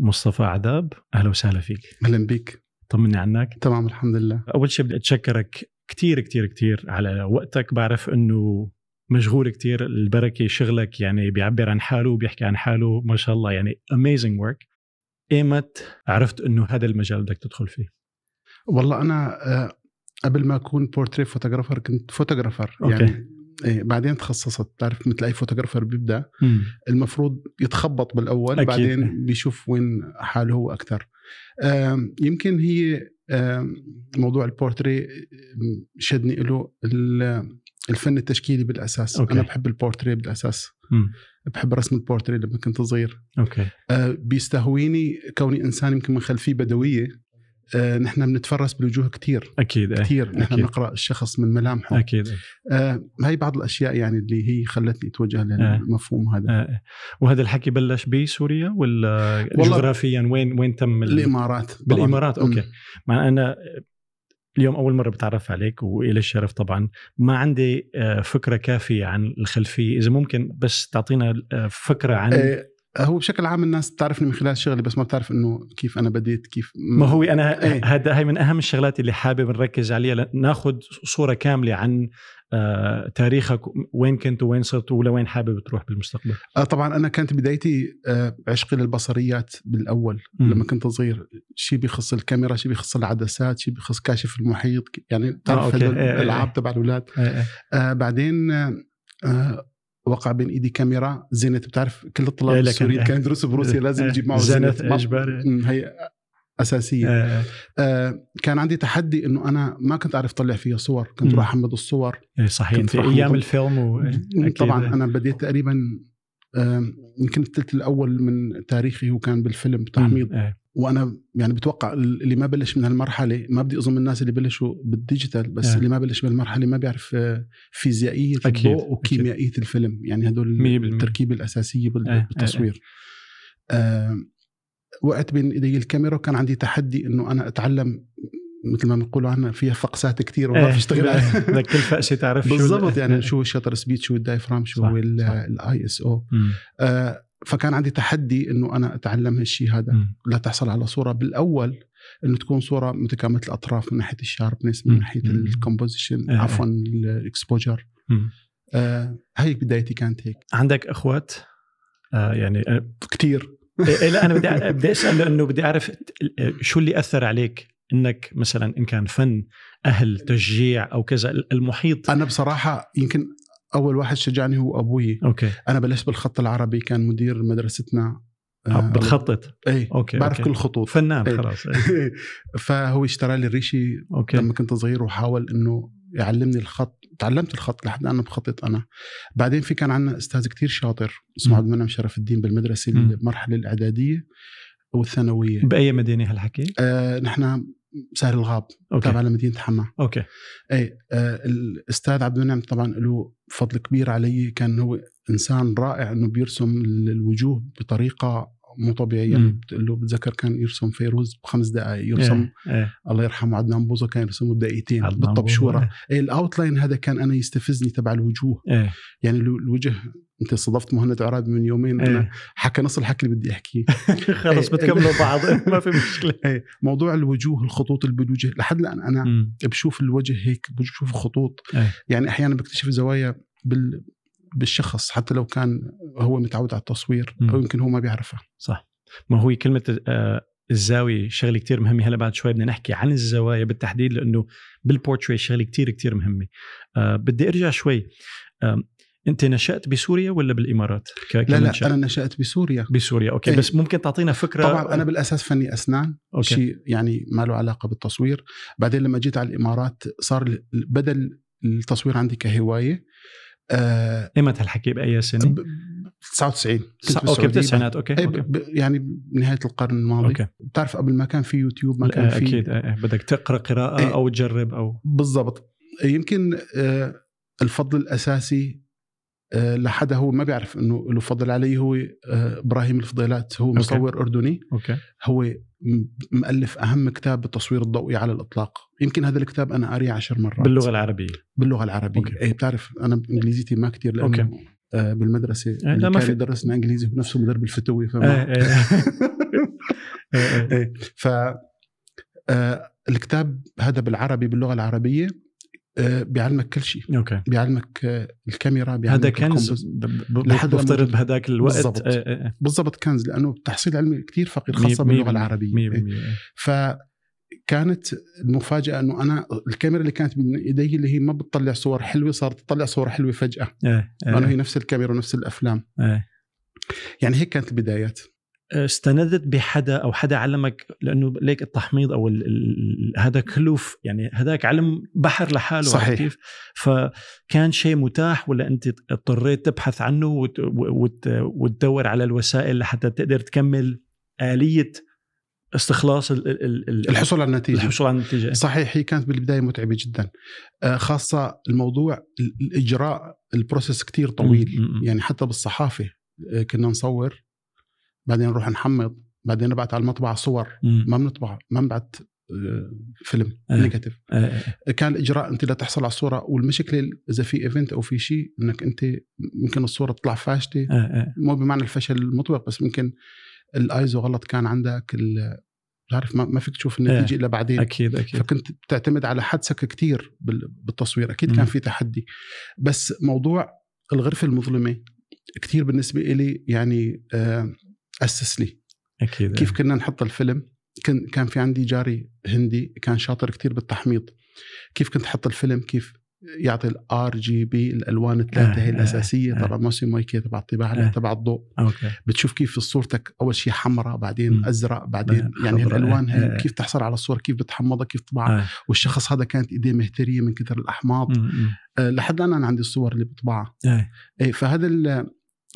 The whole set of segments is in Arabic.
مصطفى عذاب اهلا وسهلا فيك اهلا بك طمني عنك تمام الحمد لله اول شيء بدي اتشكرك كثير كثير كثير على وقتك بعرف انه مشغول كثير البركه شغلك يعني بيعبر عن حاله وبيحكي عن حاله ما شاء الله يعني اميزنج ورك ايمت عرفت انه هذا المجال بدك تدخل فيه والله انا آه، قبل ما اكون بورتري فوتوغرافر كنت فوتوغرافر يعني إيه بعدين تخصصت تعرف مثل اي فوتوغرافر بيبدا مم. المفروض يتخبط بالاول أكيد. بعدين بيشوف وين حاله هو اكثر يمكن هي موضوع البورتري شدني له الفن التشكيلي بالاساس أوكي. انا بحب البورتري بالاساس مم. بحب رسم البورتري لما كنت صغير اوكي آه، بيستهويني كوني انسان يمكن من خلفيه بدويه آه، نحن بنتفرس بالوجوه كثير اكيد إيه، كثير نحن بنقرا الشخص من ملامحه اكيد إيه. آه هاي بعض الاشياء يعني اللي هي خلتني اتوجه إيه. للمفهوم آه. هذا آه. وهذا الحكي بلش بسوريا ولا جغرافيا وين وين تم الامارات طبعاً. بالامارات اوكي مع انا اليوم اول مره بتعرف عليك والي الشرف طبعا ما عندي آه، فكره كافيه عن الخلفيه اذا ممكن بس تعطينا آه، فكره عن آه، هو بشكل عام الناس بتعرفني من خلال شغلي بس ما بتعرف انه كيف انا بديت كيف ما, هو انا إيه. هذا هي من اهم الشغلات اللي حابب نركز عليها ناخذ صوره كامله عن آه، تاريخك وين كنت وين صرت ولوين حابب تروح بالمستقبل آه طبعا انا كانت بدايتي آه، عشقي للبصريات بالاول م. لما كنت صغير شيء بيخص الكاميرا شيء بيخص العدسات شيء بيخص كاشف المحيط يعني بتعرف إيه، إيه، الالعاب تبع الاولاد بعدين آه وقع بين ايدي كاميرا زينت بتعرف كل الطلاب إيه، السوريين كانوا يدرسوا بروسيا لازم إيه، يجيب معه زينت اجباري هي اساسيه آه. آه كان عندي تحدي انه انا ما كنت اعرف اطلع فيها صور كنت اروح احمض الصور إيه، صحيح في ايام الفيلم و... طبعا انا بديت تقريبا آه، يمكن آه الثلث الاول من تاريخي وكان بالفيلم تحميض آه. وانا يعني بتوقع اللي ما بلش من هالمرحله ما بدي اظن الناس اللي بلشوا بالديجيتال بس يعني. اللي ما بلش بهالمرحله ما بيعرف آه، فيزيائيه أكيد. الضوء وكيميائيه أكيد. الفيلم يعني هدول التركيبه الاساسيه إيه، إيه، بالتصوير أه. أه. أه. وقت بين ايدي الكاميرا وكان عندي تحدي انه انا اتعلم مثل ما بنقولوا عنا فيها فقسات كثير وما بعرف اشتغل بدك كل فقشه تعرف شو بالضبط يعني شو الشطر سبيد شو الدايفرام شو الاي اس او فكان عندي تحدي انه انا اتعلم هالشيء هذا لا تحصل على صوره بالاول انه تكون صوره متكامله الاطراف من ناحيه الشاربنس من ناحيه الكومبوزيشن إيه، إيه. عفوا الاكسبوجر آه هاي بدايتي كانت هيك عندك اخوات آه يعني آه، كثير إيه،, إيه لا انا بدي بدي اسال لانه بدي اعرف آه، شو اللي اثر عليك انك مثلا ان كان فن اهل تشجيع او كذا المحيط انا بصراحه يمكن اول واحد شجعني هو ابوي اوكي انا بلشت بالخط العربي كان مدير مدرستنا آه، آه، بتخطط اي اوكي بعرف أوكي. كل الخطوط فنان أي. خلاص أي. فهو اشترى لي الريشه أوكي. لما كنت صغير وحاول انه يعلمني الخط تعلمت الخط لحد الان بخطط انا بعدين في كان عندنا استاذ كتير شاطر اسمه عبد المنعم شرف الدين بالمدرسه المرحله الاعداديه والثانويه باي مدينه هالحكي؟ آه نحن سهل الغاب أوكي. تابع لمدينه حماه اوكي اي آه الاستاذ عبد المنعم طبعا له فضل كبير علي كان هو انسان رائع انه بيرسم الوجوه بطريقه مو طبيعيه يعني بتقول له بتذكر كان يرسم فيروز بخمس دقائق يرسم إيه. إيه. الله يرحمه عدنان بوزو كان يرسمه بدقيقتين بالطبشوره إيه. إيه الاوتلاين هذا كان انا يستفزني تبع الوجوه إيه. يعني الوجه انت صدفت مهند عرابي من يومين ايه. انا حكى نص الحكي اللي بدي احكيه خلص إيه،, ايه. بتكملوا بعض ما في مشكله ايه. موضوع الوجوه الخطوط اللي بالوجه لحد الان انا مم. بشوف الوجه هيك بشوف خطوط ايه. يعني احيانا بكتشف زوايا بال بالشخص حتى لو كان هو متعود على التصوير او يمكن هو ما بيعرفها صح ما هو كلمه آه، الزاويه شغله كتير مهمه هلا بعد شوي بدنا نحكي عن الزوايا بالتحديد لانه بالبورتري شغله كتير كثير مهمه آه، بدي ارجع شوي انت نشات بسوريا ولا بالامارات لا لا انا نشات بسوريا بسوريا اوكي إيه. بس ممكن تعطينا فكره طبعا انا بالاساس فني اسنان أوكي. شيء يعني ما له علاقه بالتصوير بعدين لما جيت على الامارات صار بدل التصوير عندي كهوايه آه ايمتى هالحكي باي سنه؟ 99 اوكي بالتسعينات اوكي, إيه، أوكي. يعني بنهايه القرن الماضي أوكي. بتعرف قبل ما كان في يوتيوب ما كان في اكيد إيه، إيه، بدك تقرا قراءه او تجرب او بالضبط يمكن آه، الفضل الاساسي آه، لحد هو ما بيعرف انه له فضل عليه هو آه، ابراهيم الفضيلات هو مصور أوكي. اردني أوكي. هو مؤلف اهم كتاب بالتصوير الضوئي على الاطلاق يمكن هذا الكتاب انا قاريه عشر مرات باللغه العربيه باللغه العربيه أوكي. ايه بتعرف انا انجليزيتي ما كثير لانه أوكي. آه، بالمدرسه إيه لا ما في درسنا انجليزي ونفسه مدرب الفتوي فما آه آه. إيه، ف الكتاب هذا بالعربي باللغه العربيه آه، بيعلمك كل شيء اوكي بيعلمك آه، الكاميرا بيعلمك هذا كنز لحد بفترض بهذاك الوقت بالضبط آه. آه، بالضبط كنز لانه التحصيل العلمي كثير فقير خاصه باللغه العربيه 100% ف كانت المفاجاه انه انا الكاميرا اللي كانت بين ايدي اللي هي ما بتطلع صور حلوه صارت تطلع صور حلوه فجاه إيه. إيه. لانه هي نفس الكاميرا ونفس الافلام إيه. يعني هيك كانت البدايات استندت بحدا او حدا علمك لانه ليك التحميض او هذا كلوف يعني هذاك علم بحر لحاله صحيح كيف فكان شيء متاح ولا انت اضطريت تبحث عنه وتدور على الوسائل لحتى تقدر تكمل اليه استخلاص الـ الـ الـ الحصول على النتيجه الحصول على النتيجه صحيح هي كانت بالبدايه متعبه جدا آه، خاصه الموضوع الاجراء البروسيس كتير طويل -م -م. يعني حتى بالصحافه آه، كنا نصور بعدين نروح نحمض بعدين نبعت على المطبعه صور ما بنطبع ما بنبعت آه، فيلم أيه. نيجاتيف أيه. كان الاجراء انت لتحصل على الصوره والمشكله اذا في ايفنت او في شيء انك انت ممكن الصوره تطلع فاشله أيه. مو بمعنى الفشل المطلق بس ممكن الايزو غلط كان عندك بتعرف ما فيك تشوف النتيجه الا بعدين اكيد اكيد فكنت بتعتمد على حدسك كثير بالتصوير اكيد كان في تحدي بس موضوع الغرفه المظلمه كثير بالنسبه لي يعني آه اسس لي اكيد كيف كنا نحط الفيلم كان كان في عندي جاري هندي كان شاطر كثير بالتحميض كيف كنت احط الفيلم كيف يعطي الار جي بي الالوان الثلاثه آه هي أه، الاساسيه آه تبع موسي مايكي تبع الطباعه آه تبع الضوء أوكي. بتشوف كيف صورتك اول شيء حمراء بعدين ازرق بعدين يعني آه يعني الالوان آه كيف تحصل على الصوره كيف بتحمضها كيف تطبعها آه والشخص هذا كانت ايديه مهتريه من كثر الاحماض آه لحد الان انا عندي الصور اللي بطبعها آه. آه فهذا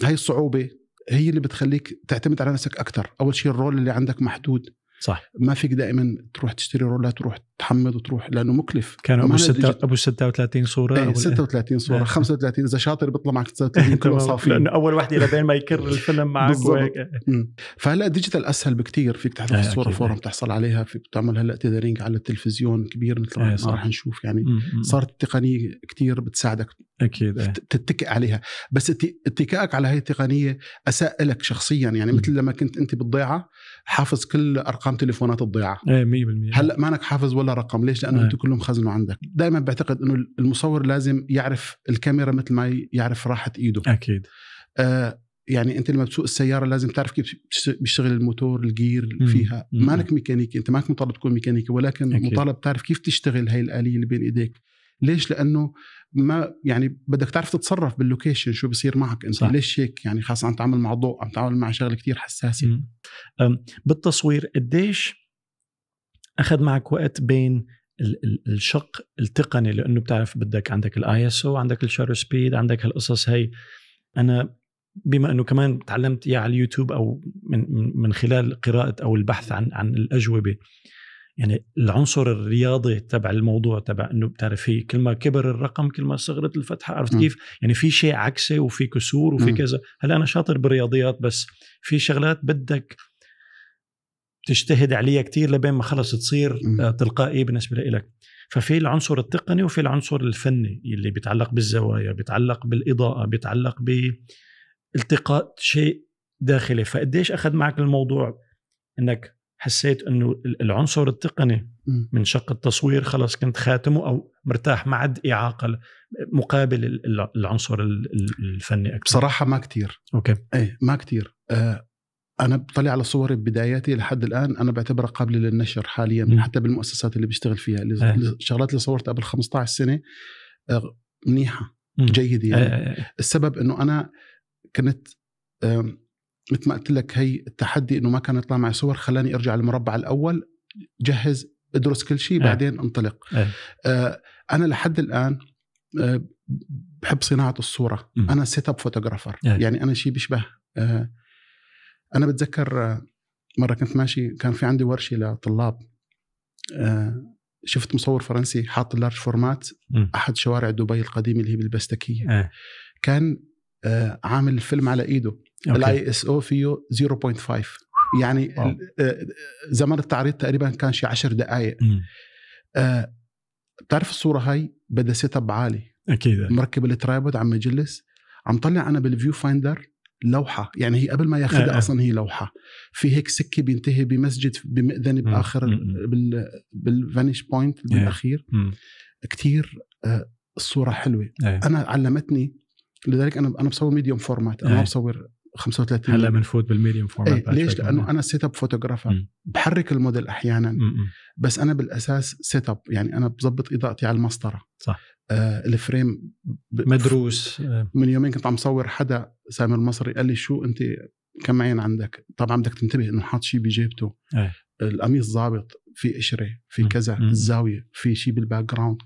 هاي الصعوبه هي اللي بتخليك تعتمد على نفسك اكثر اول شيء الرول اللي عندك محدود صح ما فيك دائما تروح تشتري رولا تروح تحمض وتروح لانه مكلف كانوا ابو ستة ابو 36 صوره ايه 36 صوره ايه. 35 اذا شاطر بيطلع معك 36 كلهم صافي لانه اول وحده لبين ما يكر الفيلم معك فهلا الديجيتال اسهل بكثير فيك تحذف ايه الصوره فورا بتحصل عليها في بتعمل هلا تيذرينج على التلفزيون كبير مثل ما إيه، راح نشوف يعني صارت التقنيه كثير بتساعدك اكيد إيه. تتكئ عليها بس اتكائك على هي التقنيه اساء لك شخصيا يعني مثل لما كنت انت بالضيعه حافظ كل ارقام تليفونات الضيعه ايه 100% هلا مانك حافظ ولا رقم ليش لانه إيه. انتم كلهم خزنوا عندك دائما بعتقد انه المصور لازم يعرف الكاميرا مثل ما يعرف راحه ايده اكيد آه يعني انت لما بتسوق السياره لازم تعرف كيف بيشتغل الموتور الجير فيها مم. مانك ميكانيكي انت ما مطالب تكون ميكانيكي ولكن أكيد. مطالب تعرف كيف تشتغل هاي الاليه اللي بين ايديك ليش لانه ما يعني بدك تعرف تتصرف باللوكيشن شو بصير معك انت صح. ليش هيك يعني خاصه عم تعمل مع ضوء عم تعمل مع شغله كتير حساسه بالتصوير قديش اخذ معك وقت بين الشق التقني لانه بتعرف بدك عندك الاي اس او عندك الشر سبيد عندك هالقصص هي انا بما انه كمان تعلمت يا على اليوتيوب او من من خلال قراءه او البحث عن عن الاجوبه يعني العنصر الرياضي تبع الموضوع تبع انه بتعرف كل ما كبر الرقم كل ما صغرت الفتحه عرفت م. كيف؟ يعني في شيء عكسي وفي كسور وفي م. كذا، هلا انا شاطر بالرياضيات بس في شغلات بدك تجتهد عليها كثير لبين ما خلص تصير م. آه، تلقائي بالنسبه لك ففي العنصر التقني وفي العنصر الفني اللي بيتعلق بالزوايا بيتعلق بالاضاءه بيتعلق بالتقاء شيء داخلي فقديش اخذ معك الموضوع انك حسيت انه العنصر التقني من شق التصوير خلص كنت خاتمه او مرتاح ما عاد اعاقه مقابل العنصر الفني اكثر بصراحه ما كثير اوكي ايه ما كثير آه انا بطلع على صوري بداياتي لحد الان انا بعتبرها قابله للنشر حاليا م. حتى بالمؤسسات اللي بشتغل فيها الشغلات إيه. اللي صورتها قبل 15 سنه آه، منيحه جيده إيه، يعني إيه، السبب انه انا كنت مثل ما قلت لك هي التحدي انه ما كان يطلع معي صور خلاني ارجع للمربع الاول جهز ادرس كل شيء إيه. بعدين انطلق أه. آه انا لحد الان آه بحب صناعه الصوره م. انا سيت اب فوتوغرافر أه. يعني انا شيء بيشبه آه انا بتذكر آه، مره كنت ماشي كان في عندي ورشه لطلاب آه شفت مصور فرنسي حاط اللارج فورمات م. احد شوارع دبي القديمه اللي هي بالبستكيه أه. كان آه عامل الفيلم على ايده الاي اس او فيه 0.5 يعني آه، زمن التعريض تقريبا كان شي 10 دقائق آه بتعرف الصوره هاي بدها سيت اب عالي اكيد مركب الترايبود عم يجلس عم طلع انا بالفيو فايندر لوحه يعني هي قبل ما آه، ياخذها آه. اصلا هي لوحه في هيك سكه بينتهي بمسجد بمئذنه باخر بال بالفانيش بوينت بالاخير كثير آه الصوره حلوه آه. انا علمتني لذلك انا انا بصور ميديوم فورمات انا ما إيه. بصور 35 هلا بنفوت بالميديوم فورمات ايه ليش؟ لانه انا سيت اب فوتوغرافر بحرك الموديل احيانا مم. بس انا بالاساس سيت اب يعني انا بظبط اضاءتي على المسطره صح آه الفريم ب... مدروس آه. من يومين كنت عم صور حدا سامي المصري قال لي شو انت كم عين عندك؟ طبعا بدك تنتبه انه حاط شيء بجيبته ايه. القميص ظابط في قشره في كذا الزاويه في شيء بالباك جراوند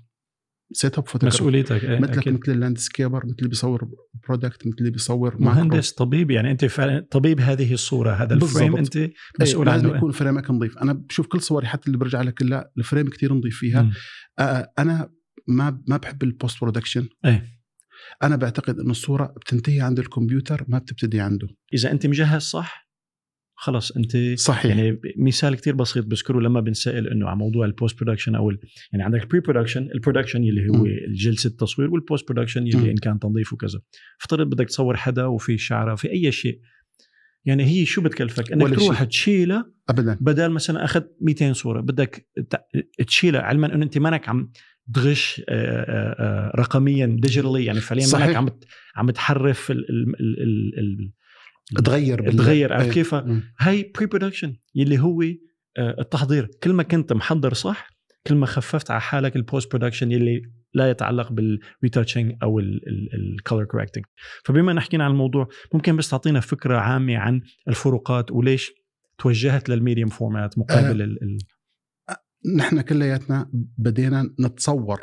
سيت اب فوتوغرافي مسؤوليتك إيه مثلك أكيد. مثل اللاندسكيبر مثل اللي بيصور برودكت مثل اللي بيصور مهندس طبيب يعني انت فعلا طبيب هذه الصوره هذا الفريم انت إيه، مسؤول أيه عنه لازم يكون فريمك نظيف انا بشوف كل صوري حتى اللي برجع لك لا الفريم كثير نظيف فيها آه انا ما ما بحب البوست برودكشن ايه انا بعتقد ان الصوره بتنتهي عند الكمبيوتر ما بتبتدي عنده اذا انت مجهز صح خلص انت صحيح يعني مثال كتير بسيط بذكره لما بنسال انه على موضوع البوست برودكشن او يعني عندك البري برودكشن البرودكشن اللي هو جلسه التصوير والبوست برودكشن اللي ان كان تنظيف وكذا افترض بدك تصور حدا وفي شعره في اي شيء يعني هي شو بتكلفك انك تروح تشيلها ابدا بدل مثلا اخذت 200 صوره بدك تشيلها علما انه انت مانك عم تغش آه، آه، آه، رقميا ديجيتالي يعني فعليا مانك عم عم تحرف ال ال ال ال تغير تغير عرفت إيه. كيف هاي بري برودكشن يلي هو آه، التحضير كل ما كنت محضر صح كل ما خففت على حالك البوست برودكشن يلي لا يتعلق بالريتاتشنج او الكولر كوركتنج فبما نحكينا عن الموضوع ممكن بس تعطينا فكره عامه عن الفروقات وليش توجهت للميديوم فورمات مقابل أه ال... آه، نحن كلياتنا بدينا نتصور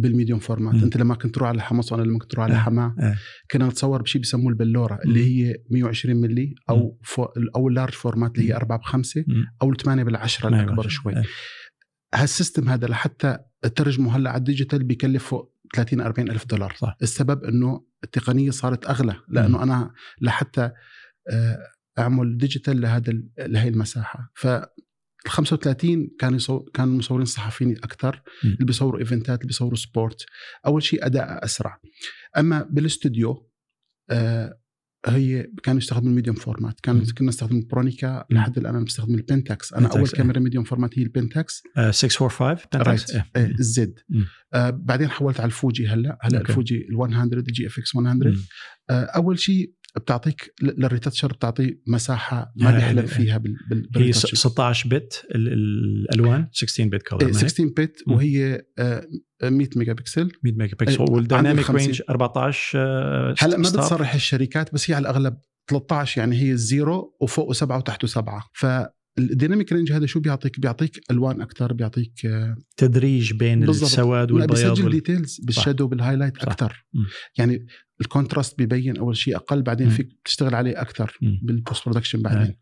بالميديوم فورمات انت لما كنت تروح على حمص وانا لما كنت تروح على آه، حماه أه. كنا نتصور بشيء بيسموه البلوره اللي هي 120 ملي او فو او اللارج فورمات اللي هي 4 ب 5 او 8 بال 10 الاكبر شوي أه. هالسيستم هذا لحتى ترجمه هلا على الديجيتال بيكلف فوق 30 40 الف دولار صح. السبب انه التقنيه صارت اغلى لانه مم. انا لحتى آه، اعمل ديجيتال لهذا لهي المساحه ف ال 35 كانوا يصور كانوا مصورين صحفيين اكثر اللي بيصوروا ايفنتات اللي بيصوروا سبورت اول شيء اداء اسرع اما بالاستوديو آه هي كانوا يستخدموا الميديوم فورمات كان كنا نستخدم البرونيكا لحد الان انا بستخدم البنتاكس انا اول كاميرا ميديوم إيه. فورمات هي البنتاكس 645 بنتاكس الزد آه، بعدين حولت على الفوجي هلا هلا okay. الفوجي ال 100 الجي اف اكس 100 آه اول شيء بتعطيك للريتاتشر بتعطي مساحه ما بيحلم يعني فيها بال بال هي 16 بت الالوان 16 بت كولر 16 بت وهي 100 آه، ميجا بكسل 100 ميجا بكسل آه، والديناميك رينج 14 آه، هلا ما بتصرح الشركات بس هي على الاغلب 13 يعني هي الزيرو وفوقه سبعه وتحته سبعه ف الديناميك رينج هذا شو بيعطيك؟ بيعطيك الوان اكثر بيعطيك آه، تدريج بين بالزبط. السواد والبياض بيسجل وال... ديتيلز بالشادو بالهايلايت اكثر يعني الكونتراست بيبين اول شيء اقل بعدين فيك تشتغل عليه اكثر بالبوست برودكشن بعدين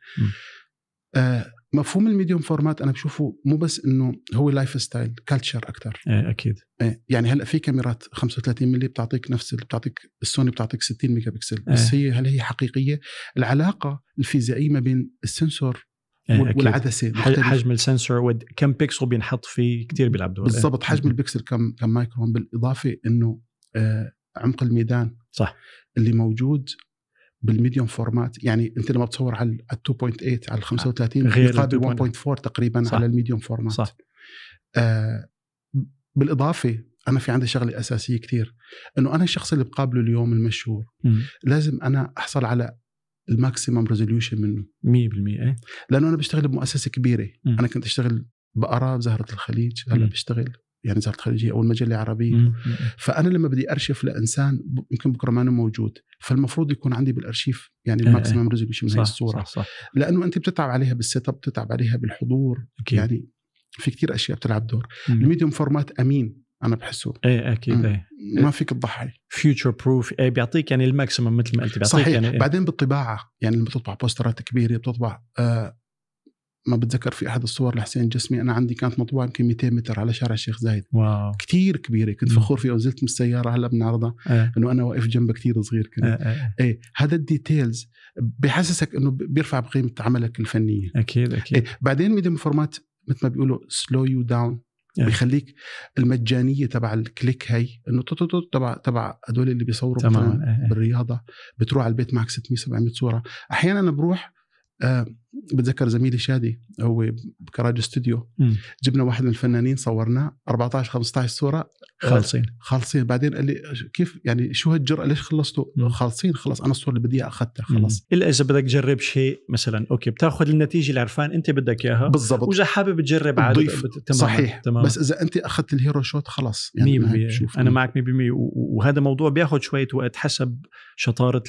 آه مفهوم الميديوم فورمات انا بشوفه مو بس انه هو لايف ستايل كلتشر اكثر ايه اكيد ايه يعني هلا في كاميرات 35 ملي بتعطيك نفس اللي بتعطيك السوني بتعطيك 60 ميجا بكسل ايه. بس هي هل هي حقيقيه؟ العلاقه الفيزيائيه ما بين السنسور إيه، والعدسه مختلف. حجم السنسور وكم بيكسل بينحط فيه كثير بيلعب دور إيه. بالضبط حجم البكسل كم كم مايكرون بالاضافه انه آه، عمق الميدان صح اللي موجود بالميديوم فورمات يعني انت لما بتصور على 2.8 على 35 غير 1.4 تقريبا صح. على الميديوم فورمات صح آه بالاضافه انا في عندي شغله اساسيه كثير انه انا الشخص اللي بقابله اليوم المشهور م. لازم انا احصل على الماكسيمم ريزوليوشن منه 100% إيه؟ لانه انا بشتغل بمؤسسه كبيره م. انا كنت اشتغل بقرا زهرة الخليج هلا بشتغل يعني زهره الخليجيه او المجله العربيه م. فانا لما بدي ارشف لانسان يمكن بكره ما موجود فالمفروض يكون عندي بالارشيف يعني إيه، إيه. الماكسيمم ريزوليوشن من هي الصوره صح صح. لانه انت بتتعب عليها بالسيت اب بتتعب عليها بالحضور أكيد. يعني في كثير اشياء بتلعب دور م. الميديوم فورمات امين انا بحسه ايه اكيد ايه ما فيك تضحي فيوتشر بروف ايه بيعطيك يعني الماكسيمم مثل ما قلت بيعطيك صحيح. يعني إيه؟ بعدين بالطباعه يعني لما تطبع بوسترات كبيره بتطبع آه ما بتذكر في احد الصور لحسين جسمي انا عندي كانت مطبوعه يمكن 200 متر على شارع الشيخ زايد واو كثير كبيره كنت فخور فيها ونزلت من السياره هلا بنعرضها آه. انه انا واقف جنبها كثير صغير كنت آه. آه. ايه هذا الديتيلز بحسسك انه بيرفع بقيمه عملك الفنيه اكيد اكيد إيه. بعدين ميديم فورمات مثل ما بيقولوا سلو يو داون بيخليك المجانيه تبع الكليك هي انه تبع تبع هدول اللي بيصوروا إيه، إيه. بالرياضه بتروح على البيت معك 600 700 صوره احيانا بروح آه بتذكر زميلي شادي هو بكراج استوديو جبنا واحد من الفنانين صورناه 14 15 صوره آه، خالصين خالصين بعدين قال لي كيف يعني شو هالجرأه ليش خلصتوا؟ خالصين خلص انا الصوره اللي بدي اياها اخذتها خلص مم. الا اذا بدك تجرب شيء مثلا اوكي بتاخذ النتيجه اللي عرفان انت بدك اياها بالضبط واذا حابب تجرب عادي تمام صحيح تمام. بس اذا انت اخذت الهيرو شوت خلص يعني 100% انا معك 100% وهذا موضوع بياخذ شويه وقت حسب شطاره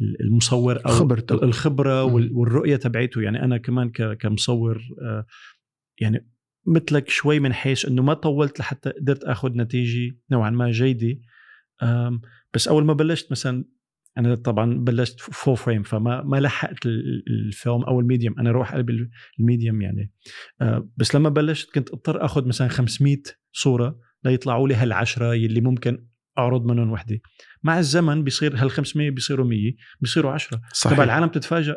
المصور او خبرته. الخبره والرؤيه تبعيته يعني انا كمان كمصور آه، يعني مثلك شوي من حيث انه ما طولت لحتى قدرت اخذ نتيجه نوعا ما جيده بس اول ما بلشت مثلا انا طبعا بلشت فول فريم فما ما لحقت الفيلم او الميديوم انا روح قلب الميديوم يعني آه، بس لما بلشت كنت اضطر اخذ مثلا 500 صوره ليطلعوا لي هالعشره يلي ممكن اعرض منهم وحده مع الزمن بيصير هال 500 بيصيروا 100 بيصيروا 10 صحيح تبع العالم تتفاجئ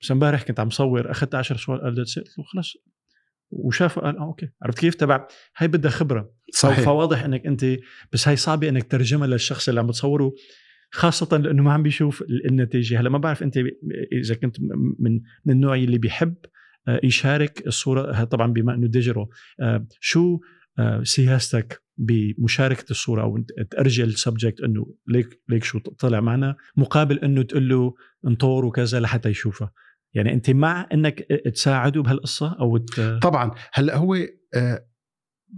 بس امبارح كنت عم صور اخذت 10 صور قال سالته خلص وشافوا قال اه اوكي عرفت كيف تبع هي بدها خبره صحيح فواضح انك انت بس هي صعبه انك ترجمها للشخص اللي عم بتصوره خاصة لأنه ما عم بيشوف النتيجة هلا ما بعرف أنت إذا كنت من من النوع اللي بيحب آه، يشارك الصورة طبعا بما أنه ديجيتال آه، شو آه، سياستك بمشاركه الصوره او تارجي السبجكت انه ليك ليك شو طلع معنا مقابل انه تقول له انطور وكذا لحتى يشوفها يعني انت مع انك تساعده بهالقصه او ت... طبعا هلا هو آه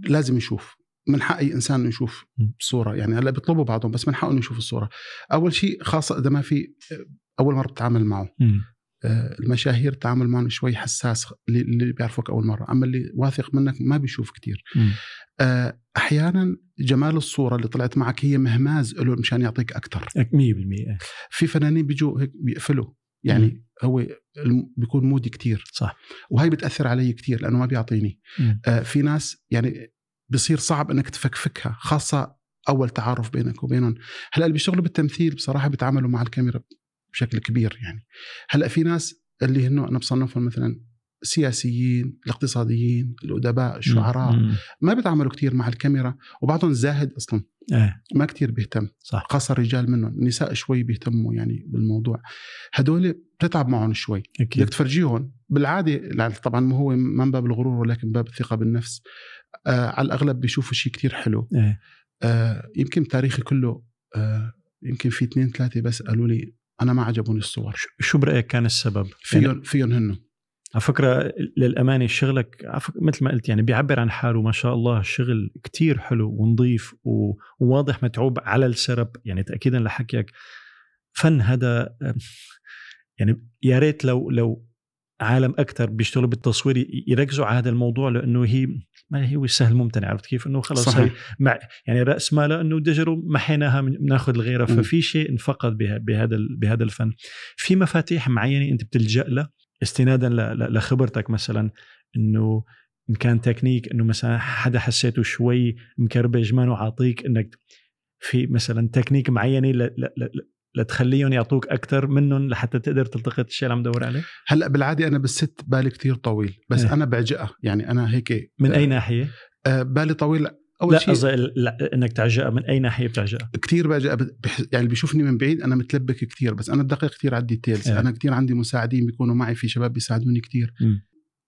لازم يشوف من حق اي انسان انه يشوف صوره يعني هلا بيطلبوا بعضهم بس من حقه انه يشوف الصوره اول شيء خاصه اذا ما في آه، اول مره بتتعامل معه آه، المشاهير التعامل معهم شوي حساس اللي بيعرفوك اول مره اما اللي واثق منك ما بيشوف كثير آه، احيانا جمال الصوره اللي طلعت معك هي مهماز له مشان يعطيك اكثر 100% إيه. في فنانين بيجوا هيك بيقفلوا يعني مم. هو بيكون مودي كتير صح وهي بتاثر علي كتير لانه ما بيعطيني آه في ناس يعني بصير صعب انك تفكفكها خاصه اول تعارف بينك وبينهم هلا اللي بيشتغلوا بالتمثيل بصراحه بيتعاملوا مع الكاميرا بشكل كبير يعني هلا في ناس اللي هن انا بصنفهم مثلا السياسيين الاقتصاديين الادباء الشعراء ما بيتعاملوا كثير مع الكاميرا وبعضهم زاهد اصلا أه. ما كثير بيهتم صح. خاصه الرجال منهم النساء شوي بيهتموا يعني بالموضوع هدول بتتعب معهم شوي أكيد. بدك تفرجيهم بالعاده يعني طبعا ما هو من باب الغرور ولكن باب الثقه بالنفس آه على الاغلب بيشوفوا شيء كثير حلو أه. آه يمكن تاريخي كله آه يمكن في اثنين ثلاثه بس قالوا لي انا ما عجبوني الصور شو برايك كان السبب فيهم يعني... فيهم هن على فكرة للأمانة شغلك مثل ما قلت يعني بيعبر عن حاله ما شاء الله شغل كتير حلو ونظيف وواضح متعوب على السرب يعني تأكيدا لحكيك فن هذا يعني يا ريت لو لو عالم اكثر بيشتغلوا بالتصوير يركزوا على هذا الموضوع لانه هي ما هي سهل ممتنع عرفت كيف انه خلص صحيح. مع يعني راس مالها انه دجروا محيناها بناخذ الغيره ففي شيء انفقد بهذا بهذا الفن في مفاتيح معينه انت بتلجا لها استنادا لخبرتك مثلا انه ان كان تكنيك انه مثلا حدا حسيته شوي مكربج ما عاطيك انك في مثلا تكنيك معينه لتخليهم يعطوك اكثر منهم لحتى تقدر تلتقط الشيء اللي عم دور عليه؟ هلا بالعاده انا بالست بالي كثير طويل بس اه. انا بعجقها يعني انا هيك من اي آه، ناحيه؟ آه، بالي طويل اول لا شيء لا انك تعجقها من اي ناحيه بتعجقها؟ كثير بعجقها يعني بيشوفني من بعيد انا متلبك كثير بس انا بدقق كثير على الديتيلز إيه. انا كثير عندي مساعدين بيكونوا معي في شباب بيساعدوني كثير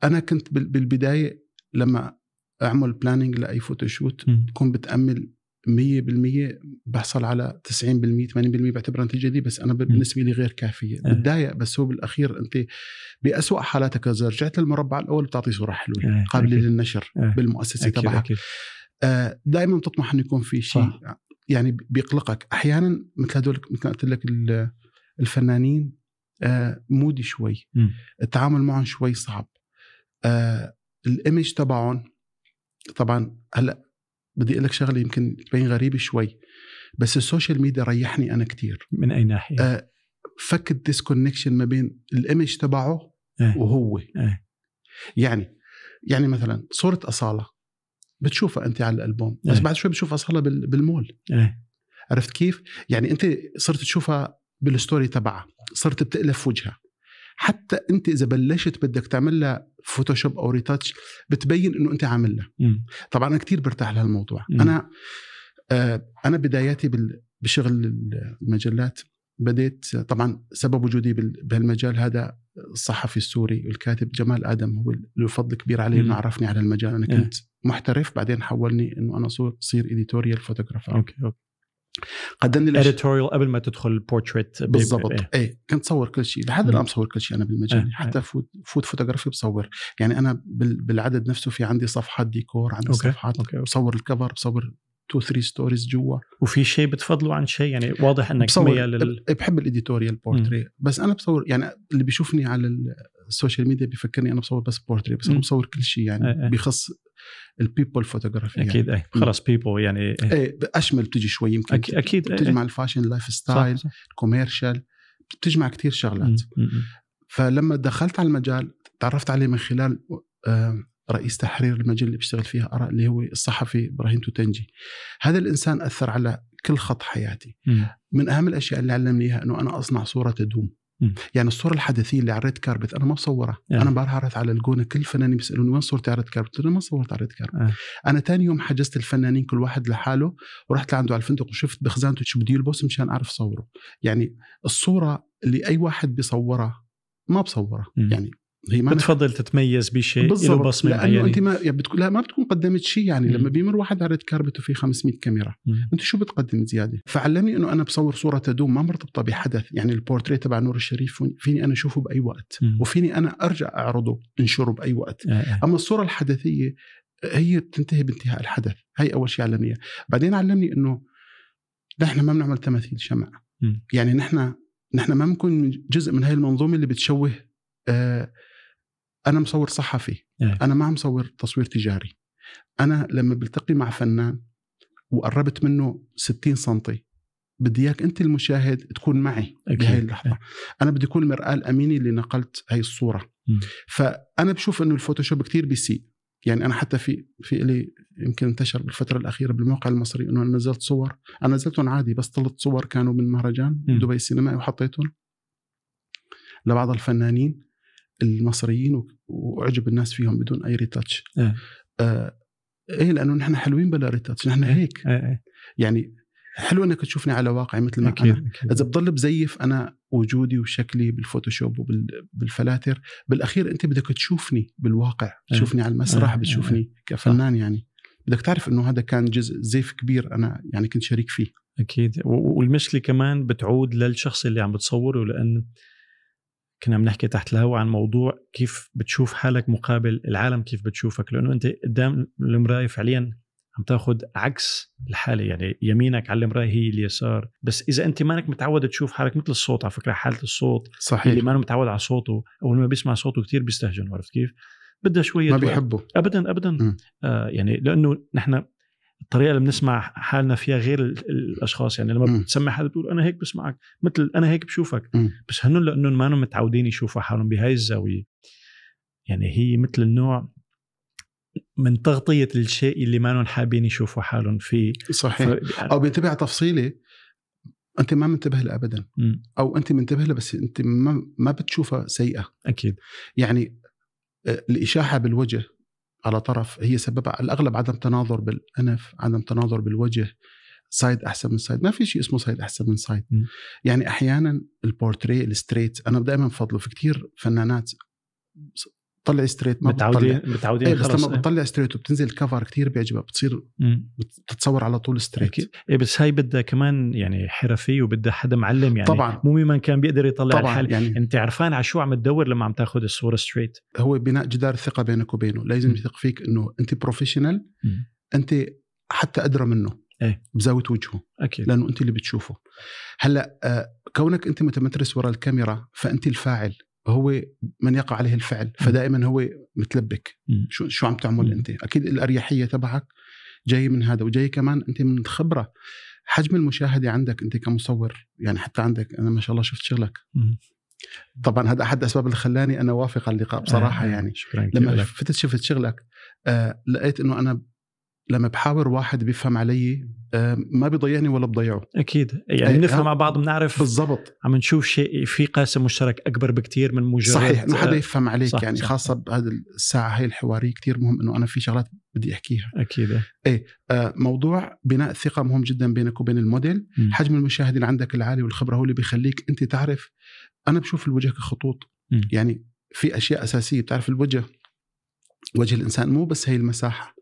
انا كنت بالبدايه لما اعمل بلاننج لاي فوتوشوت بكون بتامل 100% بحصل على 90% 80% بعتبرها نتيجه دي بس انا بالنسبه لي غير كافيه أه. بتضايق بس هو بالاخير انت باسوا حالاتك اذا رجعت للمربع الاول بتعطي صوره حلوه أه. قابله أكيد. للنشر أه. بالمؤسسه أكيد. تبعك أكيد. آه، دائما تطمح انه يكون في شيء صح. يعني بيقلقك احيانا مثل هذول مثل قلت لك الفنانين آه، مودي شوي م. التعامل معهم شوي صعب آه، الايمج تبعهم طبعا هلا بدي اقول لك شغله يمكن تبين غريبه شوي بس السوشيال ميديا ريحني انا كثير من اي ناحيه؟ فك الديسكونكشن ما بين الايمج تبعه أه. وهو أه. يعني يعني مثلا صوره اصاله بتشوفها انت على الالبوم بس إيه. بعد شوي بتشوفها صار لها بالمول ايه. عرفت كيف يعني انت صرت تشوفها بالستوري تبعها صرت بتألف وجهها حتى انت اذا بلشت بدك تعمل لها فوتوشوب او ريتاتش بتبين انه انت عامل لها طبعا انا كثير برتاح لهالموضوع انا آه انا بداياتي بال بشغل المجلات بديت طبعا سبب وجودي بهالمجال هذا الصحفي السوري والكاتب جمال ادم هو له فضل كبير علي انه عرفني على المجال انا إيه. كنت محترف بعدين حولني انه انا صير صير اديتوريال فوتوغرافر اوكي اوكي اديتوريال الأش... قبل ما تدخل بورتريت بالضبط اي ايه. كنت صور كل شيء لحد الان بصور كل شيء انا بالمجال ايه. حتى فوت فوت فوتوغرافي بصور يعني انا بالعدد نفسه في عندي صفحات ديكور عندي أوكي. صفحات أوكي. بصور الكفر بصور تو ثري ستوريز جوا وفي شيء بتفضله عن شيء يعني واضح انك ميال لل... بحب الاديتوريال بورتري بس انا بصور يعني اللي بيشوفني على السوشيال ميديا بيفكرني انا بصور بس بورتري بس انا بصور كل شيء يعني إيه، إيه. بيخص البيبول فوتوغرافي يعني. اكيد إيه. يعني. أي. خلص بيبول يعني ايه اشمل بتجي شوي يمكن أكيد, أكيد بتجمع أي. الفاشن لايف ستايل الكوميرشال بتجمع كثير شغلات مم. مم. فلما دخلت على المجال تعرفت عليه من خلال آه، رئيس تحرير المجله اللي بيشتغل فيها أرى اللي هو الصحفي ابراهيم توتنجي هذا الانسان اثر على كل خط حياتي م. من اهم الاشياء اللي علمني اياها انه انا اصنع صوره تدوم يعني الصوره الحدثيه اللي على ريد كاربت انا ما بصورها يعني. انا بعرض على الجونه كل فنانين بيسالوني وين صورتي على ريد كاربت انا ما صورت على ريد كاربت أه. انا ثاني يوم حجزت الفنانين كل واحد لحاله ورحت لعنده على الفندق وشفت بخزانته شو بده يلبس مشان اعرف صوره يعني الصوره اللي اي واحد بيصورها ما بصورها يعني هي ما بتفضل تتميز بشيء له بصمه معينه انت ما يعني بتكون لا ما بتكون قدمت شيء يعني مم. لما بيمر واحد على ريد كاربت وفي 500 كاميرا مم. انت شو بتقدم زياده؟ فعلمني انه انا بصور صوره تدوم ما مرتبطه بحدث يعني البورتريه تبع نور الشريف فيني انا اشوفه باي وقت مم. وفيني انا ارجع اعرضه انشره باي وقت آه. آه. اما الصوره الحدثيه هي بتنتهي بانتهاء الحدث هي اول شيء علمني بعدين علمني انه نحن ما بنعمل تماثيل شمع مم. يعني نحن نحن ما بنكون جزء من هاي المنظومه اللي بتشوه آه انا مصور صحفي يعني. انا ما عم صور تصوير تجاري انا لما بلتقي مع فنان وقربت منه 60 سنتي بدي اياك انت المشاهد تكون معي أكيد. بهاي اللحظه أكيد. انا بدي اكون المراه الامينه اللي نقلت هاي الصوره م. فانا بشوف انه الفوتوشوب كتير بيسيء يعني انا حتى في في لي يمكن انتشر بالفتره الاخيره بالموقع المصري انه انا نزلت صور انا نزلتهم عادي بس ثلاث صور كانوا من مهرجان م. دبي السينمائي وحطيتهم لبعض الفنانين المصريين واعجب الناس فيهم بدون اي ريتاتش ايه, آه إيه لانه نحن حلوين بلا ريتاتش نحن إيه. هيك إيه،, إيه. يعني حلو انك تشوفني على واقعي مثل ما أكيد. انا أكيد. اذا بضل بزيف انا وجودي وشكلي بالفوتوشوب وبالفلاتر بالاخير انت بدك تشوفني بالواقع إيه. تشوفني على المسرح بتشوفني كفنان يعني بدك تعرف انه هذا كان جزء زيف كبير انا يعني كنت شريك فيه اكيد والمشكله كمان بتعود للشخص اللي عم بتصوره لانه كنا بنحكي تحت الهواء عن موضوع كيف بتشوف حالك مقابل العالم كيف بتشوفك لانه انت قدام المرايه فعليا عم تاخذ عكس الحاله يعني يمينك على المرايه هي اليسار بس اذا انت مانك متعود تشوف حالك مثل الصوت على فكره حاله الصوت صحيح اللي ما متعود على صوته اول ما بيسمع صوته كثير بيستهجن عرفت كيف؟ بدها شويه ما بيحبوا ابدا ابدا آه يعني لانه نحن الطريقه اللي بنسمع حالنا فيها غير الاشخاص يعني لما م. حدا بتقول انا هيك بسمعك مثل انا هيك بشوفك م. بس هنن لانهم ما متعودين يشوفوا حالهم بهاي الزاويه يعني هي مثل النوع من تغطيه الشيء اللي ما حابين يشوفوا حالهم فيه صحيح ف... او بينتبه على تفصيله انت ما منتبه لها ابدا م. او انت منتبه لها بس انت ما ما بتشوفها سيئه اكيد يعني آه، الاشاحه بالوجه على طرف هي سببها على الاغلب عدم تناظر بالانف عدم تناظر بالوجه سايد احسن من سايد ما في شيء اسمه سايد احسن من سايد م. يعني احيانا البورتري الستريت انا دائما بفضله في كثير فنانات بتطلع ستريت ما متعودين بتطلع. متعودين ايه بس لما بتطلع ستريت وبتنزل كفر كتير بيعجبها بتصير بتتصور على طول ستريت أكيد. ايه بس هاي بدها كمان يعني حرفي وبدها حدا معلم يعني طبعا مو مين كان بيقدر يطلع طبعا الحل يعني انت عرفان على شو عم تدور لما عم تاخذ الصوره ستريت هو بناء جدار ثقه بينك وبينه لازم يثق فيك انه انت بروفيشنال انت حتى ادرى منه ايه بزاويه وجهه اكيد لانه انت اللي بتشوفه هلا آه، كونك انت متمترس وراء الكاميرا فانت الفاعل هو من يقع عليه الفعل فدائما هو متلبك شو شو عم تعمل انت اكيد الاريحيه تبعك جاي من هذا وجاي كمان انت من خبره حجم المشاهده عندك انت كمصور يعني حتى عندك انا ما شاء الله شفت شغلك طبعا هذا احد الاسباب اللي خلاني انا وافق على اللقاء بصراحه آه يعني شكرا لما فتت شفت شغلك آه لقيت انه انا لما بحاور واحد بيفهم علي آه، ما بيضيعني ولا بضيعه اكيد يعني بنفهم إيه، مع بعض بنعرف بالضبط عم نشوف شيء في قاسم مشترك اكبر بكتير من مجرد صحيح ما حدا آه، يفهم عليك صح يعني صح خاصه بهذه الساعه هي الحواريه كتير مهم انه انا في شغلات بدي احكيها اكيد ايه آه، موضوع بناء الثقه مهم جدا بينك وبين الموديل م. حجم المشاهد اللي عندك العالي والخبره هو اللي بيخليك انت تعرف انا بشوف الوجه كخطوط م. يعني في اشياء اساسيه بتعرف الوجه وجه الانسان مو بس هي المساحه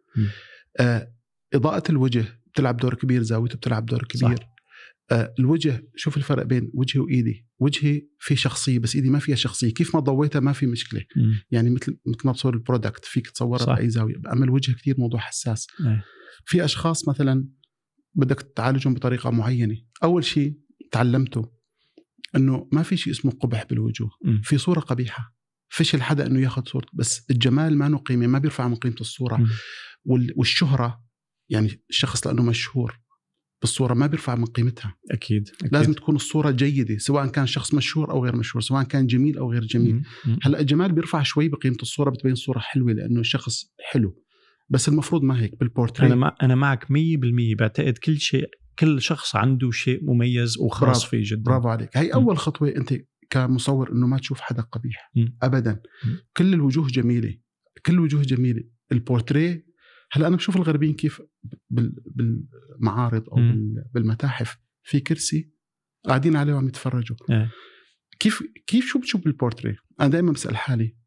آه اضاءه الوجه بتلعب دور كبير زاويته بتلعب دور كبير صح. آه الوجه شوف الفرق بين وجهي وايدي وجهي في شخصيه بس ايدي ما فيها شخصيه كيف ما ضويتها ما في مشكله م. يعني مثل مثل ما بصور البرودكت فيك تصورها باي زاويه اما الوجه كثير موضوع حساس م. إيه. في اشخاص مثلا بدك تعالجهم بطريقه معينه اول شيء تعلمته انه ما في شيء اسمه قبح بالوجوه م. في صوره قبيحه فشل حدا انه ياخذ صورته بس الجمال ما له قيمه ما بيرفع من قيمه الصوره م. والشهره يعني الشخص لانه مشهور بالصوره ما بيرفع من قيمتها أكيد. اكيد لازم تكون الصوره جيده سواء كان شخص مشهور او غير مشهور سواء كان جميل او غير جميل هلا الجمال بيرفع شوي بقيمه الصوره بتبين صوره حلوه لانه الشخص حلو بس المفروض ما هيك بالبورتري انا انا معك 100% بعتقد كل شيء كل شخص عنده شيء مميز وخاص فيه جدا برافو عليك هي اول خطوه انت كمصور انه ما تشوف حدا قبيح م. ابدا م. كل الوجوه جميله كل الوجوه جميله البورتريه هلا انا بشوف الغربيين كيف بالمعارض او م. بالمتاحف في كرسي قاعدين عليه وعم يتفرجوا إيه. كيف كيف شو بتشوف بالبورتري؟ انا دائما بسال حالي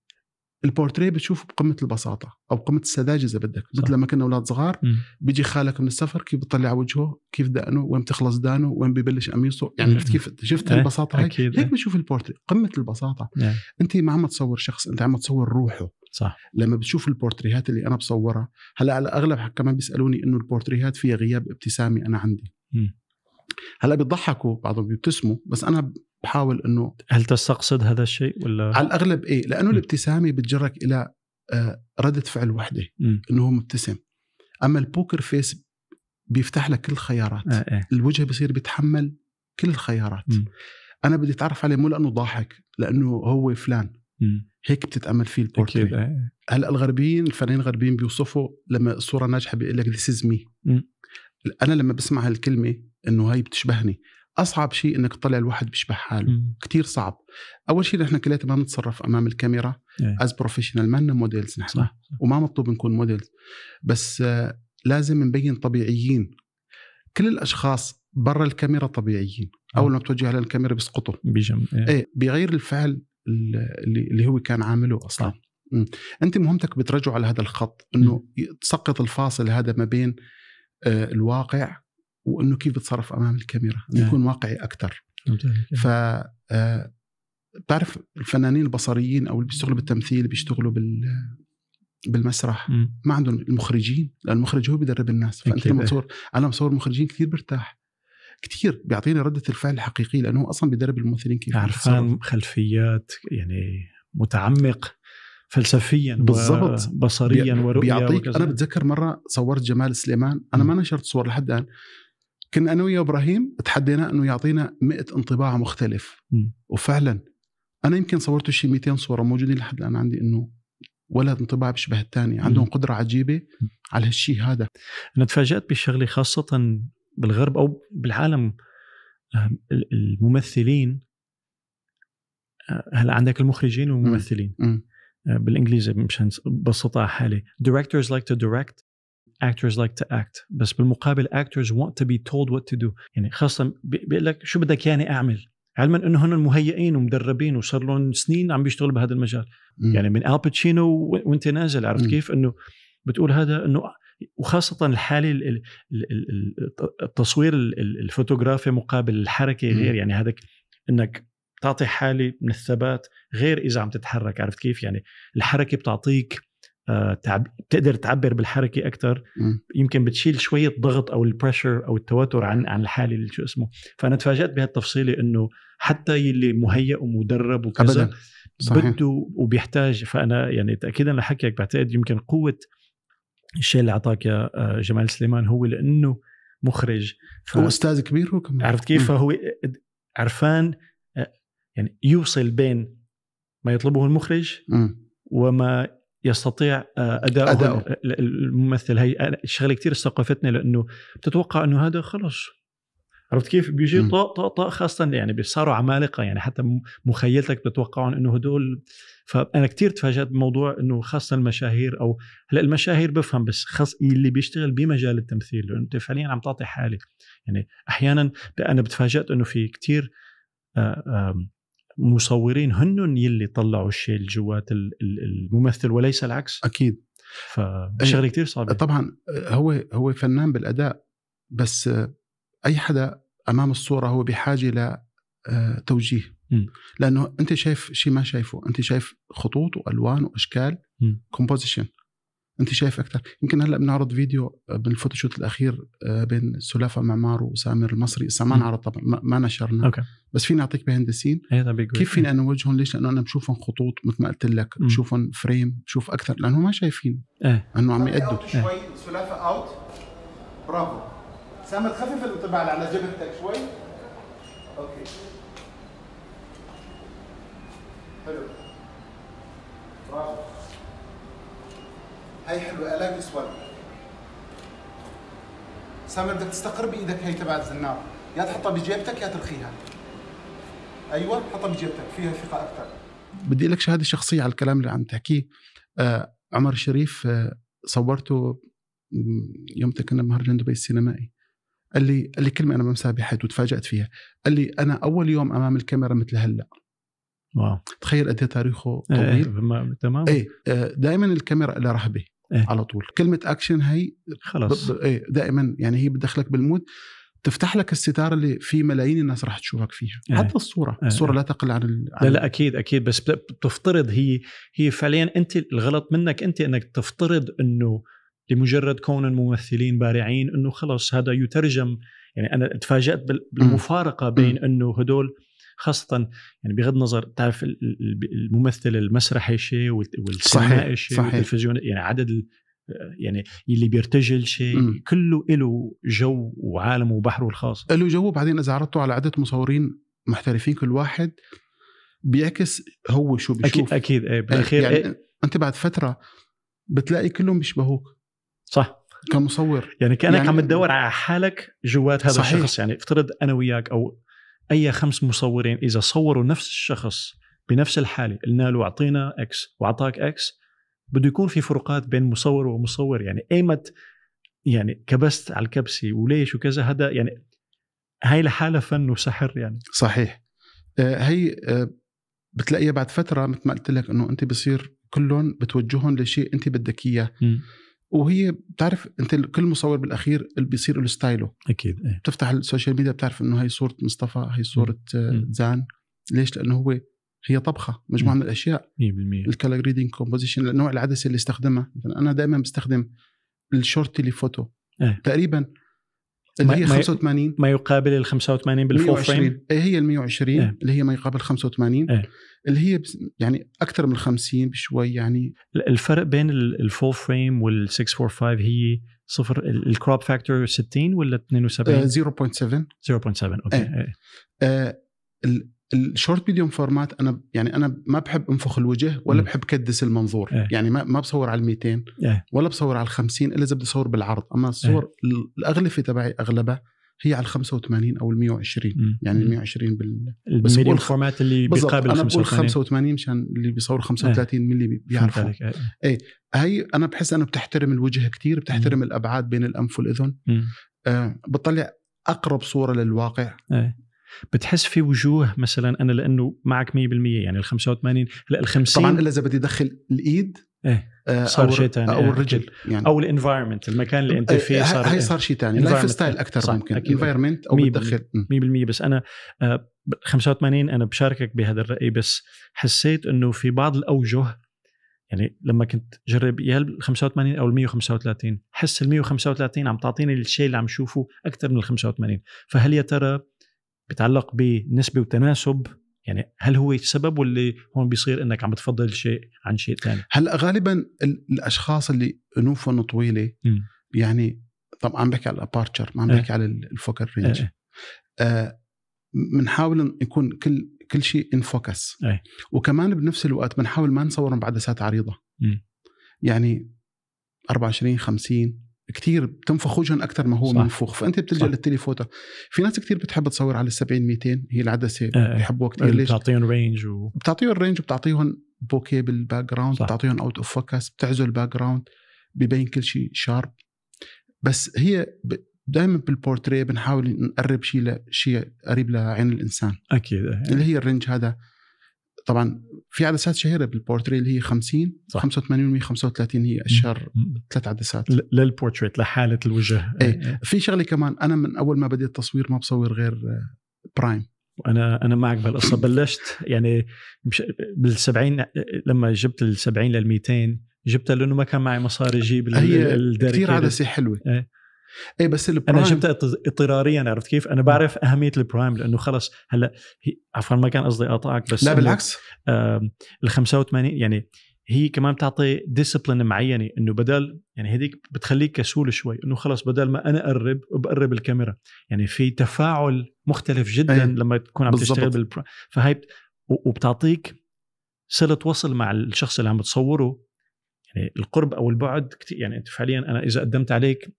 البورتريه بتشوفه بقمه البساطه او قمه السذاجه اذا بدك مثل لما كنا اولاد صغار م. بيجي خالك من السفر كيف بتطلع وجهه كيف دقنه وين بتخلص دانه وين ببلش قميصه يعني عرفت كيف شفت إيه، البساطه هيك أكيد. هيك إيه. بتشوف البورتريه قمه البساطه م. نعم. انت ما عم تصور شخص انت عم تصور روحه صح لما بتشوف البورتريهات اللي انا بصورها هلا على الاغلب كمان بيسالوني انه البورتريهات فيها غياب ابتسامي انا عندي م. هلا بيضحكوا بعضهم بيبتسموا بس انا بحاول انه هل تستقصد هذا الشيء ولا على الاغلب ايه لانه م. الابتسامه بتجرك الى آه، رده فعل وحده انه هو مبتسم اما البوكر فيس بيفتح لك كل الخيارات آه إيه. الوجه بصير بيتحمل كل الخيارات م. انا بدي اتعرف عليه مو لانه ضاحك لانه هو فلان م. هيك بتتامل فيه البورتري أكيد. آه،, آه. هلا الغربيين الفنانين الغربيين بيوصفوا لما الصوره ناجحه بيقول لك ذيس از مي انا لما بسمع هالكلمه انه هاي بتشبهني اصعب شيء انك تطلع الواحد بيشبه حاله كثير صعب اول شيء نحن كلياتنا ما بنتصرف امام الكاميرا از إيه. بروفيشنال ما موديلز نحن صح. وما مطلوب نكون موديلز بس آه، لازم نبين طبيعيين كل الاشخاص برا الكاميرا طبيعيين آه. اول ما بتوجه للكاميرا بيسقطوا بيجم ايه, إيه، بيغير الفعل اللي هو كان عامله اصلا صح. انت مهمتك بترجعه على هذا الخط انه تسقط الفاصل هذا ما بين آه، الواقع وانه كيف بتصرف امام الكاميرا انه نعم. يكون واقعي اكثر ف بعرف آه، الفنانين البصريين او اللي بيشتغلوا بالتمثيل بيشتغلوا بال بالمسرح ما عندهم المخرجين لان المخرج هو بيدرب الناس فانت لما تصور انا مصور مخرجين كثير برتاح كثير بيعطيني رده الفعل الحقيقيه لانه هو اصلا بيدرب الممثلين كيف عرفان خلفيات يعني متعمق فلسفيا بالضبط بصريا ورؤيا بيعطيك وكذا. انا بتذكر مره صورت جمال سليمان انا م. ما نشرت صور لحد الان كنا انا ويا ابراهيم تحدينا انه يعطينا 100 انطباع مختلف م. وفعلا انا يمكن صورت شيء 200 صوره موجودين لحد الان عندي انه ولا انطباع بيشبه الثاني عندهم قدره عجيبه على هالشيء هذا انا تفاجات بالشغله خاصه بالغرب او بالعالم الممثلين أه، هلا عندك المخرجين والممثلين م. م. أه، بالانجليزي مشان بسطها حالي directors like to direct actors like to act بس بالمقابل actors want to be told what to do يعني خاصة بيقول لك شو بدك ياني أعمل علما انه هن مهيئين ومدربين وصار لهم سنين عم بيشتغلوا بهذا المجال م. يعني من الباتشينو وانت نازل عرفت كيف انه بتقول هذا انه وخاصة الحالة التصوير الفوتوغرافي مقابل الحركة غير يعني هذاك انك تعطي حالة من الثبات غير اذا عم تتحرك عرفت كيف يعني الحركة بتعطيك آه، تعب... بتقدر تعبر بالحركه اكثر يمكن بتشيل شويه ضغط او البريشر او التوتر عن عن الحاله اللي شو اسمه فانا تفاجات بهالتفصيله انه حتى يلي مهيئ ومدرب وكذا أبداً. صحيح. بده وبيحتاج فانا يعني تاكيدا لحكيك بعتقد يمكن قوه الشيء اللي اعطاك يا آه، جمال سليمان هو لانه مخرج ف... هو استاذ كبير هو كمان عرفت كيف؟ فهو عرفان آه، يعني يوصل بين ما يطلبه المخرج م. وما يستطيع اداء آه، أداؤه. الممثل هي شغله كثير استوقفتني لانه بتتوقع انه هذا خلص عرفت كيف بيجي طاق طاق طاق خاصه يعني صاروا عمالقه يعني حتى مخيلتك بتتوقعهم انه هدول فانا كثير تفاجات بموضوع انه خاصه المشاهير او هلا المشاهير بفهم بس خاص اللي بيشتغل بمجال التمثيل لانه انت فعليا عم تعطي حالك يعني احيانا انا بتفاجات انه في كثير آه، مصورين هن يلي طلعوا الشيء اللي جوات الممثل وليس العكس اكيد فشغله إيه، كثير صعبه طبعا آه، هو هو فنان بالاداء بس آه، اي حدا امام الصوره هو بحاجه ل آه، توجيه لانه انت شايف شيء ما شايفه انت شايف خطوط والوان واشكال كومبوزيشن انت شايف اكثر يمكن هلا بنعرض فيديو آه، بالفوتوشوت الاخير آه، بين سلافه معمار وسامر المصري لسه ما نعرض طبعا ما نشرنا أوكي. بس فيني اعطيك مهندسين إيه، كيف فيني إيه. اوجههم ليش لانه انا بشوفهم خطوط مثل ما قلت لك بشوفهم فريم بشوف اكثر لانه ما شايفين اه انه عم يأدوا شوي سلافه اوت برافو سامر خفف الانطباع على جبهتك شوي اوكي حلو حلوة الاجلس أسود سامر بدك تستقر بايدك هي تبع الزنار يا تحطها بجيبتك يا ترخيها ايوه حطها بجيبتك فيها ثقه اكثر بدي لك شهاده شخصيه على الكلام اللي عم تحكيه آه عمر شريف آه صورته يومتها كنا بمهرجان دبي السينمائي قال لي قال لي كلمه انا ما بنساها حياتي وتفاجات فيها قال لي انا اول يوم امام الكاميرا مثل هلا واو تخيل قد إيه تاريخه إيه، طويل ايه تمام ايه آه، دائما الكاميرا لها رهبه إيه؟ على طول كلمه اكشن هي خلاص إيه دائما يعني هي بتدخلك بالمود تفتح لك الستار اللي في ملايين الناس راح تشوفك فيها إيه؟ حتى الصوره إيه؟ الصوره لا تقل عن, ال... عن لا لا اكيد اكيد بس بتفترض هي هي فعليا انت الغلط منك انت انك تفترض انه لمجرد كون الممثلين بارعين انه خلص هذا يترجم يعني انا تفاجات بالمفارقه بين انه هدول خاصه يعني بغض النظر تعرف الممثل المسرحي شيء والسينمائي شيء والتلفزيون يعني عدد يعني اللي بيرتجل شيء م. كله له جو وعالمه وبحره الخاص له جو بعدين اذا عرضته على عده مصورين محترفين كل واحد بيعكس هو شو بيشوف اكيد اكيد ايه بالاخير يعني ايه انت بعد فتره بتلاقي كلهم بيشبهوك صح كمصور يعني كانك يعني عم تدور على حالك جوات هذا صحيح. الشخص يعني افترض انا وياك او اي خمس مصورين اذا صوروا نفس الشخص بنفس الحاله قلنا له اعطينا اكس واعطاك اكس بده يكون في فروقات بين مصور ومصور يعني ايمت يعني كبست على الكبسه وليش وكذا هذا يعني هاي لحالها فن وسحر يعني صحيح آه، هي آه، بتلاقيها بعد فتره مثل ما قلت لك انه انت بصير كلهم بتوجههم لشيء انت بدك اياه وهي بتعرف انت كل مصور بالاخير اللي بيصير له ستايله اكيد ايه. بتفتح السوشيال ميديا بتعرف انه هي صوره مصطفى هي صوره آه، زان ليش؟ لانه هو هي طبخه مجموعه من الاشياء 100% الكالر ريدنج كومبوزيشن نوع العدسه اللي استخدمها مثلا انا دائما بستخدم الشورت اللي فوتو ايه. تقريبا اللي هي 85 ما يقابل ال 85 بالفول فريم إيه، هي ال 120 ايه؟ اللي هي ما يقابل 85 ايه؟ اللي هي يعني اكثر من 50 بشوي يعني الفرق بين الفول فريم وال 645 هي صفر الكروب فاكتور 60 ولا 72 0.7 0.7 اوكي إيه. إيه. اه. الشورت ميديوم فورمات انا يعني انا ما بحب انفخ الوجه ولا م. بحب كدس المنظور إيه. يعني ما ما بصور على ال 200 إيه. ولا بصور على ال 50 الا اذا بدي اصور بالعرض اما إيه. الصور إيه. الاغلفه تبعي اغلبها هي على ال 85 او ال 120 م. يعني ال 120 بال الميديوم بقول الفورمات اللي بيقابل انا بقول 85 مشان اللي بيصور 35 إيه. ملي بيعرفوا اي إيه. هي انا بحس انه بتحترم الوجه كثير بتحترم م. الابعاد بين الانف والاذن آه بتطلع اقرب صوره للواقع إيه. بتحس في وجوه مثلا انا لانه معك 100% يعني ال 85 هلا ال 50 طبعا الا اذا بدي ادخل الايد إيه،, آه، إيه،, يعني. آه، ايه صار شيء ثاني او الرجل يعني او الانفايرمنت المكان اللي انت فيه صار هي صار شيء ثاني لايف ستايل اكثر ممكن انفايرمنت او بتدخل 100% بس انا 85 آه، انا بشاركك بهذا الراي بس حسيت انه في بعض الاوجه يعني لما كنت جرب يا ال 85 او ال 135 حس ال 135 عم تعطيني الشيء اللي عم شوفه اكثر من ال 85 فهل يا ترى بيتعلق بنسبه وتناسب يعني هل هو السبب واللي هون بيصير انك عم بتفضل شيء عن شيء ثاني هلا غالبا الاشخاص اللي انوفهم طويله م. يعني طبعا عم بحكي على الابارتشر ما عم إيه. بحكي إيه، إيه. أه. على الفوكر رينج بنحاول آه يكون كل كل شيء ان فوكس أه. وكمان بنفس الوقت بنحاول ما نصورهم بعدسات عريضه م. يعني 24 50 كثير بتنفخ وجهن اكثر ما هو صح. منفوخ فانت بتلجا للتليفوتر في ناس كثير بتحب تصور على 70 200 هي العدسه آه،, آه. بيحبوها كثير ليش بتعطيهم رينج و... بتعطيهم رينج وبتعطيهم بوكي بالباك جراوند بتعطيهم اوت اوف فوكس بتعزل الباك جراوند ببين كل شيء شارب بس هي ب... دائما بالبورتريه بنحاول نقرب شيء لشيء قريب لعين الانسان اكيد آه، اللي يعني. هي الرينج هذا طبعا في عدسات شهيره بالبورتري اللي هي 50 صح. 85 135 هي اشهر ثلاث عدسات للبورتريت لحاله الوجه إيه. ايه في شغله كمان انا من اول ما بديت تصوير ما بصور غير برايم آه، وانا انا معك بهالقصه بلشت يعني بال 70 لما جبت ال 70 لل 200 جبتها لانه ما كان معي مصاري اجيب هي كثير عدسه حلوه ايه اي بس البرايم انا جبتها اضطراريا عرفت كيف؟ انا نعم. بعرف اهميه البرايم لانه خلص هلا عفوا ما كان قصدي اقاطعك بس لا بالعكس ال 85 يعني هي كمان بتعطي ديسبلين معينه انه بدل يعني هذيك بتخليك كسول شوي انه خلص بدل ما انا اقرب بقرب الكاميرا يعني في تفاعل مختلف جدا أيه. لما تكون عم بالزبط. تشتغل بالبرايم فهي وبتعطيك صله وصل مع الشخص اللي عم بتصوره يعني القرب او البعد يعني انت فعليا انا اذا قدمت عليك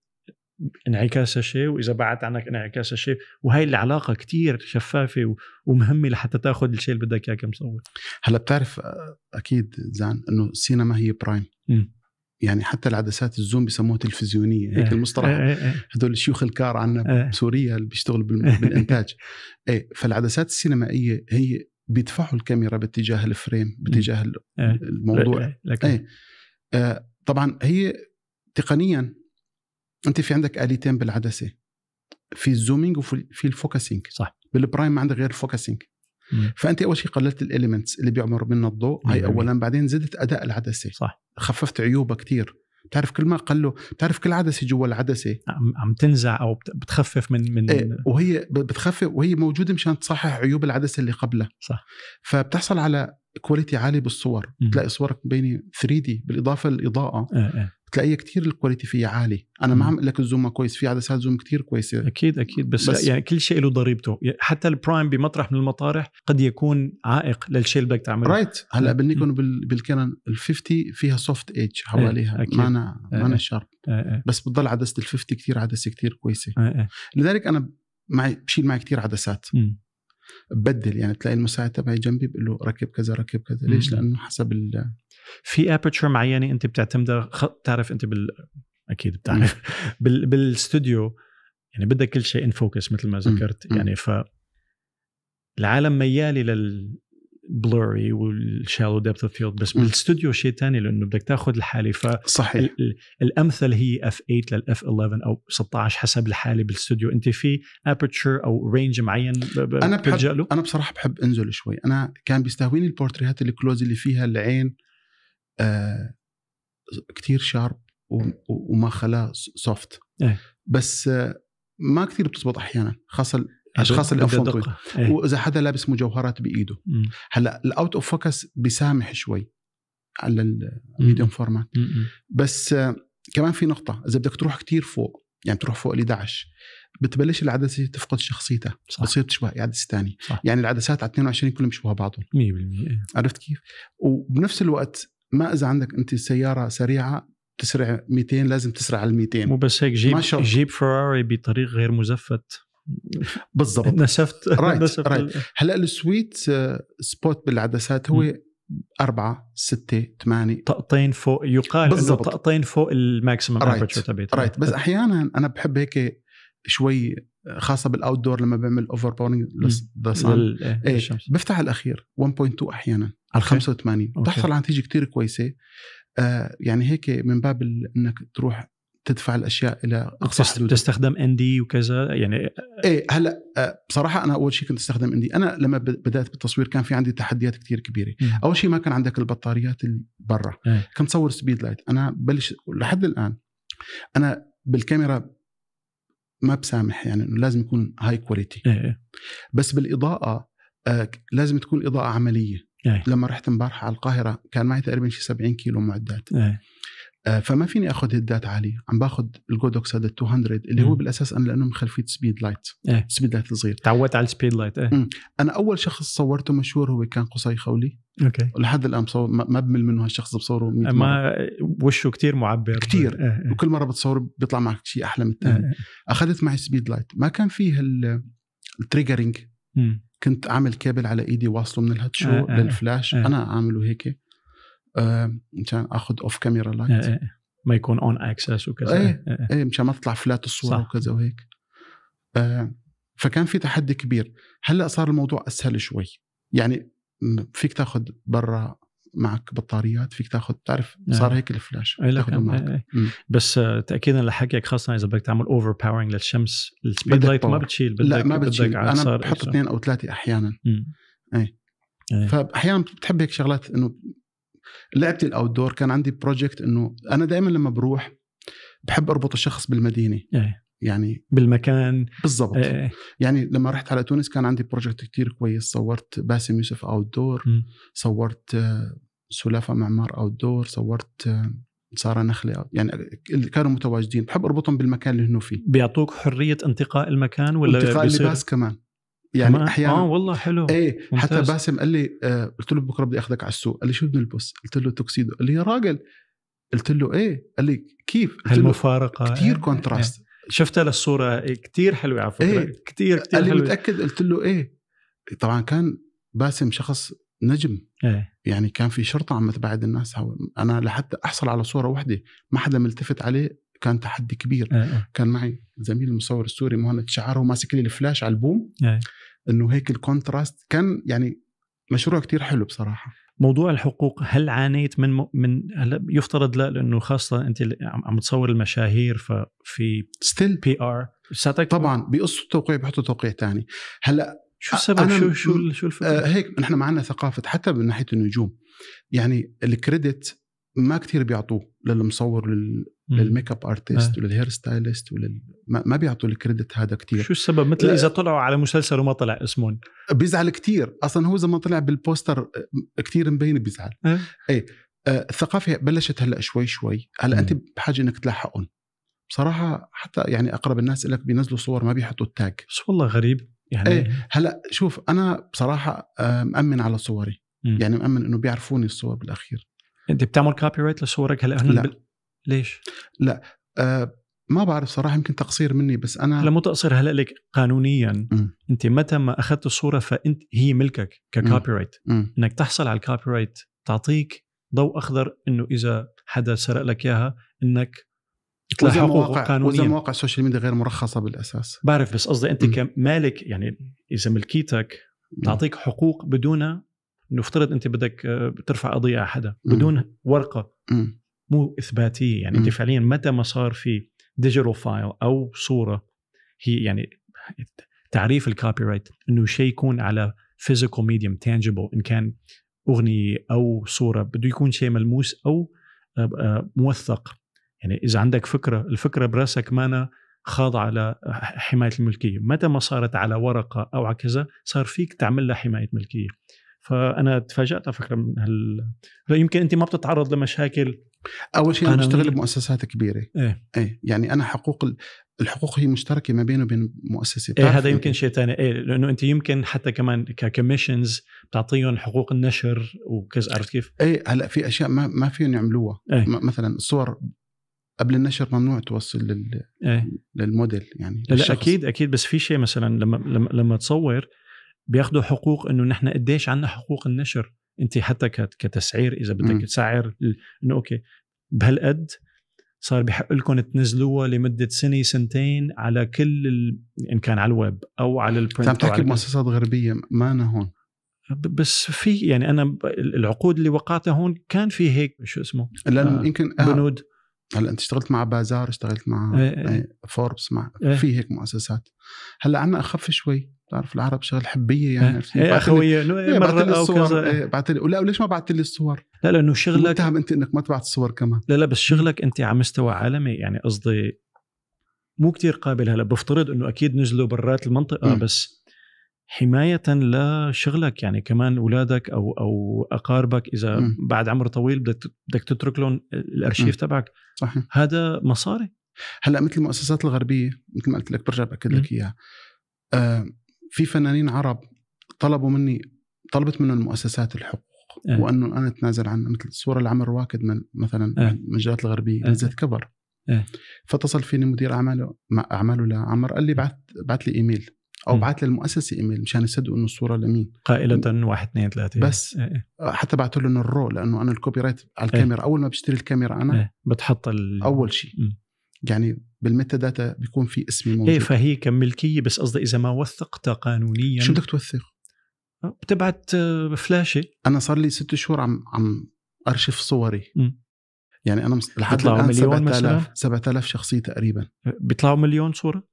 انعكاس شيء واذا بعد عنك انعكاس شيء وهي العلاقه كتير شفافه ومهمه لحتى تاخذ الشيء اللي بدك اياه كمصور هلا بتعرف اكيد زان انه السينما هي برايم م. يعني حتى العدسات الزوم بسموها تلفزيونيه هيك اه المصطلح اه اه هدول شيوخ الكار عندنا إيه. بسوريا اللي بيشتغلوا بالانتاج ايه فالعدسات السينمائيه هي بيدفعوا الكاميرا باتجاه الفريم باتجاه إيه. الموضوع ايه آه، طبعا هي تقنيا انت في عندك اليتين بالعدسه في الزومينج وفي الفوكسينج صح بالبرايم ما عندك غير الفوكسينج فانت اول شيء قللت الاليمنتس اللي بيعمر منها الضوء هاي اولا بعدين زدت اداء العدسه صح خففت عيوبها كثير بتعرف كل ما قله بتعرف كل عدسه جوا العدسه عم تنزع او بتخفف من من إيه وهي بتخفف وهي موجوده مشان تصحح عيوب العدسه اللي قبلها صح فبتحصل على كواليتي عالي بالصور بتلاقي صورك مبينه 3 دي بالاضافه للاضاءه إيه إيه. تلاقيه كثير الكواليتي فيها عالي انا ما عم اقول لك الزوم ما كويس في عدسات زوم كثير كويسه اكيد اكيد بس, بس يعني كل شيء له ضريبته يعني حتى البرايم بمطرح من المطارح قد يكون عائق للشيء اللي بدك تعمله رايت right. هلا بالنيكون بالكانون ال50 فيها سوفت ايدج حواليها ما انا ما انا شارب بس بتضل عدسه ال50 كثير عدسه كثير كويسه أه. لذلك انا معي بشيل معي كثير عدسات م. ببدل يعني تلاقي المساعد تبعي جنبي بقول له ركب كذا ركب كذا ليش؟ لانه حسب في ابرتشر معينه انت بتعتمدها خ... بتعرف انت بال اكيد بتعرف بال... بالاستوديو يعني بدك كل شيء ان فوكس مثل ما ذكرت يعني ف العالم ميالي لل بلوري والشالو ديبث اوف فيلد بس بالاستوديو شيء ثاني لانه بدك تاخذ الحاله ف صحيح الامثل هي اف 8 للاف 11 او 16 حسب الحاله بالاستوديو انت في ابرتشر او رينج معين انا بحب له؟ انا بصراحه بحب انزل شوي انا كان بيستهويني البورتريهات الكلوز اللي فيها العين آه، كثير شارب وما خلاه سوفت إيه. بس آه، ما كثير بتزبط احيانا خاصه الاشخاص اللي انفهم واذا حدا لابس مجوهرات بايده هلا الاوت اوف فوكس بيسامح شوي على الميديوم فورمات بس آه، كمان في نقطه اذا بدك تروح كثير فوق يعني تروح فوق ال 11 بتبلش العدسه تفقد شخصيتها صح. بتصير تشبه عدسه ثانيه يعني العدسات على 22 كلهم بيشبهوا بعضهم 100% إيه. عرفت كيف؟ وبنفس الوقت ما اذا عندك انت سياره سريعه تسرع 200 لازم تسرع على 200 مو بس هيك جيب جيب فراري بطريق غير مزفت بالضبط نسفت رايت رايت هلا السويت سبوت آه، بالعدسات هو أربعة ستة ثمانية طقطين فوق يقال بالضبط طقطين فوق الماكسيمم رايت تبعتها رايت بس احيانا انا بحب هيك شوي خاصه بالاوت دور لما بعمل اوفر إيه، باورنج إيه، للشمس ايه بفتح الاخير 1.2 احيانا على 85 وتحصل على نتيجه كثير كويسه آه يعني هيك من باب انك تروح تدفع الاشياء الى اقصى حدود تستخدم اندي وكذا يعني آه. ايه هلا آه، بصراحه انا اول شيء كنت استخدم اندي انا لما بدات بالتصوير كان في عندي تحديات كثير كبيره مم. اول شيء ما كان عندك البطاريات اللي برا ايه. كنت صور سبيد لايت انا بلش لحد الان انا بالكاميرا ما بسامح يعني انه لازم يكون هاي كواليتي ايه. بس بالاضاءه آه لازم تكون اضاءه عمليه أي. لما رحت امبارح على القاهره كان معي تقريبا شي 70 كيلو معدات آه فما فيني اخذ هدات عاليه عم باخذ الجودوكس هذا 200 اللي م. هو بالاساس انا لانه من خلفيه سبيد لايت أي. سبيد لايت صغير تعودت على السبيد لايت أيه. انا اول شخص صورته مشهور هو كان قصي خولي اوكي ولحد الان بصور ما بمل منه هالشخص بصوره 100 ما وشه كثير معبر كثير أه. وكل مره بتصوره بيطلع معك شيء احلى من الثاني اخذت معي سبيد لايت ما كان فيه التريجرنج كنت اعمل كابل على ايدي واصله من الهاتشو آه للفلاش آه،, آه،, آه انا اعمله هيك آه مشان اخذ اوف كاميرا لايت آه آه. ما يكون اون اكسس وكذا إيه، آه،, ايه آه ايه مشان ما تطلع فلات الصوره صح. وكذا وهيك آه فكان في تحدي كبير هلا صار الموضوع اسهل شوي يعني فيك تاخذ برا معك بطاريات فيك تاخذ تعرف نعم. صار هيك الفلاش إيه، تاخذهم معك أي. إيه. بس آه، تاكيدا لحكيك خاصه اذا بدك تعمل اوفر باورنج للشمس السبيد لايت ما بتشيل بدك لا ما بتشيل انا بحط اثنين او ثلاثه احيانا اي إيه. فاحيانا بتحب هيك شغلات انه لعبتي الاوت دور كان عندي بروجكت انه انا دائما لما بروح بحب اربط الشخص بالمدينه أي. يعني بالمكان بالضبط آه. يعني لما رحت على تونس كان عندي بروجكت كتير كويس صورت باسم يوسف اوت دور م. صورت آه، سلافه معمار اوت دور صورت آه، ساره نخله يعني اللي كانوا متواجدين بحب اربطهم بالمكان اللي هنو فيه بيعطوك حريه انتقاء المكان ولا انتقاء بيصير... اللباس كمان يعني كمان؟ احيانا اه والله حلو ايه ممتاز. حتى باسم قال لي آه قلت له بكره بدي اخذك على السوق قال لي شو بنلبس؟ قلت له توكسيدو قال لي يا راجل قلت له ايه قال لي كيف؟ هالمفارقة المفارقه كثير كونتراست شفت للصورة إيه، كتير كثير حلوه على فكره إيه كثير كثير حلوه متاكد قلت له ايه طبعا كان باسم شخص نجم إيه. يعني كان في شرطه عم تبعد الناس هو انا لحتى احصل على صوره واحده ما حدا ملتفت عليه كان تحدي كبير إيه. إيه. كان معي زميل المصور السوري مهند شعره وماسك لي الفلاش على البوم إيه. انه هيك الكونتراست كان يعني مشروع كتير حلو بصراحه موضوع الحقوق هل عانيت من من هلا يفترض لا لانه خاصه انت عم تصور المشاهير ففي ستيل بي ار طبعا بقصوا التوقيع بيحطوا توقيع ثاني هلا شو السبب شو شو شو الفكره؟ آه، هيك نحن معنا ثقافه حتى من ناحيه النجوم يعني الكريدت ما كثير بيعطوه للمصور للميك اب ارتست آه. وللهير ستايلست ولل ما, ما بيعطوا الكريدت هذا كتير شو السبب مثل اذا طلعوا على مسلسل وما طلع اسمهم بيزعل كتير اصلا هو اذا ما طلع بالبوستر آه، كتير مبين بيزعل اي آه. ايه آه الثقافه بلشت هلا شوي شوي هلا انت بحاجه انك تلاحقهم بصراحه حتى يعني اقرب الناس لك بينزلوا صور ما بيحطوا التاج بس والله غريب يعني ايه هلا شوف انا بصراحه مامن على صوري مم. يعني مامن انه بيعرفوني الصور بالاخير انت بتعمل كوبي رايت لصورك هلا هن لا. ليش؟ لا آه ما بعرف صراحه يمكن تقصير مني بس انا لا مو تقصير هلا لك قانونيا م. انت متى ما اخذت الصوره فانت هي ملكك ككوبي رايت انك تحصل على الكوبي رايت تعطيك ضوء اخضر انه اذا حدا سرق لك اياها انك تلاحقه مواقع قانونيا وزي مواقع السوشيال ميديا غير مرخصه بالاساس بعرف بس قصدي انت كمالك يعني اذا ملكيتك تعطيك حقوق بدون نفترض انت بدك آه، ترفع قضيه على حدا بدون ورقه م. مو اثباتيه يعني انت فعليا متى ما صار في ديجيتال فايل او صوره هي يعني تعريف الكوبي رايت انه شيء يكون على فيزيكال ميديوم تانجبل ان كان اغنيه او صوره بده يكون شيء ملموس او آه، آه، موثق يعني اذا عندك فكره الفكره براسك مانا خاضعه لحمايه الملكيه متى ما صارت على ورقه او على كذا صار فيك تعمل لها حمايه ملكيه فانا تفاجات على فكره من هال يمكن انت ما بتتعرض لمشاكل اول شيء انا بشتغل بمؤسسات كبيره ايه, إيه. يعني انا حقوق الحقوق هي مشتركه ما بينه وبين مؤسسه إيه هذا يمكن يعني شيء ثاني إيه لانه انت يمكن حتى كمان ككميشنز بتعطيهم حقوق النشر وكذا عرفت كيف؟ ايه هلا في اشياء ما ما فيهم يعملوها إيه. مثلا صور قبل النشر ممنوع توصل لل... إيه. للموديل يعني لا, لا اكيد اكيد بس في شيء مثلا لما لما, لما تصور بياخذوا حقوق انه نحن قديش عندنا حقوق النشر انت حتى كتسعير اذا بدك تسعر انه اوكي بهالقد صار بحق لكم تنزلوها لمده سنه سنتين على كل ال... ان كان على الويب او على البرنت عم طيب، تحكي بمؤسسات غربيه ما أنا هون بس في يعني انا العقود اللي وقعتها هون كان في هيك شو اسمه لان آه يمكن آه بنود هلا انت اشتغلت مع بازار اشتغلت مع آه آه فوربس مع آه في هيك مؤسسات هلا عنا اخف شوي بتعرف العرب شغل حبيه يعني ايه, إيه اخويه إيه، مره إيه، او كذا بعت لي لا ليش ما بعت لي الصور؟ لا لانه شغلك متهم انت انك ما تبعت الصور كمان لا لا بس شغلك انت على مستوى عالمي يعني قصدي مو كتير قابل هلا بفترض انه اكيد نزلوا برات المنطقه م. بس حمايه لشغلك يعني كمان اولادك او او اقاربك اذا م. بعد عمر طويل بدك بدك تترك لهم الارشيف م. تبعك صحيح. هذا مصاري هلا مثل المؤسسات الغربيه مثل ما قلت لك برجع باكد لك اياها آه في فنانين عرب طلبوا مني طلبت منهم المؤسسات الحقوق أه. وانه انا اتنازل عن مثل الصوره اللي عمل رواكد من مثلا أه. من الجهات الغربيه أه. نزلت كبر أه. فاتصل فيني مدير اعماله مع اعماله لعمر قال لي بعت بعت لي ايميل او بعت للمؤسسه ايميل مشان يصدقوا انه الصوره لمين قائله واحد اثنين ثلاثه بس إيه، إيه. أه. حتى بعت لهم الرو لانه انا الكوبي رايت على إيه. الكاميرا أه. اول ما بشتري الكاميرا انا أه. بتحط ال... اول شيء يعني بالميتا داتا بيكون في اسمي موجود ايه فهي كملكيه بس قصدي اذا ما وثقتها قانونيا شو بدك توثق؟ أه، بتبعت أه، فلاشه انا صار لي ست شهور عم عم ارشف صوري م. يعني انا لحد الان مليون 7000 7000 شخصيه تقريبا أه، بيطلعوا مليون صوره؟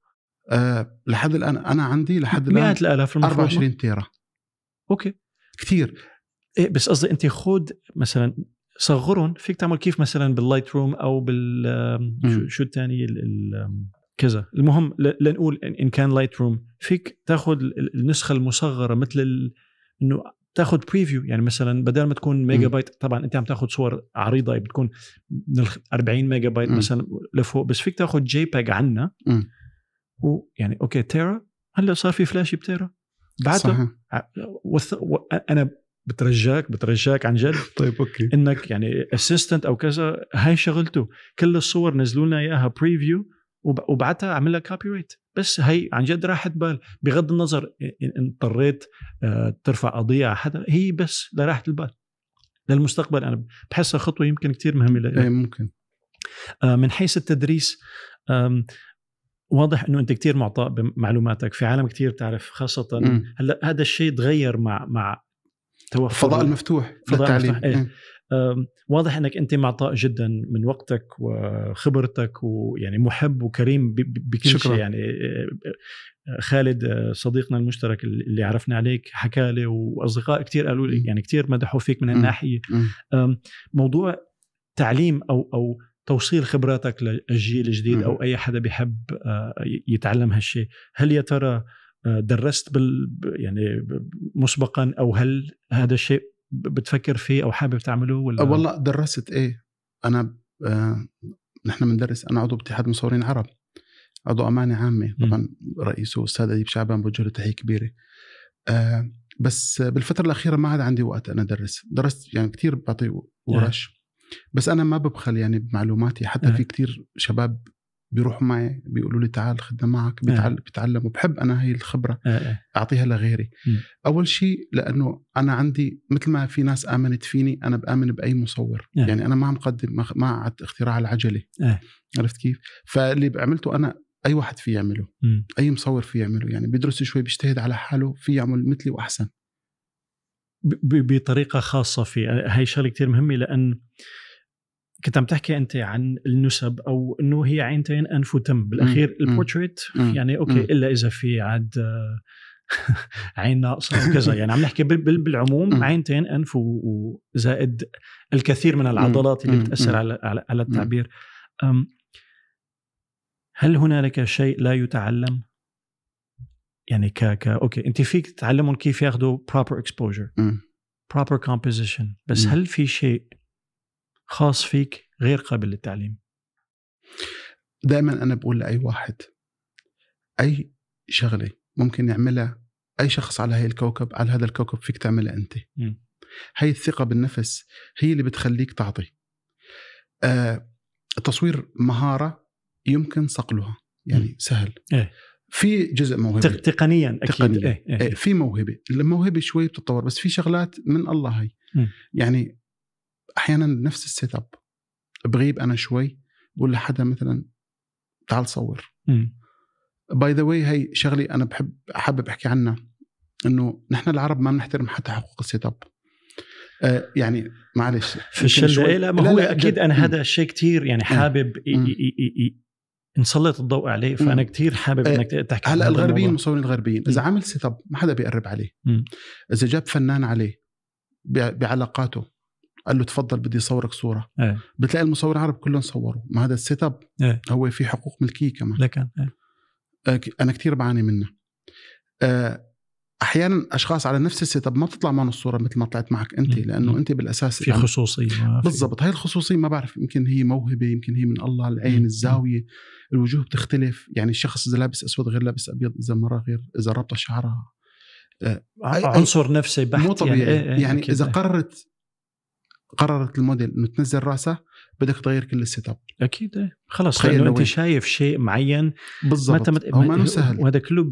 أه لحد الان انا عندي لحد الان مئات الالاف 24 تيرا اوكي كثير إيه بس قصدي انت خود مثلا صغرهم فيك تعمل كيف مثلا باللايت روم او بال شو الثاني كذا المهم لنقول ان كان لايت روم فيك تاخذ النسخه المصغره مثل انه تاخذ بريفيو يعني مثلا بدل ما تكون ميجا بايت طبعا انت عم تاخذ صور عريضه يعني بتكون من 40 ميجا بايت مثلا لفوق بس فيك تاخذ جي باج عنا ويعني اوكي تيرا هلا صار في فلاش بتيرا بعدها وث... و... انا بترجاك بترجاك عن جد طيب اوكي انك يعني اسيستنت او كذا هاي شغلته كل الصور نزلوا لنا اياها بريفيو وبعتها عمل لها كوبي ريت بس هي عن جد راحت بال بغض النظر ان اضطريت آه، ترفع قضيه على حدا هي بس لراحه البال للمستقبل انا بحسها خطوه يمكن كثير مهمه اي ممكن آه، من حيث التدريس واضح انه انت كثير معطاء بمعلوماتك في عالم كثير بتعرف خاصه هلا هذا الشيء تغير مع مع توفر فضاء المفتوح فضاء المفتوح إيه. إيه. واضح انك انت معطاء جدا من وقتك وخبرتك ويعني محب وكريم بكل شكرا. شيء يعني إيه، إيه، خالد صديقنا المشترك اللي عرفنا عليك حكى لي واصدقاء كثير قالوا لي يعني كثير مدحوا فيك من الناحيه موضوع تعليم او او توصيل خبراتك للجيل الجديد او اي حدا بيحب آه، يتعلم هالشيء هل يا ترى آه، درست بال يعني مسبقا او هل هذا الشيء بتفكر فيه او حابب تعمله ولا آه، والله درست ايه انا آه نحن بندرس انا عضو باتحاد مصورين عرب عضو امانه عامه طبعا رئيسه استاذ اديب شعبان بوجه له تحيه كبيره آه بس بالفتره الاخيره ما عاد عندي وقت انا ادرس درست يعني كثير بعطي نعم. ورش بس انا ما ببخل يعني بمعلوماتي حتى نعم. في كثير شباب بيروحوا معي بيقولوا لي تعال خدنا معك إيه. بيتعلم, بحب بيتعلم وبحب انا هي الخبره آه. اعطيها لغيري م. اول شيء لانه انا عندي مثل ما في ناس امنت فيني انا بامن باي مصور آه. يعني انا ما عم قدم ما عاد اختراع العجله آه. عرفت كيف فاللي عملته انا اي واحد فيه يعمله م. اي مصور فيه يعمله يعني بيدرس شوي بيجتهد على حاله فيه يعمل مثلي واحسن بطريقه خاصه في هاي شغله كثير مهمه لان كنت عم تحكي انت عن النسب او انه هي عينتين انف وتم بالاخير البورتريت يعني اوكي الا اذا في عاد آه، عين ناقصه وكذا يعني عم نحكي بالعموم عينتين انف وزائد الكثير من العضلات اللي بتاثر على على التعبير هل هنالك شيء لا يتعلم؟ يعني ك ك اوكي انت فيك تتعلمهم كيف ياخذوا proper exposure proper composition بس هل في شيء خاص فيك غير قابل للتعليم دائما انا بقول لاي واحد اي شغله ممكن يعملها اي شخص على هاي الكوكب على هذا الكوكب فيك تعملها انت م. هاي الثقه بالنفس هي اللي بتخليك تعطي آه التصوير مهاره يمكن صقلها يعني م. سهل إيه. في جزء موهبه تقنيا اكيد تقنيا. إيه، إيه،, إيه. إيه. في موهبه الموهبه شوي بتتطور بس في شغلات من الله هي م. يعني احيانا نفس السيت اب بغيب انا شوي بقول لحدا مثلا تعال صور باي ذا واي هي شغلي انا بحب حابب احكي عنها انه نحن العرب ما بنحترم حتى حقوق السيت اب آه يعني معلش في الشلة إيه؟ لا ما هو لا اكيد جد. انا هذا الشيء كثير يعني حابب نسلط الضوء عليه فانا كثير حابب آه، انك تحكي هلا الغربيين المصورين الغربيين اذا عمل سيت اب ما حدا بيقرب عليه اذا جاب فنان عليه بعلاقاته قال له تفضل بدي اصورك صوره ايه. بتلاقي المصورين العرب كلهم صوروا ما هذا السيت اب ايه. هو في حقوق ملكيه كمان لكن ايه. آه، انا كثير بعاني منه آه، احيانا اشخاص على نفس السيت اب ما بتطلع معهم الصوره مثل ما طلعت معك انت لانه انت بالاساس في يعني خصوصيه بالضبط هاي الخصوصيه ما بعرف يمكن هي موهبه يمكن هي من الله العين الزاويه الوجوه بتختلف يعني الشخص اذا لابس اسود غير لابس ابيض اذا مره غير اذا رابطه شعرها آه، عنصر نفسي بحت مو يعني. طبيعي يعني, إيه إيه يعني اذا قررت قررت الموديل انه تنزل راسه بدك تغير كل السيت اب اكيد إيه. خلاص لانه انت شايف شيء معين بالضبط ما, مت... ما سهل وهذا كله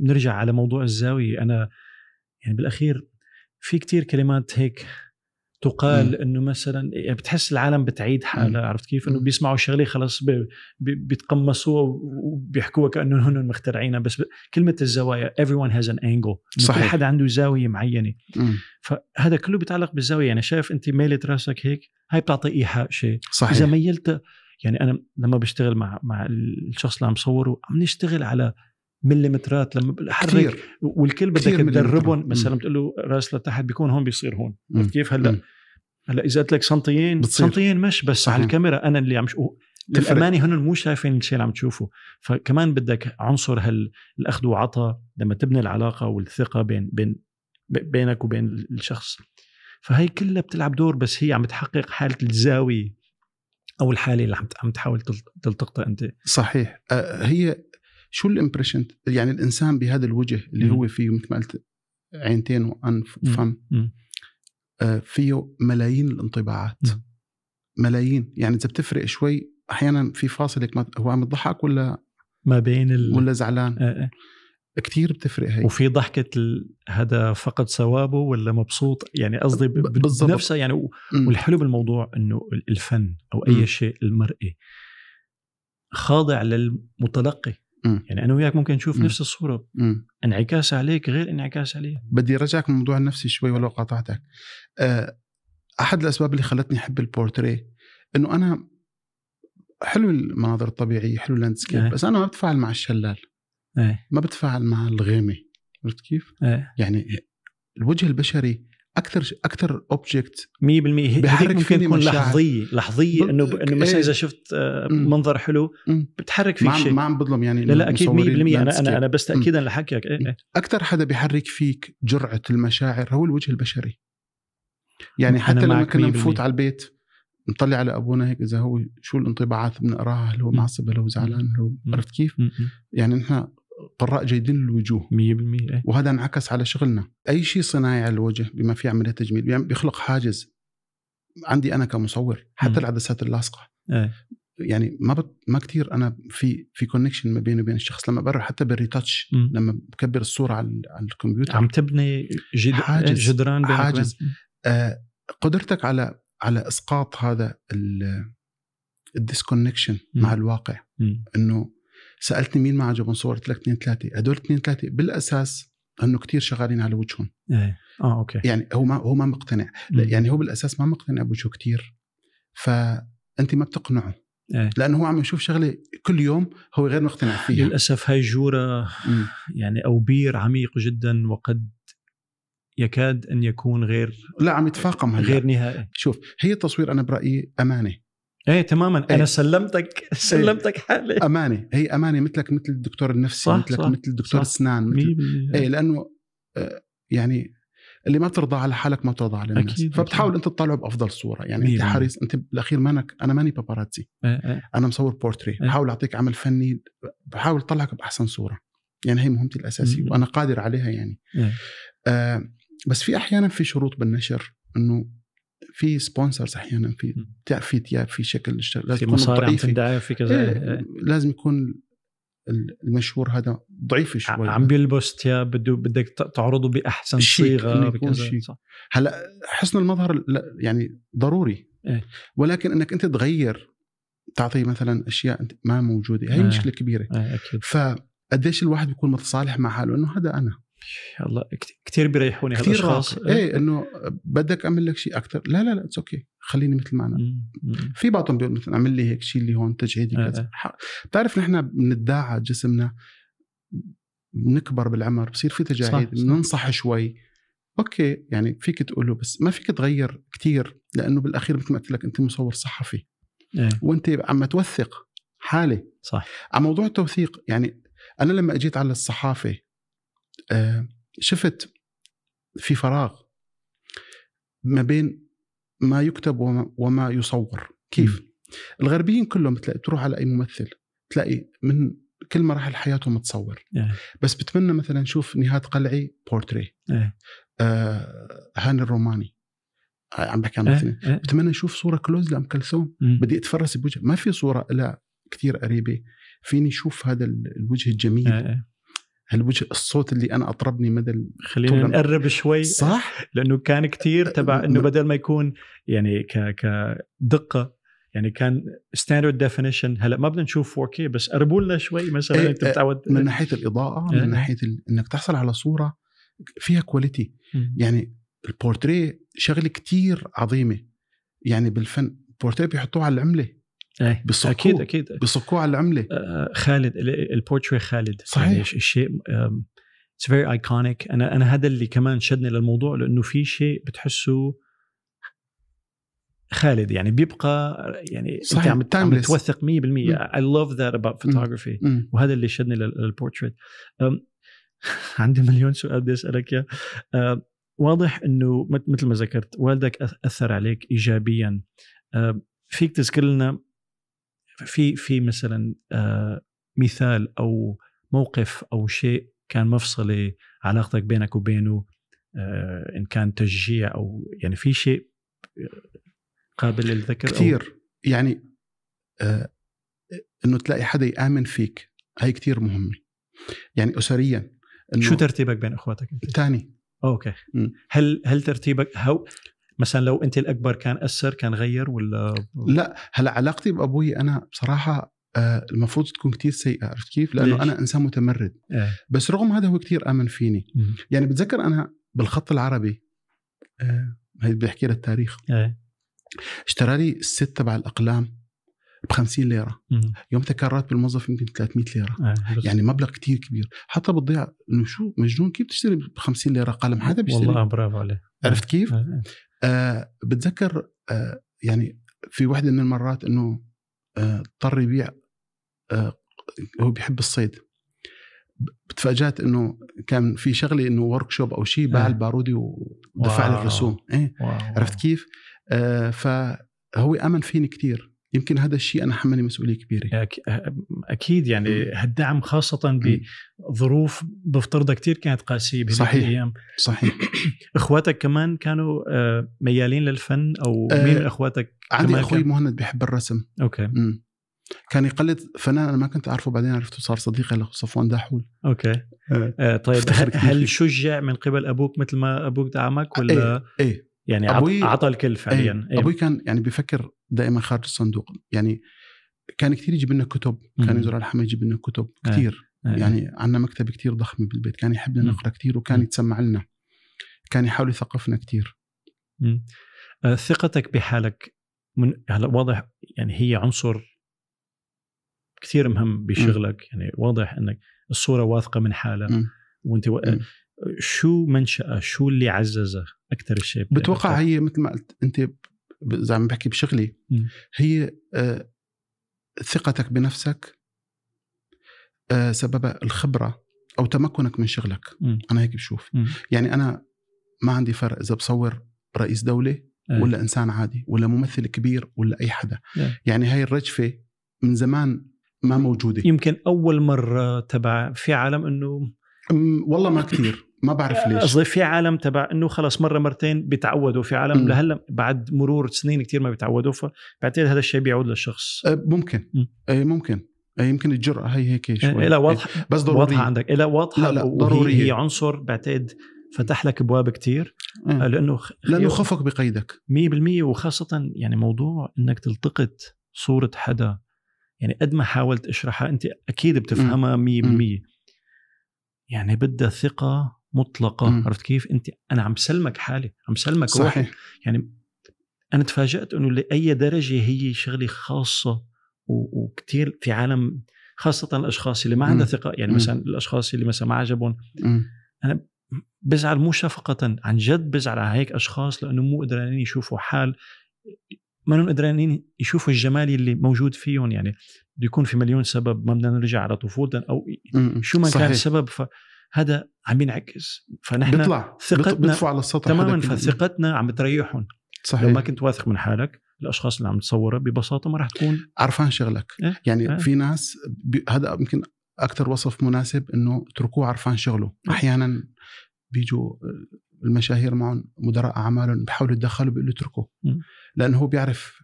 بنرجع على موضوع الزاويه انا يعني بالاخير في كتير كلمات هيك تقال مم. انه مثلا يعني بتحس العالم بتعيد حالها عرفت كيف؟ انه بيسمعوا شغله خلاص بي بيتقمصوها وبيحكوها كانه هن مخترعينها بس كلمه الزوايا everyone has an angle صحيح كل حدا عنده زاويه معينه مم. فهذا كله بيتعلق بالزاويه يعني شايف انت ميلت راسك هيك هاي بتعطي ايحاء شيء صحيح اذا ميلت يعني انا لما بشتغل مع مع الشخص اللي عم صوره عم نشتغل على مليمترات لما بحرك والكل بدك تدربهم مثلا بتقول له راس لتحت بيكون هون بيصير هون عرفت كيف هلا هلا اذا قلت لك سنتين بتصير. سنتين مش بس صحيح. على الكاميرا انا اللي عم للامانه هن مو شايفين الشيء اللي عم تشوفه فكمان بدك عنصر الاخذ وعطاء لما تبني العلاقه والثقه بين بين بينك وبين الشخص فهي كلها بتلعب دور بس هي عم تحقق حاله الزاويه او الحاله اللي عم تحاول تلتقطها انت صحيح هي شو الامبريشن يعني الانسان بهذا الوجه اللي مم. هو فيه مثل ما قلت عينتين وانف وفم آه فيه ملايين الانطباعات مم. ملايين يعني اذا بتفرق شوي احيانا في فاصل هو عم يضحك ولا ما بين ال... ولا زعلان آه. آه. كثير بتفرق هي وفي ضحكه هذا فقد ثوابه ولا مبسوط يعني قصدي بالضبط نفسه يعني والحلو بالموضوع انه الفن او اي مم. شيء المرئي خاضع للمتلقي م. يعني انا وياك ممكن نشوف م. نفس الصوره م. انعكاس عليك غير انعكاس عليه بدي رجعك من الموضوع النفسي شوي ولو قاطعتك آه، احد الاسباب اللي خلتني احب البورتريه انه انا حلو المناظر الطبيعيه حلو اللاندسكيب بس انا ما بتفاعل مع الشلال ايه. ما بتفاعل مع الغيمه عرفت كيف؟ ايه. يعني الوجه البشري اكثر اكثر اوبجكت 100% بحرك فيك تكون لحظيه لحظيه انه ب... انه إيه. مثلا اذا شفت آه، منظر حلو بتحرك فيك شيء ما عم بظلم يعني لا لا اكيد 100% انا انا انا بس تاكيدا لحكيك إيه،, إيه اكثر حدا بيحرك فيك جرعه المشاعر هو الوجه البشري يعني حتى لما كنا نفوت على البيت نطلع على ابونا هيك اذا هو شو الانطباعات بنقراها هل هو معصب هل هو زعلان هل هو عرفت كيف؟ يعني نحن قراء جيدين للوجوه 100% إيه. وهذا انعكس على شغلنا اي شيء صناعي على الوجه بما فيه عمليه تجميل بيخلق حاجز عندي انا كمصور حتى مم. العدسات اللاصقه أي. يعني ما بت... ما كثير انا في في كونكشن ما بيني وبين الشخص لما بروح حتى بالريتاتش لما بكبر الصوره على, ال... على الكمبيوتر عم تبني جد... حاجز جدران بينك حاجز بين. آه قدرتك على على اسقاط هذا ال... الديسكونكشن مع الواقع انه سالتني مين معه صور قلت لك اثنين ثلاثه هدول اثنين ثلاثه بالاساس انه كتير شغالين على وجههم ايه اه اوكي يعني هو ما هو ما مقتنع م. يعني هو بالاساس ما مقتنع بوجهه كتير فانت ما بتقنعه إيه. لانه هو عم يشوف شغله كل يوم هو غير مقتنع فيها للاسف هاي جوره م. يعني او بير عميق جدا وقد يكاد ان يكون غير لا عم يتفاقم هلا غير نهائي شوف هي التصوير انا برايي امانه ايه تماما أيه. انا سلمتك سلمتك أيه. حالي امانه هي امانه مثلك مثل الدكتور النفسي صح مثلك صح مثل دكتور اسنان مثل ايه لانه آه، يعني اللي ما ترضى على حالك ما ترضى على الناس أكيد فبتحاول أكيد. انت تطلعه بافضل صوره يعني انت حريص انت بالاخير مانك انا ماني باباراتزي إيه إيه. انا مصور بورتري إيه. بحاول اعطيك عمل فني بحاول اطلعك باحسن صوره يعني هي مهمتي الاساسيه وانا قادر عليها يعني إيه. آه بس في احيانا في شروط بالنشر انه في سبونسرز احيانا في في تياب في شكل لازم في مصاري تندعي في كذا إيه, إيه. لازم يكون المشهور هذا ضعيف شوي عم بيلبس ثياب بده بدك تعرضه باحسن صيغه بكذا هلا حسن المظهر يعني ضروري إيه؟ ولكن انك انت تغير تعطيه مثلا اشياء ما موجوده هي إيه. مشكله كبيره إيه، أكيد. فقديش الواحد بيكون متصالح مع حاله انه هذا انا الله كثير بيريحوني كثير هالاشخاص إيه؟, ايه انه بدك اعمل لك شيء اكثر لا لا لا اتس اوكي okay. خليني مثل ما انا في بعضهم بيقول مثلا اعمل لي هيك شيء اللي هون تجهيدي إيه، إيه. كذا بتعرف نحن بنتداعى جسمنا بنكبر بالعمر بصير في تجاعيد بننصح شوي اوكي يعني فيك تقوله بس ما فيك تغير كثير لانه بالاخير مثل ما قلت لك انت مصور صحفي ايه. وانت عم توثق حالي صح على موضوع التوثيق يعني انا لما اجيت على الصحافه آه، شفت في فراغ ما بين ما يكتب وما, يصور كيف م. الغربيين كلهم تلاقي تروح على اي ممثل تلاقي من كل مراحل حياته متصور yeah. إيه. بس بتمنى مثلا نشوف نهاد قلعي بورتري إيه. yeah. آه هاني الروماني آه، عم بحكي عن yeah. إيه، yeah. بتمنى نشوف صوره كلوز لام كلثوم mm. بدي اتفرس بوجه ما في صوره لها كثير قريبه فيني اشوف هذا الوجه الجميل yeah. هالوجه الصوت اللي انا اطربني مدى خلينا نقرب شوي صح لانه كان كثير أه، تبع انه بدل ما يكون يعني ك كدقه يعني كان ستاندرد ديفينيشن هلا ما بدنا نشوف 4K بس قربوا لنا شوي مثلا ايه انت إيه، بتعود من ناحيه الاضاءه من إيه. ناحيه انك تحصل على صوره فيها كواليتي يعني البورتريه شغله كتير عظيمه يعني بالفن بورتريه بيحطوه على العمله أيه. بيصكوه اكيد اكيد بيصكوه على العمله آه, آه، خالد البورتري خالد صحيح يعني شيء اتس فيري ايكونيك انا انا هذا اللي كمان شدني للموضوع لانه في شيء بتحسه خالد يعني بيبقى يعني صحيح. انت عم, تايمليس. عم توثق 100% اي لاف ذات اباوت فوتوغرافي وهذا اللي شدني للبورتريت عندي مليون سؤال بدي اسالك اياه واضح انه مثل ما ذكرت والدك اثر عليك ايجابيا فيك تذكر لنا في في مثلا آه، مثال او موقف او شيء كان مفصلي علاقتك بينك وبينه آه، ان كان تشجيع او يعني في شيء آه، قابل للذكر كثير أو يعني انه تلاقي حدا يامن فيك هي كثير مهمه يعني اسريا إنه شو ترتيبك بين اخواتك انت؟ ثاني اوكي هل هل ترتيبك هو مثلا لو انت الاكبر كان اثر كان غير ولا لا هلا علاقتي بابوي انا بصراحه آه، المفروض تكون كثير سيئه عرفت كيف؟ لانه ليش؟ انا انسان متمرد آه. بس رغم هذا هو كثير امن فيني اه. يعني بتذكر انا بالخط العربي آه هي بدي احكي للتاريخ آه. اشترى لي الست تبع الاقلام ب 50 ليره يوم تكررت بالموظف يمكن 300 ليره آه يعني مبلغ كثير كبير حتى بتضيع انه شو مجنون كيف تشتري ب 50 ليره قلم حدا بيشتري والله برافو عليه عرفت كيف؟ آه،, آه, آه بتذكر آه يعني في وحده من المرات انه آه، اضطر آه يبيع آه هو بيحب الصيد تفاجات انه كان في شغله انه ورك شوب او شيء باع آه. البارودي ودفع للرسوم الرسوم ايه عرفت كيف؟ آه فهو امن فيني كثير يمكن هذا الشيء انا حملني مسؤوليه كبيره اكيد يعني هالدعم خاصه بظروف بفترضها كثير كانت قاسيه بهذيك صحيح الايام صحيح اخواتك كمان كانوا آه، ميالين للفن او أه مين اخواتك عندي اخوي كان... مهند بيحب الرسم اوكي مم. كان يقلد فنان انا ما كنت اعرفه بعدين عرفته صار صديقي لصفوان صفوان دحول اوكي آه, آه، طيب هل شجع من قبل ابوك مثل ما ابوك دعمك ولا ايه, ايه. يعني أبوي عطى الكل فعليا ايه. ايه. ابوي كان يعني بيفكر دائما خارج الصندوق يعني كان كثير يجيب لنا كتب كان يزور الحما يجيب لنا كتب إيه. كثير إيه. إيه. يعني عندنا مكتب كثير ضخم بالبيت كان يحبنا نقرا كثير وكان يتسمع لنا كان يحاول يثقفنا كثير آه، ثقتك بحالك من هلا واضح يعني هي عنصر كثير مهم بشغلك يعني واضح انك الصوره واثقه من حالها وانت و... شو منشأه شو اللي عززه اكثر شيء بتوقع هي مثل ما قلت انت زي ما بحكي بشغلي هي آه، ثقتك بنفسك آه، سببها الخبره او تمكنك من شغلك انا هيك بشوف يعني انا ما عندي فرق اذا بصور رئيس دوله إيه. ولا انسان عادي ولا ممثل كبير ولا اي حدا إيه. يعني هاي الرجفه من زمان ما موجوده يمكن اول مره تبع في عالم انه والله ما كثير ما بعرف آه، ليش قصدي في عالم تبع انه خلص مره مرتين بيتعودوا في عالم لهلا بعد مرور سنين كثير ما بيتعودوا فبعتقد هذا الشيء بيعود للشخص أه، ممكن م. اي ممكن أي يمكن الجرأة هي هيك إيه، شوي لا إيه، واضحة بس ضرورية واضحة عندك لا واضحة لا لا ضروري هي عنصر بعتقد فتح لك ابواب كثير إيه. آه، لانه خ... لانه خفق بقيدك 100% وخاصه يعني موضوع انك تلتقط صوره حدا يعني قد ما حاولت اشرحها انت اكيد بتفهمها 100% يعني بدها ثقه مطلقه م. عرفت كيف انت انا عم سلمك حالي عم سلمك صحيح روحي. يعني انا تفاجات انه لاي درجه هي شغله خاصه وكثير في عالم خاصه الاشخاص اللي ما عندها ثقه يعني م. مثلا الاشخاص اللي مثلا ما عجبهم انا بزعل مو شفقه عن جد بزعل على هيك اشخاص لانه مو قدرانين يشوفوا حال ما قدرانين يشوفوا الجمال اللي موجود فيهم يعني بده يكون في مليون سبب ما بدنا نرجع على طفولتنا او شو ما كان السبب ف هذا عم ينعكس فنحن بيطلع ثقتنا بيطلع على السطح تماما فثقتنا عم تريحهم صحيح لو ما كنت واثق من حالك الاشخاص اللي عم تصورها ببساطه ما راح تكون عرفان شغلك إيه؟ يعني إيه؟ في ناس بي... هذا يمكن اكثر وصف مناسب انه اتركوه عرفان شغله إيه. احيانا بيجوا آه، المشاهير معهم مدراء اعمالهم بحاولوا يتدخلوا بيقولوا اتركوه إيه. لانه هو بيعرف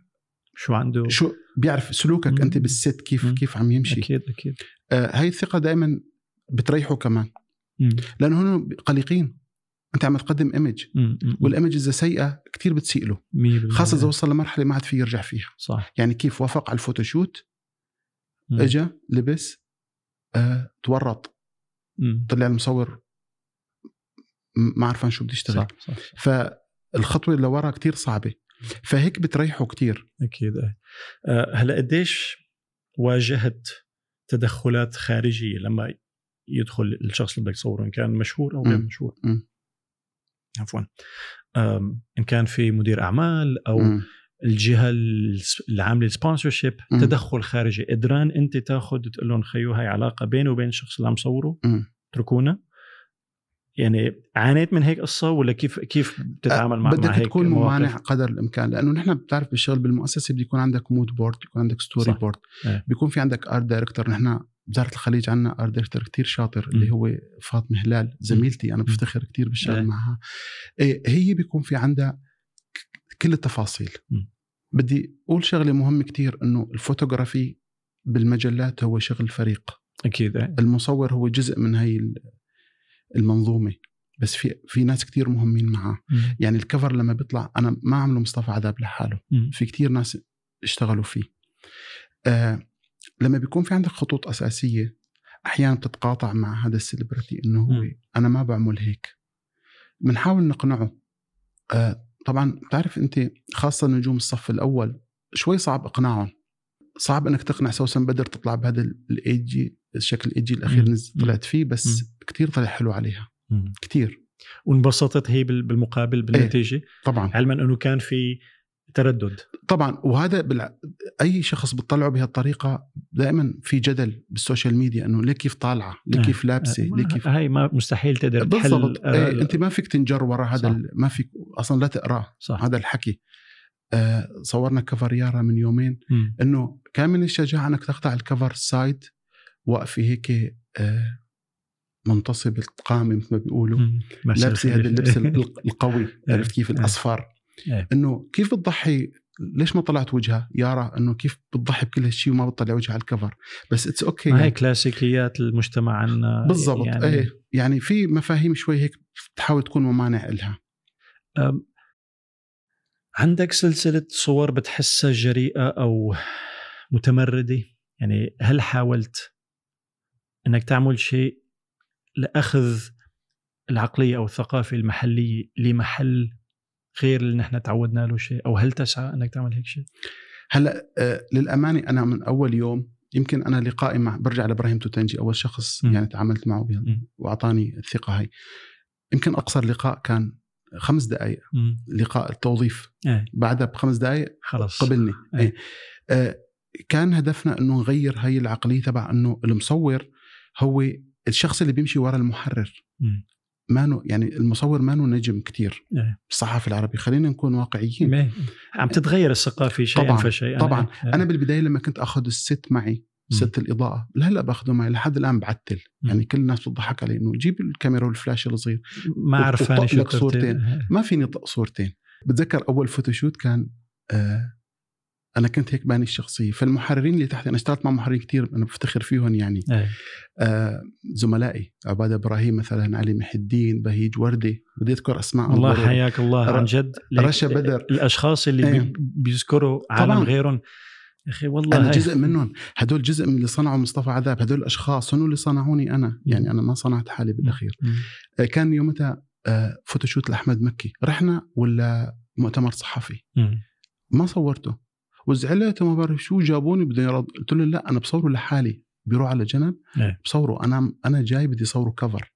شو عنده شو بيعرف سلوكك مم. إيه. انت بالست كيف مم. كيف عم يمشي اكيد اكيد آه هاي الثقه دائما بتريحه كمان لانه هم قلقين انت عم تقدم ايمج والايمج اذا سيئه كثير بتسيء له خاصه اذا وصل لمرحله ما عاد فيه يرجع فيها صح يعني كيف وافق على الفوتوشوت اجى لبس آه، تورط مم. طلع المصور ما عرفان شو بده يشتغل صح صح. فالخطوه اللي ورا كثير صعبه فهيك بتريحه كثير اكيد أه هلا قديش واجهت تدخلات خارجيه لما يدخل الشخص اللي بدك تصوره ان كان مشهور او غير مشهور عفوا ان كان في مدير اعمال او م. الجهه اللي عامله تدخل خارجي قدران انت تاخذ تقول لهم خيو هاي علاقه بيني وبين الشخص اللي عم صوره اتركونا يعني عانيت من هيك قصه ولا كيف كيف بتتعامل آه، مع بدك مع هيك تكون ممانع قدر الامكان لانه نحن بتعرف بالشغل بالمؤسسه بده يكون عندك مود بورد يكون عندك ستوري إيه. بورد بيكون في عندك ارت دايركتور نحن بوزاره الخليج عندنا ار دايركتور كثير شاطر اللي هو فاطمه هلال زميلتي انا بفتخر كثير بالشغل إيه. معها إيه، هي بيكون في عندها كل التفاصيل بدي اقول شغله مهمه كثير انه الفوتوغرافي بالمجلات هو شغل فريق اكيد إيه. المصور هو جزء من هي المنظومه بس في في ناس كثير مهمين معاه يعني الكفر لما بيطلع انا ما عمله مصطفى عذاب لحاله في كثير ناس اشتغلوا فيه آه لما بيكون في عندك خطوط اساسيه احيانا بتتقاطع مع هذا السليبرتي انه هو انا ما بعمل هيك بنحاول نقنعه آه طبعا بتعرف انت خاصه نجوم الصف الاول شوي صعب اقناعهم صعب انك تقنع سوسن بدر تطلع بهذا الايجي الشكل الايجي الاخير طلعت فيه بس كثير طلع حلو عليها كثير وانبسطت هي بالمقابل إيه، بالنتيجه ايه طبعا علما انه كان في تردد طبعا وهذا بلع... اي شخص بتطلعه بهالطريقه دائما في جدل بالسوشيال ميديا انه ليه كيف طالعه؟ ليه كيف آه، آه، لابسه؟ ليه كيف هاي ما مستحيل تقدر بالضبط تحل... ايه آه، انت ما فيك تنجر ورا هذا ال... ما فيك اصلا لا تقراه صح. هذا الحكي آه صورنا كفر يارا من يومين م. انه كان من الشجاعه انك تقطع الكفر سايد واقفه هيك آه منتصب القامه مثل ما بيقولوا لابسه هذا اللبس القوي عرفت كيف الاصفر إيه. انه كيف بتضحي ليش ما طلعت وجهها يارا انه كيف بتضحي بكل هالشيء وما بتطلع وجهها على الكفر بس اتس اوكي okay يعني. هي كلاسيكيات المجتمع عنا بالضبط يعني... ايه يعني في مفاهيم شوي هيك تحاول تكون ممانع لها عندك سلسله صور بتحسها جريئه او متمرده يعني هل حاولت انك تعمل شيء لاخذ العقليه او الثقافه المحليه لمحل غير اللي نحن تعودنا له شيء او هل تسعى انك تعمل هيك شيء؟ هلا آه للامانه انا من اول يوم يمكن انا لقائي مع برجع لابراهيم توتنجي اول شخص م. يعني تعاملت معه واعطاني الثقه هاي يمكن اقصر لقاء كان خمس دقائق لقاء التوظيف ايه. بعدها بخمس دقائق خلص قبلني ايه. ايه. آه كان هدفنا انه نغير هاي العقليه تبع انه المصور هو الشخص اللي بيمشي ورا المحرر م. ما نو يعني المصور ما نو نجم كثير إيه. الصحفي العربي خلينا نكون واقعيين مه. عم تتغير الثقافه شيئا طبعا فشيئا طبعا أنا, إيه. إيه. انا بالبدايه لما كنت اخذ الست معي ست الاضاءه لهلا باخذه معي لحد الان بعتل يعني كل الناس بتضحك علي انه جيب الكاميرا والفلاش الصغير ما عرفاني شو صورتين ما فيني اطلق صورتين بتذكر اول فوتوشوت كان آه انا كنت هيك باني الشخصيه فالمحررين اللي تحت انا اشتغلت مع محررين كثير انا بفتخر فيهم يعني إيه. آه زملائي عباده ابراهيم مثلا علي محي الدين بهيج وردي بدي اذكر اسماء الله حياك الله عن جد رشا بدر الاشخاص اللي أيه. بيذكروا عالم طبعاً. غيرهم اخي والله انا هاي. جزء منهم هدول جزء من اللي صنعوا مصطفى عذاب هدول الاشخاص هم اللي صنعوني انا يعني انا ما صنعت حالي بالاخير م. آه، كان يومتها آه، فوتوشوت لاحمد مكي رحنا ولا مؤتمر صحفي م. ما صورته وزعلت وما بعرف شو جابوني بدهم يرد قلت له لا انا بصوره لحالي بيروح على جنب إيه. بصوره انا انا جاي بدي صوره كفر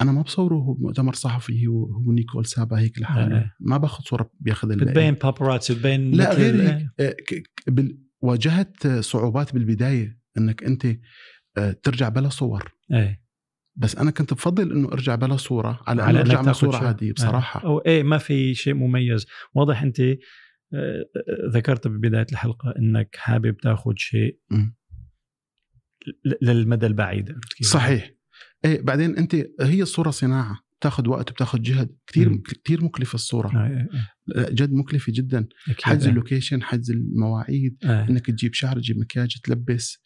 انا ما بصوره هو مؤتمر صحفي هو نيكول سابا هيك لحاله إيه. ما باخذ صوره بياخذها بتبين باباراتسي بتبين لا غير إيه. هيك واجهت صعوبات بالبدايه انك انت آه، ترجع بلا صور ايه بس انا كنت بفضل انه ارجع بلا صوره على, على انه ارجع صوره عاديه بصراحه آه. او ايه ما في شيء مميز واضح انت آه، آه، ذكرت ببدايه الحلقه انك حابب تاخذ شيء للمدى البعيد صحيح ايه بعدين انت هي الصوره صناعه بتاخذ وقت وبتاخذ جهد كثير كثير مكلفه الصوره آه آه, آه. جد مكلفه جدا حجز آه. اللوكيشن حجز المواعيد آه. انك تجيب شعر تجيب مكياج تلبس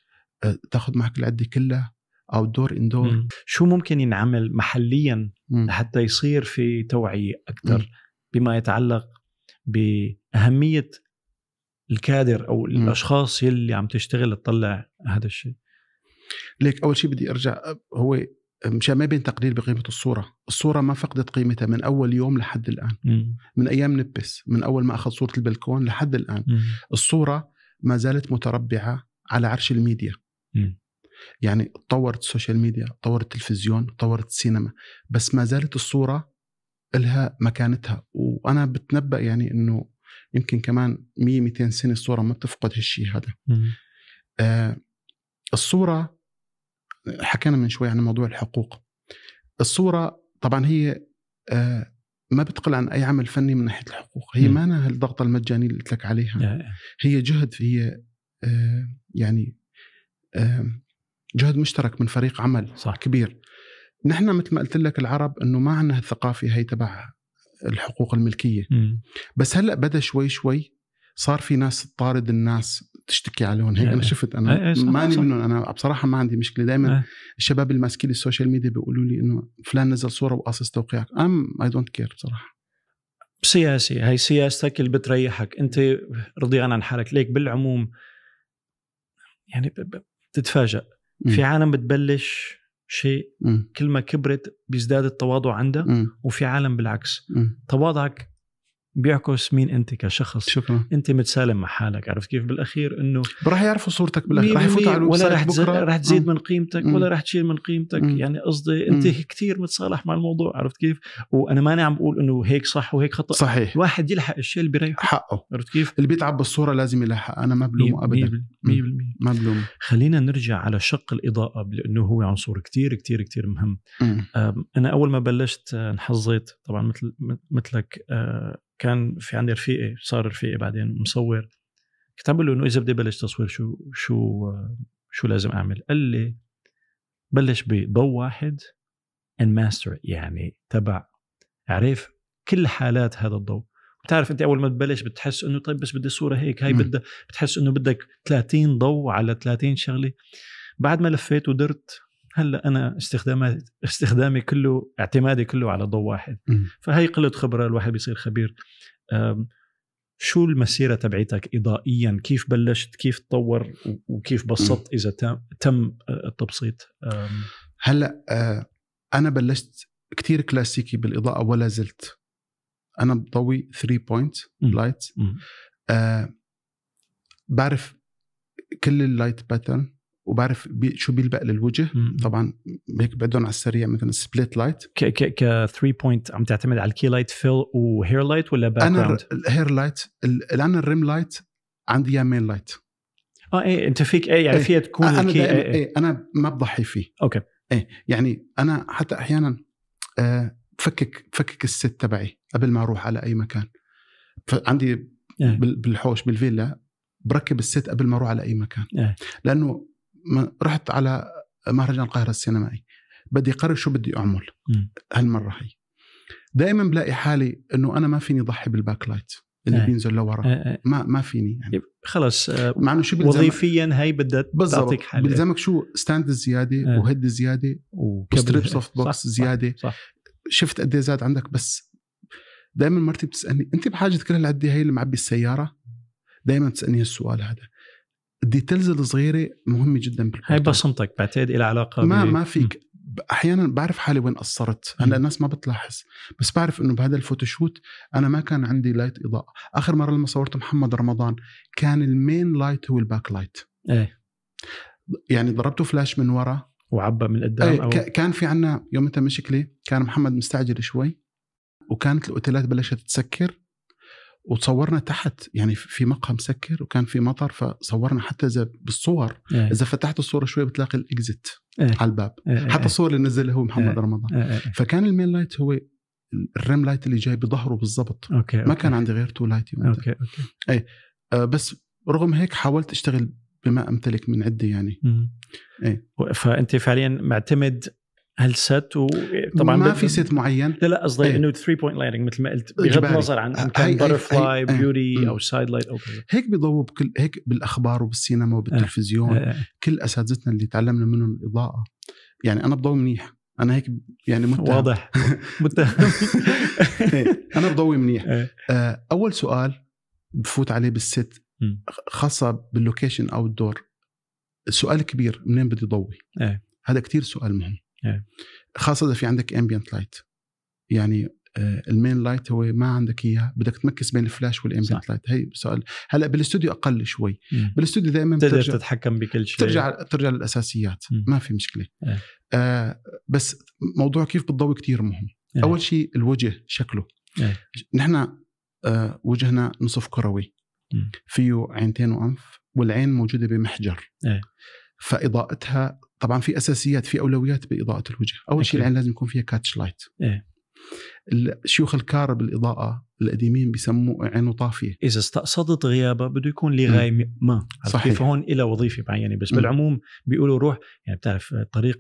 آه تاخذ معك العده كلها او دور ان دور شو ممكن ينعمل محليا م. حتى يصير في توعيه اكثر بما يتعلق باهميه الكادر او م. الاشخاص يلي عم تشتغل تطلع هذا الشيء ليك اول شيء بدي ارجع هو مشان ما بين تقليل بقيمه الصوره، الصوره ما فقدت قيمتها من اول يوم لحد الان م. من ايام نبس من اول ما اخذ صوره البلكون لحد الان م. الصوره ما زالت متربعه على عرش الميديا م. يعني تطورت السوشيال ميديا طورت التلفزيون تطورت السينما بس ما زالت الصوره لها مكانتها وانا بتنبا يعني انه يمكن كمان 100 200 سنه الصوره ما بتفقد هالشيء هذا آه الصوره حكينا من شوي عن موضوع الحقوق الصوره طبعا هي آه ما بتقل عن اي عمل فني من ناحيه الحقوق هي ما أنا الضغطه المجانيه اللي قلت لك عليها هي جهد هي آه يعني آه جهد مشترك من فريق عمل صح. كبير نحن مثل ما قلت لك العرب انه ما عندنا الثقافه هي تبع الحقوق الملكيه بس هلا بدا شوي شوي صار في ناس تطارد الناس تشتكي عليهم هيك إيه، انا إيه. شفت انا إيه، ماني منهم انا بصراحه ما عندي مشكله دائما الشباب اللي ماسكين السوشيال ميديا بيقولوا لي انه فلان نزل صوره وقاصص توقيعك ام اي دونت كير بصراحه سياسي هي سياستك اللي بتريحك انت رضيان عن حالك ليك بالعموم يعني بتتفاجئ في عالم بتبلش شيء كل ما كبرت بيزداد التواضع عنده وفي عالم بالعكس تواضعك بيعكس مين انت كشخص شكرا انت متسالم مع حالك عرفت كيف بالاخير انه راح يعرفوا صورتك بالاخير راح يفوتوا على ولا راح راح تزيد من قيمتك مم. ولا راح تشيل من قيمتك مم. يعني قصدي انت مم. كثير متصالح مع الموضوع عرفت كيف وانا ماني عم بقول انه هيك صح وهيك خطا صحيح الواحد يلحق الشيء اللي بيريحه حقه عرفت كيف اللي بيتعب بالصوره لازم يلحق انا ما بلومه ابدا 100% ما بلومه خلينا نرجع على شق الاضاءه لانه هو عنصر كثير كثير كثير مهم انا اول ما بلشت آه، انحظيت طبعا مثل مثلك آه، كان في عندي رفيقي صار رفيقي بعدين مصور كتب له انه اذا بدي بلش تصوير شو شو شو لازم اعمل قال لي بلش بضوء واحد ان ماستر يعني تبع عرف كل حالات هذا الضوء بتعرف انت اول ما تبلش بتحس انه طيب بس بدي صوره هيك هاي بدها بتحس انه بدك 30 ضوء على 30 شغله بعد ما لفيت ودرت هلا انا استخدامي استخدامي كله اعتمادي كله على ضوء واحد فهي قله خبره الواحد بيصير خبير شو المسيره تبعتك اضائيا كيف بلشت كيف تطور وكيف بسطت اذا تم آه، التبسيط هلا آه، انا بلشت كتير كلاسيكي بالاضاءه ولا زلت انا بضوي 3 بوينت لايت بعرف كل اللايت باترن وبعرف بي شو بيلبق للوجه مم. طبعا هيك بدهم على السريع مثلا سبليت لايت ك ك ك 3 بوينت عم تعتمد على الكي لايت فيل وهير لايت ولا باك انا الهير لايت الان الريم لايت عندي اياه مين لايت اه ايه انت فيك ايه يعني إيه. فيها تكون أنا الكي إيه،, إيه. إيه. انا ما بضحي فيه اوكي ايه يعني انا حتى احيانا آه بفكك بفكك الست تبعي قبل ما اروح على اي مكان عندي yeah. إيه. بالحوش بالفيلا بركب الست قبل ما اروح على اي مكان yeah. إيه. لانه رحت على مهرجان القاهره السينمائي بدي اقرر شو بدي اعمل هالمره هي دائما بلاقي حالي انه انا ما فيني ضحي بالباك لايت اللي آه. بينزل لورا آه. ما ما فيني يعني خلص آه، مع انه شو بلزمك وظيفيا هي بدها تعطيك حل إيه. بلزمك شو ستاند زياده آه. وهيد زياده وستريب سوفت بوكس زياده صح. شفت قد إيه زاد عندك بس دائما مرتي بتسالني انت بحاجه كل هالقد هي اللي معبي السياره دائما بتسالني السؤال هذا الديتيلز الصغيره مهمه جدا بالبودكاست. هاي بصمتك بعتقد لها علاقه ما بي... ما فيك احيانا بعرف حالي وين قصرت هلا الناس ما بتلاحظ بس بعرف انه بهذا الفوتوشوت انا ما كان عندي لايت اضاءه اخر مره لما صورت محمد رمضان كان المين لايت هو الباك لايت ايه يعني ضربته فلاش من ورا وعبى من قدام ايه أو... كان في عنا يومتها مشكله كان محمد مستعجل شوي وكانت الاوتيلات بلشت تسكر وتصورنا تحت يعني في مقهى مسكر وكان في مطر فصورنا حتى اذا بالصور ايه. اذا فتحت الصوره شوي بتلاقي الاكزت ايه. على الباب ايه. إيه، حتى إيه. الصور اللي نزلها هو محمد ايه. رمضان ايه. إيه، فكان المين لايت هو الريم لايت اللي جاي بظهره بالضبط ما كان عندي غير تو لايت اوكي اوكي اي آه بس رغم هيك حاولت اشتغل بما امتلك من عده يعني إيه. اي فانت فعليا معتمد هل ست وطبعا ما في ست معين لا لا قصدي إيه. انه 3 بوينت لاندنج مثل ما قلت بغض النظر عن ان كان فلاي بيوتي إيه. او سايد لايت او كذا هيك بيضوا بكل هيك بالاخبار وبالسينما إيه. وبالتلفزيون آه. آه. كل اساتذتنا اللي تعلمنا منهم الاضاءه يعني انا بضوي منيح انا هيك يعني متهم واضح متهم انا بضوي منيح آه. اول سؤال بفوت عليه بالست خاصه باللوكيشن او الدور سؤال كبير منين بدي ضوي هذا كتير سؤال مهم إيه. خاصه اذا في عندك امبيانت لايت يعني آه، المين لايت هو ما عندك اياها بدك تمكس بين الفلاش والامبيانت لايت هي سؤال هلا بالاستوديو اقل شوي بالاستوديو دائما بتقدر تتحكم بكل شيء ترجع ترجع للاساسيات ما في مشكله إيه. اه. بس موضوع كيف بتضوي كتير مهم اه. اول شيء الوجه شكله اه. نحن آه وجهنا نصف كروي مم. فيه عينتين وانف والعين موجوده بمحجر اه. فاضاءتها طبعا في اساسيات في اولويات باضاءه الوجه، اول شيء العين لازم يكون فيها كاتش لايت. إيه. شيوخ الكار بالاضاءه القديمين بيسموه عينه طافيه. اذا استقصدت غيابه بده يكون لغايه ما صحيح هون إلى وظيفه معينه بس م. بالعموم بيقولوا روح يعني بتعرف طريق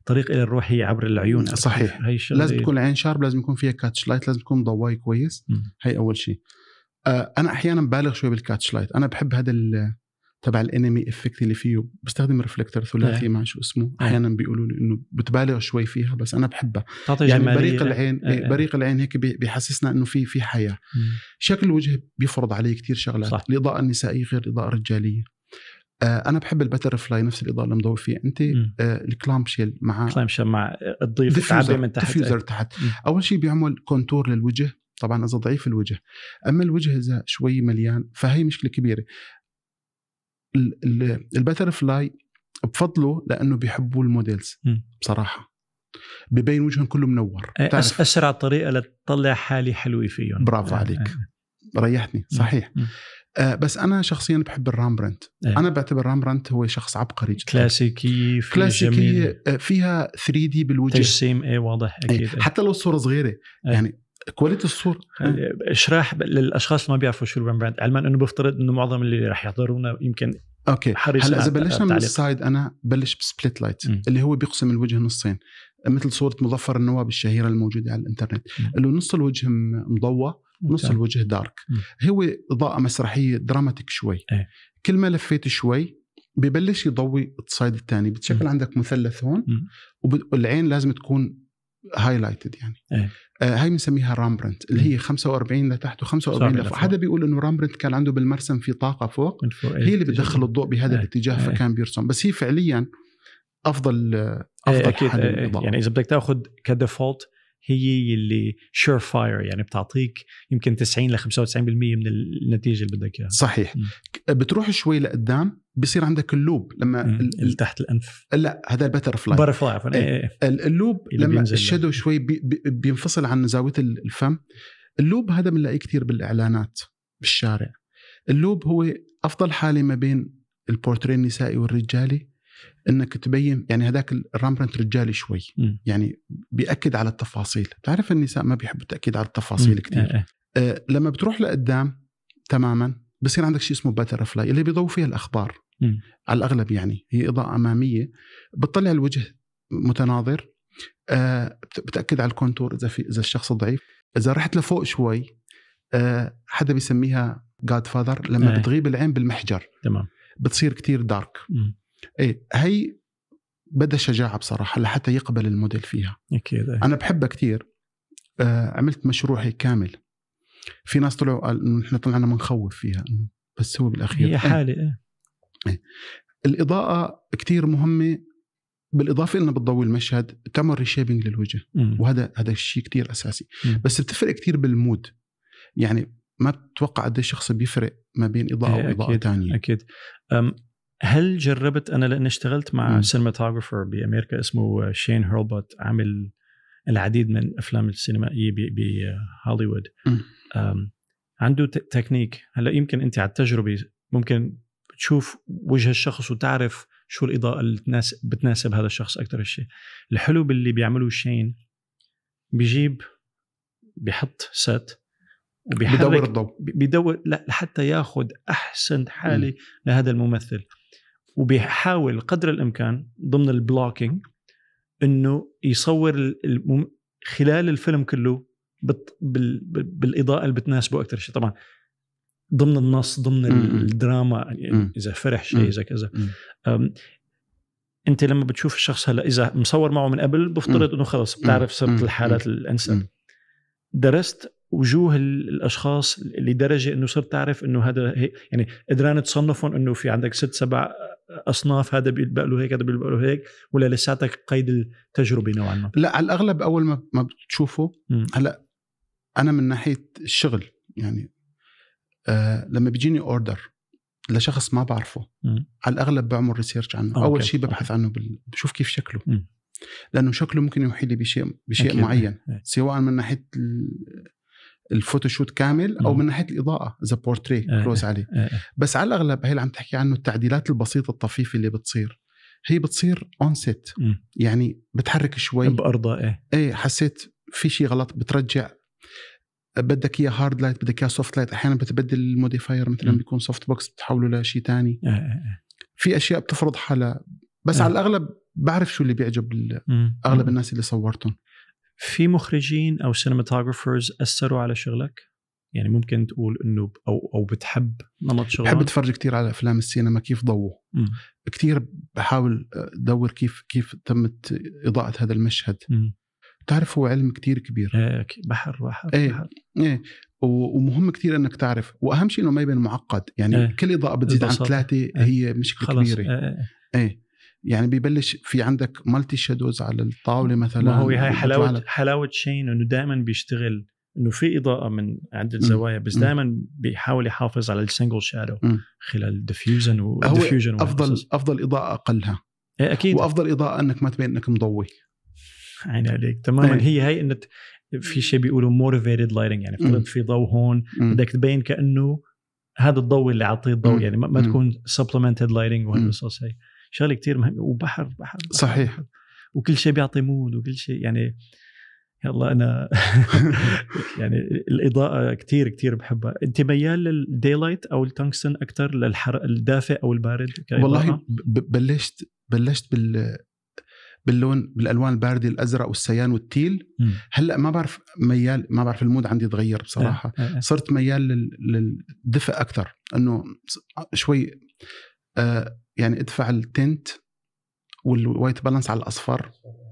الطريق الى الروح هي عبر العيون صحيح هي لازم تكون العين شارب لازم يكون فيها كاتش لايت لازم تكون ضواي كويس م. هي اول شيء. آه، انا احيانا بالغ شوي بالكاتش لايت انا بحب هذا ال... تبع الانمي افكت اللي فيه بستخدم ريفلكتر ثلاثي مع شو اسمه احيانا بيقولوا لي انه بتبالغ شوي فيها بس انا بحبها تعطي يعني بريق العين آه. آه. بريق العين هيك بيحسسنا انه في في حياه مم. شكل الوجه بيفرض عليه كثير شغلات صح. الاضاءه النسائيه غير الاضاءه الرجاليه آه، انا بحب البتر فلاي نفس الاضاءه اللي مضوي فيها انت آه شيل مع كلام شيل مع الضيف ديفيوزر من تحت ديفيوزر آه. تحت مم. اول شيء بيعمل كونتور للوجه طبعا اذا ضعيف الوجه اما الوجه اذا شوي مليان فهي مشكله كبيره البترفلاي بفضله لانه بيحبوا الموديلز بصراحه ببين وجههم كله منور إيه، اسرع طريقه لتطلع حالي حلوه فيهم برافو آه، عليك آه. آه. ريحتني صحيح مم. آه بس انا شخصيا بحب الرامبرنت آه. انا بعتبر رامبرنت هو شخص عبقري جدا كلاسيكي كلاسيكيه آه، فيها 3 دي بالوجه تجسيم اي واضح إيه. اكيد إيه. حتى لو الصوره صغيره آه. يعني كواليتي الصوره اشراح للاشخاص اللي ما بيعرفوا شو الريمبراند علما انه بفترض انه معظم اللي رح يحضرونا يمكن اوكي هلا اذا بلشنا من السايد انا بلش بسبليت لايت اللي هو بيقسم الوجه نصين مثل صوره مظفر النواب الشهيره الموجوده على الانترنت انه اللي نص الوجه مضوى ونص الوجه دارك م. هو اضاءه مسرحيه دراماتيك شوي ايه. كل ما لفيت شوي ببلش يضوي السايد الثاني بتشكل عندك مثلث هون والعين لازم تكون هايلايتد يعني إيه. آه هاي بنسميها رامبرنت اللي هي 45 لتحت و45 لفوق حدا بيقول انه رامبرنت كان عنده بالمرسم في طاقه فوق إيه، هي اللي بتدخل الضوء بهذا إيه. الاتجاه إيه. فكان بيرسم بس هي فعليا افضل إيه، افضل أكيد حل إيه، يعني اذا بدك تاخذ كديفولت هي اللي شور فاير يعني بتعطيك يمكن 90 ل 95% من النتيجه اللي بدك اياها صحيح م. بتروح شوي لقدام بيصير عندك اللوب لما اللي تحت الانف لا هذا البتر فلاي بتر فلاي إيه. إيه،, إيه. اللوب لما الشادو شوي بي بينفصل عن زاويه الفم اللوب هذا بنلاقيه كثير بالاعلانات بالشارع اللوب هو افضل حاله ما بين البورتريه النسائي والرجالي انك تبين يعني هذاك الرامبرنت رجالي شوي م. يعني بياكد على التفاصيل تعرف النساء ما بيحبوا التاكيد على التفاصيل كثير آه. إيه. آه لما بتروح لقدام تماما بصير عندك شيء اسمه باترفلاي اللي بيضوي فيها الاخبار م. على الاغلب يعني هي اضاءه اماميه بتطلع الوجه متناظر آه بتاكد على الكونتور اذا في اذا الشخص ضعيف اذا رحت لفوق شوي آه حدا بيسميها جاد فاذر لما أي. بتغيب العين بالمحجر تمام بتصير كتير دارك م. ايه هي بدا شجاعه بصراحه لحتى يقبل الموديل فيها اكيد إيه. انا بحبها كتير آه عملت مشروع هيك كامل في ناس طلعوا قال انه نحن طلعنا منخوف فيها بس هو بالاخير هي إيه. حاله إيه. الاضاءه كثير مهمه بالاضافه انها بتضوي المشهد تعمل ريشيبنج للوجه مم. وهذا هذا الشيء كثير اساسي مم. بس بتفرق كثير بالمود يعني ما بتوقع قد الشخص بيفرق ما بين اضاءه ايه واضاءه ثانيه اكيد أم هل جربت انا لأني اشتغلت مع سينماتوجرافر بامريكا اسمه شين هيربوت عامل العديد من الافلام السينمائيه بهوليوود عنده تكنيك هلا يمكن انت على التجربه ممكن تشوف وجه الشخص وتعرف شو الاضاءه اللي تناسب بتناسب هذا الشخص اكثر شيء الحلو باللي بيعملوه شين بيجيب بيحط ست وبيحرك بدور الضوء بدور لا لحتى ياخذ احسن حاله لهذا الممثل وبيحاول قدر الامكان ضمن البلوكينج انه يصور المم... خلال الفيلم كله بت... بال... بالاضاءه اللي بتناسبه اكثر شيء طبعا ضمن النص ضمن الدراما يعني اذا فرح شيء اذا كذا انت لما بتشوف الشخص هلا اذا مصور معه من قبل بفترض انه خلص بتعرف صرت الحالات الانسان درست وجوه الاشخاص لدرجه انه صرت تعرف انه هذا هي يعني قدران تصنفهم انه في عندك ست سبع اصناف هذا بيلبق له هيك هذا بيلبق له هيك ولا لساتك قيد التجربه نوعا ما لا على الاغلب اول ما ما بتشوفه هلا انا من ناحيه الشغل يعني آه لما بيجيني اوردر لشخص ما بعرفه مم. على الاغلب بعمل ريسيرش عنه آه، أوكي. اول شيء ببحث عنه بال... بشوف كيف شكله مم. لانه شكله ممكن يوحي لي بشيء بشيء أكيد. معين أكيد. إيه. سواء من ناحيه الفوتوشوت كامل او مم. من ناحيه الاضاءه اذا بورتري كلوز عليه إيه، إيه. بس على الاغلب هي اللي عم تحكي عنه التعديلات البسيطه الطفيفه اللي بتصير هي بتصير اون سيت يعني بتحرك شوي بارضه ايه ايه حسيت في شيء غلط بترجع بدك اياه هارد لايت بدك اياه سوفت لايت احيانا بتبدل الموديفاير مثلا م. بيكون سوفت بوكس بتحوله لشيء ثاني إيه، إيه، إيه. في اشياء بتفرض حالها بس آه. على الاغلب بعرف شو اللي بيعجب اغلب الناس اللي صورتهم في مخرجين او سينماتوجرافرز اثروا على شغلك؟ يعني ممكن تقول انه او او بتحب نمط شغلك؟ بحب اتفرج كثير على افلام السينما كيف ضووا كثير بحاول ادور كيف كيف تمت اضاءه هذا المشهد تعرف هو علم كتير كبير ايه بحر بحر ايه, بحر. إيه. ومهم كثير انك تعرف واهم شيء انه ما يبين معقد يعني إيه. كل اضاءه بتزيد عن ثلاثه إيه. هي مشكله خلص. كبيره ايه, إيه. إيه. إيه. يعني ببلش في عندك مالتي شادوز على الطاوله مثلا ما هو هي حلاوه حلاوه شين انه دائما بيشتغل انه في اضاءه من عده زوايا بس دائما بيحاول يحافظ على السنجل شادو خلال الديفيوجن والديفيوجن افضل افضل اضاءه اقلها ايه اكيد وافضل اضاءه انك ما تبين انك مضوي عيني عليك تماما طيب. هي هي انه في شيء بيقولوا موتيفيتد لايتنج يعني فرضت في ضوء هون بدك تبين كانه هذا الضوء اللي عطيه الضوء يعني ما, ما تكون سبلمنتد لايتنج وهالقصص هي شغله كثير مهمه وبحر بحر, بحر صحيح بحر. وكل شيء بيعطي مود وكل شيء يعني يلا انا يعني الاضاءه كثير كثير بحبها انت ميال للديلايت او التنكسن اكثر للحرق الدافئ او البارد كإضاءة؟ والله بلشت بلشت بال باللون بالالوان البارده الازرق والسيان والتيل م. هلا ما بعرف ميال ما بعرف المود عندي تغير بصراحه أه. أه. صرت ميال للدفء اكثر انه شوي آه يعني ادفع التنت والوايت بالانس على الاصفر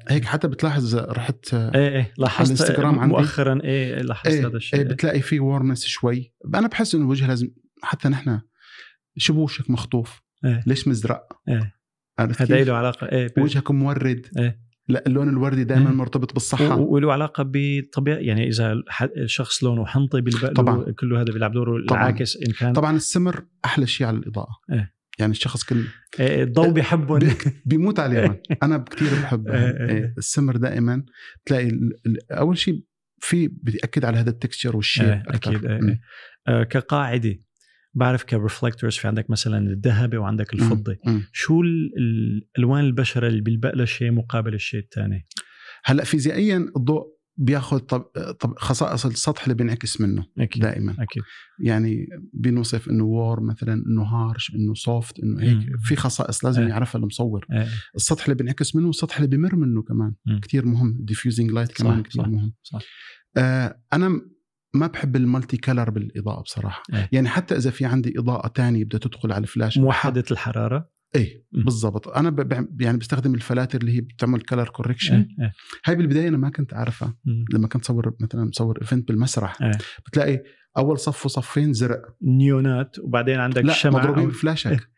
هيك حتى بتلاحظ رحت آه، ايه ايه لاحظت إيه، الانستغرام عندي مؤخرا ايه لاحظت إيه هذا الشيء ايه بتلاقي في وورنس شوي انا بحس انه الوجه لازم حتى نحن شبوشك مخطوف إيه ليش مزرق؟ إيه هذا له علاقه ايه وجهك مورد ايه لا اللون الوردي دائما مرتبط بالصحه وله علاقه بطبيعه يعني اذا الشخص لونه حنطي بالبقلو طبعا كله هذا بيلعب دوره العاكس ان كان طبعا السمر احلى شيء على الاضاءه إيه. يعني الشخص كل إيه, إيه، الضوء بيحبهم بيموت عليهم إيه. انا كثير بحب إيه،, إيه. السمر دائما تلاقي اول شيء في بدي اكد على هذا التكستشر والشيء ايه اكيد إيه. آه كقاعده بعرف كريفلكتورز في عندك مثلا الذهبي وعندك الفضي شو الالوان البشره اللي بيلبق لها شيء مقابل الشيء الثاني هلا فيزيائيا الضوء بياخذ طب... طب خصائص السطح اللي بينعكس منه أكيد. دائما أكيد. يعني بنوصف انه وور مثلا انه هارش انه سوفت انه هيك مم. في خصائص لازم أه. يعرفها المصور أه. السطح اللي بينعكس منه والسطح اللي بيمر منه كمان مم. كتير مهم ديفيوزنج لايت كمان صح. كتير صح. مهم صح. آه انا ما بحب المالتي كلر بالاضاءه بصراحه أي. يعني حتى اذا في عندي اضاءه تانية بدها تدخل على الفلاش موحده الحراره ايه بالضبط انا ب... يعني بستخدم الفلاتر اللي هي بتعمل كلر كوركشن إيه،, إيه. هاي بالبدايه انا ما كنت اعرفها لما كنت صور مثلا مصور ايفنت بالمسرح إيه. بتلاقي اول صف وصفين زرق نيونات وبعدين عندك لا مضروبين أو... فلاشك إيه.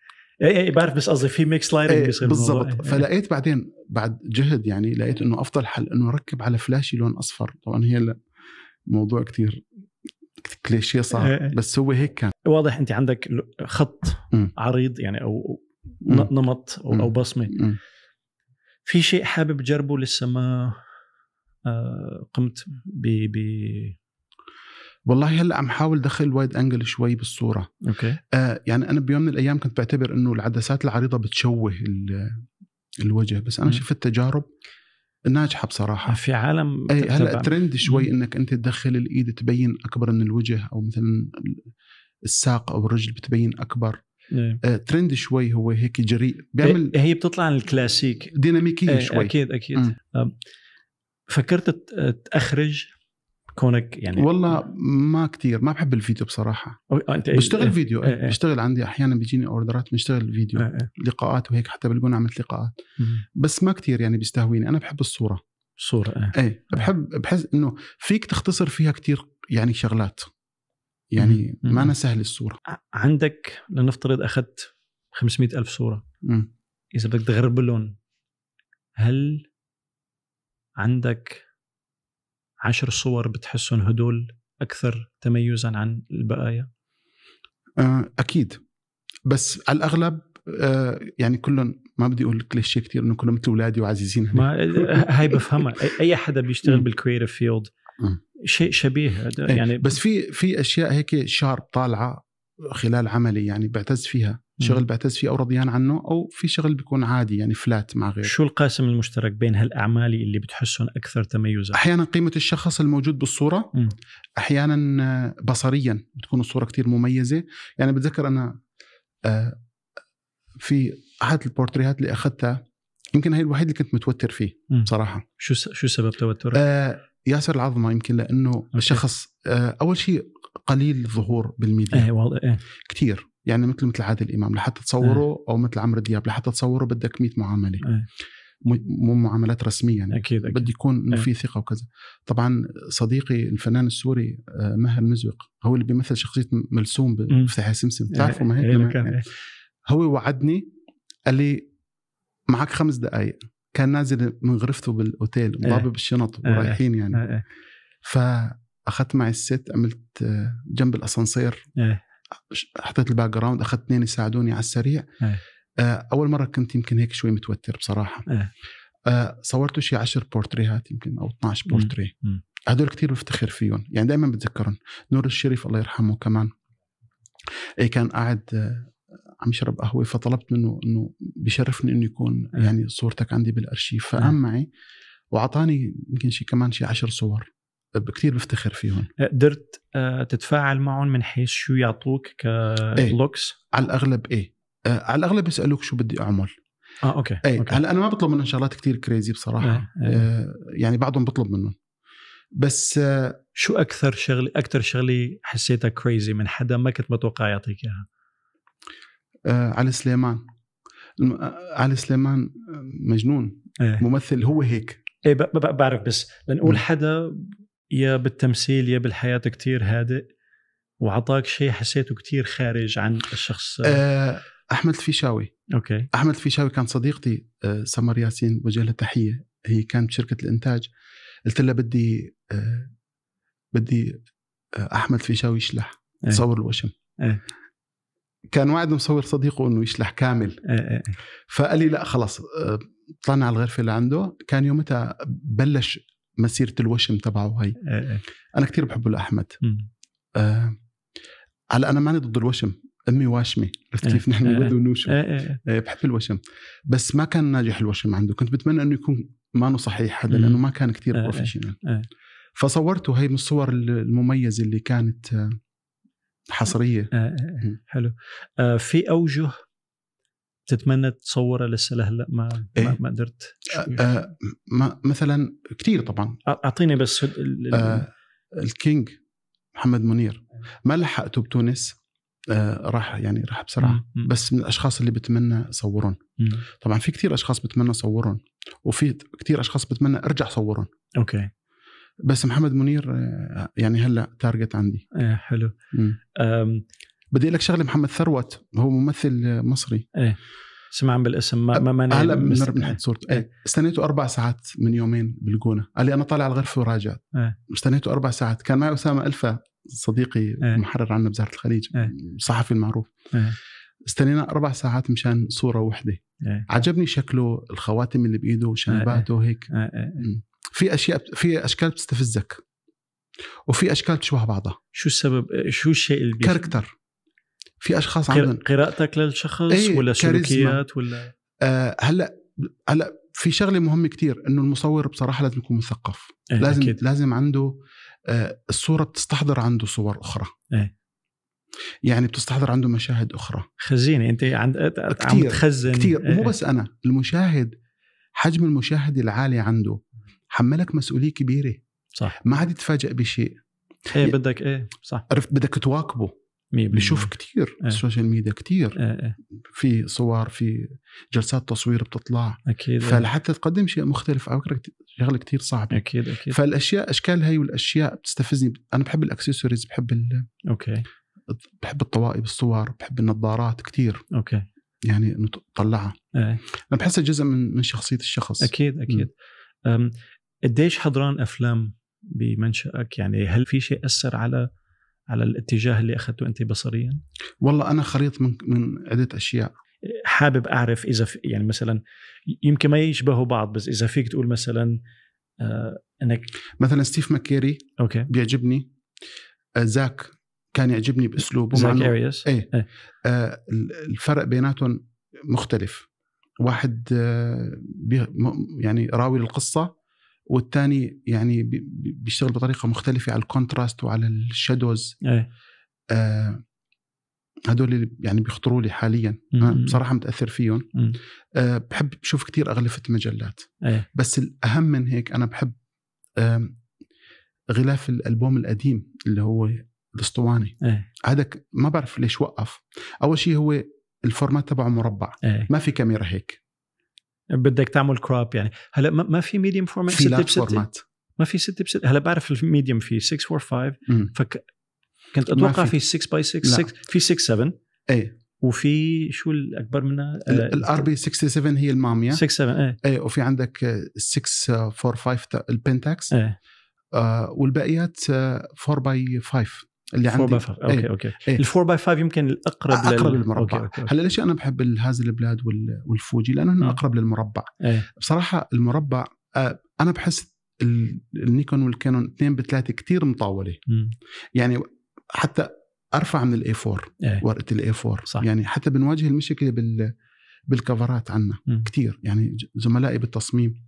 اي اي بعرف بس قصدي في ميكس لايننج إيه بيصير بالضبط إيه،, إيه. فلقيت بعدين بعد جهد يعني لقيت انه افضل حل انه اركب على فلاشي لون اصفر طبعا هي موضوع كثير كليشيه صعب إيه، إيه. بس هو هيك كان واضح انت عندك خط م. عريض يعني او م. نمط او, أو بصمه في شيء حابب تجربه لسه ما آه، قمت ب ب والله هلا عم حاول دخل وايد انجل شوي بالصوره اوكي آه يعني انا بيوم من الايام كنت بعتبر انه العدسات العريضه بتشوه الوجه بس انا م. شفت تجارب ناجحه بصراحه في عالم اي هلا ترند شوي انك انت تدخل الايد تبين اكبر من الوجه او مثلا الساق او الرجل بتبين اكبر إيه. آه ترند شوي هو هيك جريء بيعمل إيه، هي بتطلع عن الكلاسيك ديناميكيه إيه، شوي اكيد اكيد فكرت تاخرج كونك يعني والله ما كتير ما بحب الفيديو بصراحه انت إيه، بشتغل إيه، فيديو إيه،, ايه ايه بشتغل عندي احيانا بيجيني اوردرات بنشتغل فيديو ايه لقاءات وهيك حتى بلقون عملت لقاءات بس ما كتير يعني بيستهويني انا بحب الصوره صوره ايه, ايه بحب بحس انه فيك تختصر فيها كتير يعني شغلات يعني ما أنا سهل الصوره عندك لنفترض اخذت 500 ألف صوره اذا بدك تغربلهم هل عندك عشر صور بتحسهم هدول اكثر تميزا عن البقايا؟ آه، اكيد بس على الاغلب آه، يعني كلهم ما بدي اقول كليشيه كثير انه كلهم مثل اولادي وعزيزين ما هاي بفهمها اي حدا بيشتغل بالكريتيف فيلد شيء شبيه إيه، يعني بس في في اشياء هيك شارب طالعه خلال عملي يعني بعتز فيها شغل بعتز فيه او رضيان عنه او في شغل بيكون عادي يعني فلات مع غيره شو القاسم المشترك بين هالاعمال اللي بتحسهم اكثر تميزا احيانا قيمه الشخص الموجود بالصوره م. احيانا آه، بصريا بتكون الصوره كتير مميزه يعني بتذكر انا آه، في احد البورتريهات اللي اخذتها يمكن هي الوحيد اللي كنت متوتر فيه بصراحه شو شو سبب توترك آه ياسر العظمه يمكن لانه أوكي. الشخص آه اول شيء قليل الظهور بالميديا ايه والله ايه كثير يعني مثل مثل عادل امام لحتى تصوره أه. او مثل عمرو دياب لحتى تصوره بدك 100 معامله أه. مو معاملات رسميه يعني أكيد أكيد. بدي يكون انه إيه. في ثقه وكذا طبعا صديقي الفنان السوري آه، مهر مزوق هو اللي بيمثل شخصيه ملسوم بفتح سمسم إيه، بتعرفه ما هيك إيه، يعني. هو وعدني قال لي معك خمس دقائق كان نازل من غرفته بالاوتيل ضابب الشنط ورايحين يعني فاخذت معي الست عملت آه، جنب الاسانسير حطيت الباك جراوند اخذت اثنين يساعدوني على السريع أيه. آه، اول مره كنت يمكن هيك شوي متوتر بصراحه أيه. صورت شيء 10 بورتريهات يمكن او 12 بورتري هدول كثير بفتخر فيهم يعني دائما بتذكرهم نور الشريف الله يرحمه كمان أي كان قاعد آه، عم يشرب قهوه فطلبت منه انه بيشرفني انه يكون إيه. يعني صورتك عندي بالارشيف إيه. فقام معي واعطاني يمكن شيء كمان شيء 10 صور كثير بفتخر فيهم قدرت أه، أه، تتفاعل معهم من حيث شو يعطوك إيه. كلوكس؟ ايه. على الاغلب ايه أه، على الاغلب يسالوك شو بدي اعمل اه اوكي ايه هلا انا ما بطلب منهم شغلات كثير كريزي بصراحه ايه. إيه. يعني بعضهم بطلب منهم بس شو اكثر شغله اكثر شغله حسيتها كريزي من حدا ما كنت متوقع يعطيك اياها علي سليمان علي سليمان مجنون ايه. ممثل هو هيك ايه بعرف بس لنقول حدا يا بالتمثيل يا بالحياه كتير هادئ وعطاك شيء حسيته كتير خارج عن الشخص آه، احمد الفيشاوي اوكي احمد الفيشاوي كان صديقتي آه، سمر ياسين وجه تحيه هي كانت شركه الانتاج قلت لها بدي آه، بدي احمد الفيشاوي يشلح أه. صور الوشم أه. كان وعد مصور صديقه انه يشلح كامل أه أه. فقال لي لا خلاص طلعنا على الغرفه اللي عنده كان يومتها بلش مسيره الوشم تبعه هي إيه، إيه. انا كثير بحبه لاحمد على آه، انا ماني ضد الوشم امي واشمه عرفت إيه. كيف نحن بدنا نوشم بحب الوشم بس ما كان ناجح الوشم عنده كنت بتمنى انه يكون ما صحيح هذا لانه ما كان كثير بروفيشنال فصورته هي من الصور المميزه اللي كانت آه، حصريه حلو آه، في اوجه تتمنى تصوره لسه لهلا ما, إيه؟ ما ما قدرت آه يعني؟ آه ما مثلا كثير طبعا اعطيني بس ال... آه الكينج محمد منير إيه. ما لحقته بتونس آه راح يعني راح بسرعه مم. بس من الاشخاص اللي بتمنى صورهم مم. طبعا في كثير اشخاص بتمنى صورهم وفي كثير اشخاص بتمنى ارجع صورهم اوكي بس محمد منير آه، يعني هلا تارجت عندي آه حلو بدي لك شغله محمد ثروت هو ممثل مصري ايه سمع بالاسم ما ما هلا بنحط صورته إيه. ايه استنيته اربع ساعات من يومين بالجونه قال لي انا طالع على الغرفه وراجع ايه استنيته اربع ساعات كان معي اسامه الفا صديقي ايه محرر عنا بزاره الخليج ايه صحفي المعروف ايه استنينا اربع ساعات مشان صوره واحده ايه عجبني شكله الخواتم اللي بايده وشنباته ايه هيك ايه ايه, إيه. في اشياء في اشكال بتستفزك وفي اشكال بتشبه بعضها شو السبب شو الشيء اللي كاركتر في اشخاص عندهم قراءتك للشخص ايه ولا سلوكيات ولا آه هلا هلا في شغله مهمه كتير انه المصور بصراحه لازم يكون مثقف ايه لازم أكيد. لازم عنده آه الصوره بتستحضر عنده صور اخرى ايه يعني بتستحضر عنده مشاهد اخرى خزينه انت عند عم تخزن كثير ايه. مو إيه. بس انا المشاهد حجم المشاهد العالي عنده حملك مسؤوليه كبيره صح ما عاد يتفاجئ بشيء ايه بدك ايه صح عرفت بدك تواكبه بنشوف كثير آه. السوشيال ميديا كثير آه. آه. في صور في جلسات تصوير بتطلع اكيد إيه. فلحتى تقدم شيء مختلف على فكره شغله كثير صعبه اكيد اكيد فالاشياء اشكال هي والاشياء بتستفزني انا بحب الاكسسوارز بحب ال... اوكي بحب الطواقي بالصور بحب النظارات كثير اوكي يعني انه تطلعها آه. انا بحسها جزء من من شخصيه الشخص اكيد اكيد قديش حضران افلام بمنشأك يعني هل في شيء اثر على على الاتجاه اللي اخذته انت بصريا؟ والله انا خليط من من عده اشياء حابب اعرف اذا في يعني مثلا يمكن ما يشبهوا بعض بس اذا فيك تقول مثلا آه انك مثلا ستيف ماكيري اوكي بيعجبني آه زاك كان يعجبني باسلوبه زاك ارياس ايه, ايه. آه الفرق بيناتهم مختلف واحد آه، يعني راوي القصه والثاني يعني بيشتغل بطريقه مختلفه على الكونتراست وعلى الشادوز إيه. آه هدول اللي يعني بيخطروا لي حاليا أنا بصراحه متاثر فيهم أه بحب بشوف كثير اغلفه مجلات أيه. بس الاهم من هيك انا بحب أه غلاف الالبوم القديم اللي هو الاسطواني أيه. هذا ما بعرف ليش وقف اول شيء هو الفورمات تبعه مربع أيه. ما في كاميرا هيك بدك تعمل كروب يعني هلا ما في ميديوم فورمات في لارج فورمات ما في 6 ب 6 هلا بعرف الميديوم في 6 4 5 فك كنت اتوقع في 6 باي 6 6 في 6 7 اي وفي شو الاكبر منها؟ الار بي 67 هي الماميا 6 7 اي اي وفي عندك 6 4 5 البنتاكس اي آه والباقيات 4 باي 5 اللي عندي 4 باي 5 اوكي إيه، اوكي إيه. ال 4 باي 5 يمكن الاقرب اقرب للمربع هلا ليش انا بحب هذه البلاد والفوجي لانه اقرب للمربع أي. بصراحه المربع آه، انا بحس النيكون والكانون 2 بثلاثه كثير مطاوله م. يعني حتى ارفع من الاي 4 ورقه الاي 4 صح. يعني حتى بنواجه المشكله بال بالكفرات عنا كثير يعني زملائي بالتصميم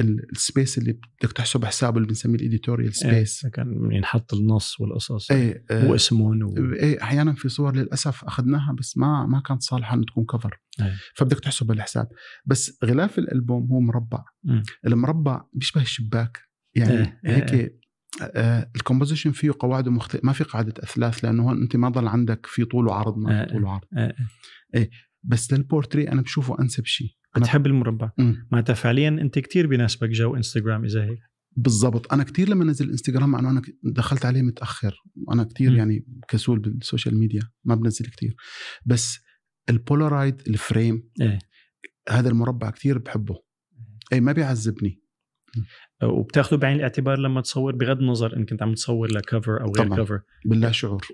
السبيس اللي بدك تحسب حسابه اللي بنسميه الايديتوريال سبيس كان ينحط النص والقصص ايه, إيه، واسمهم و... إيه،, ايه احيانا في صور للاسف اخذناها بس ما ما كانت صالحه انه تكون كفر ايه. فبدك تحسب الحساب بس غلاف الالبوم هو مربع م. المربع بيشبه الشباك يعني إيه،, ايه. هيك ايه. آه الكومبوزيشن فيه قواعده مختلفه ما في قاعده اثلاث لانه هون انت ما ضل عندك في طول وعرض ما في طول وعرض ايه. ايه. بس للبورتري انا بشوفه انسب شيء بتحب المربع معناتها فعليا انت كتير بيناسبك جو انستغرام اذا هيك بالضبط انا كتير لما نزل انستغرام مع انه انا دخلت عليه متاخر انا كتير م. يعني كسول بالسوشيال ميديا ما بنزل كتير بس البولارايد الفريم إيه. هذا المربع كتير بحبه اي ما بيعذبني وبتاخذه بعين الاعتبار لما تصور بغض النظر ان كنت عم تصور لكفر او غير كفر بالله شعور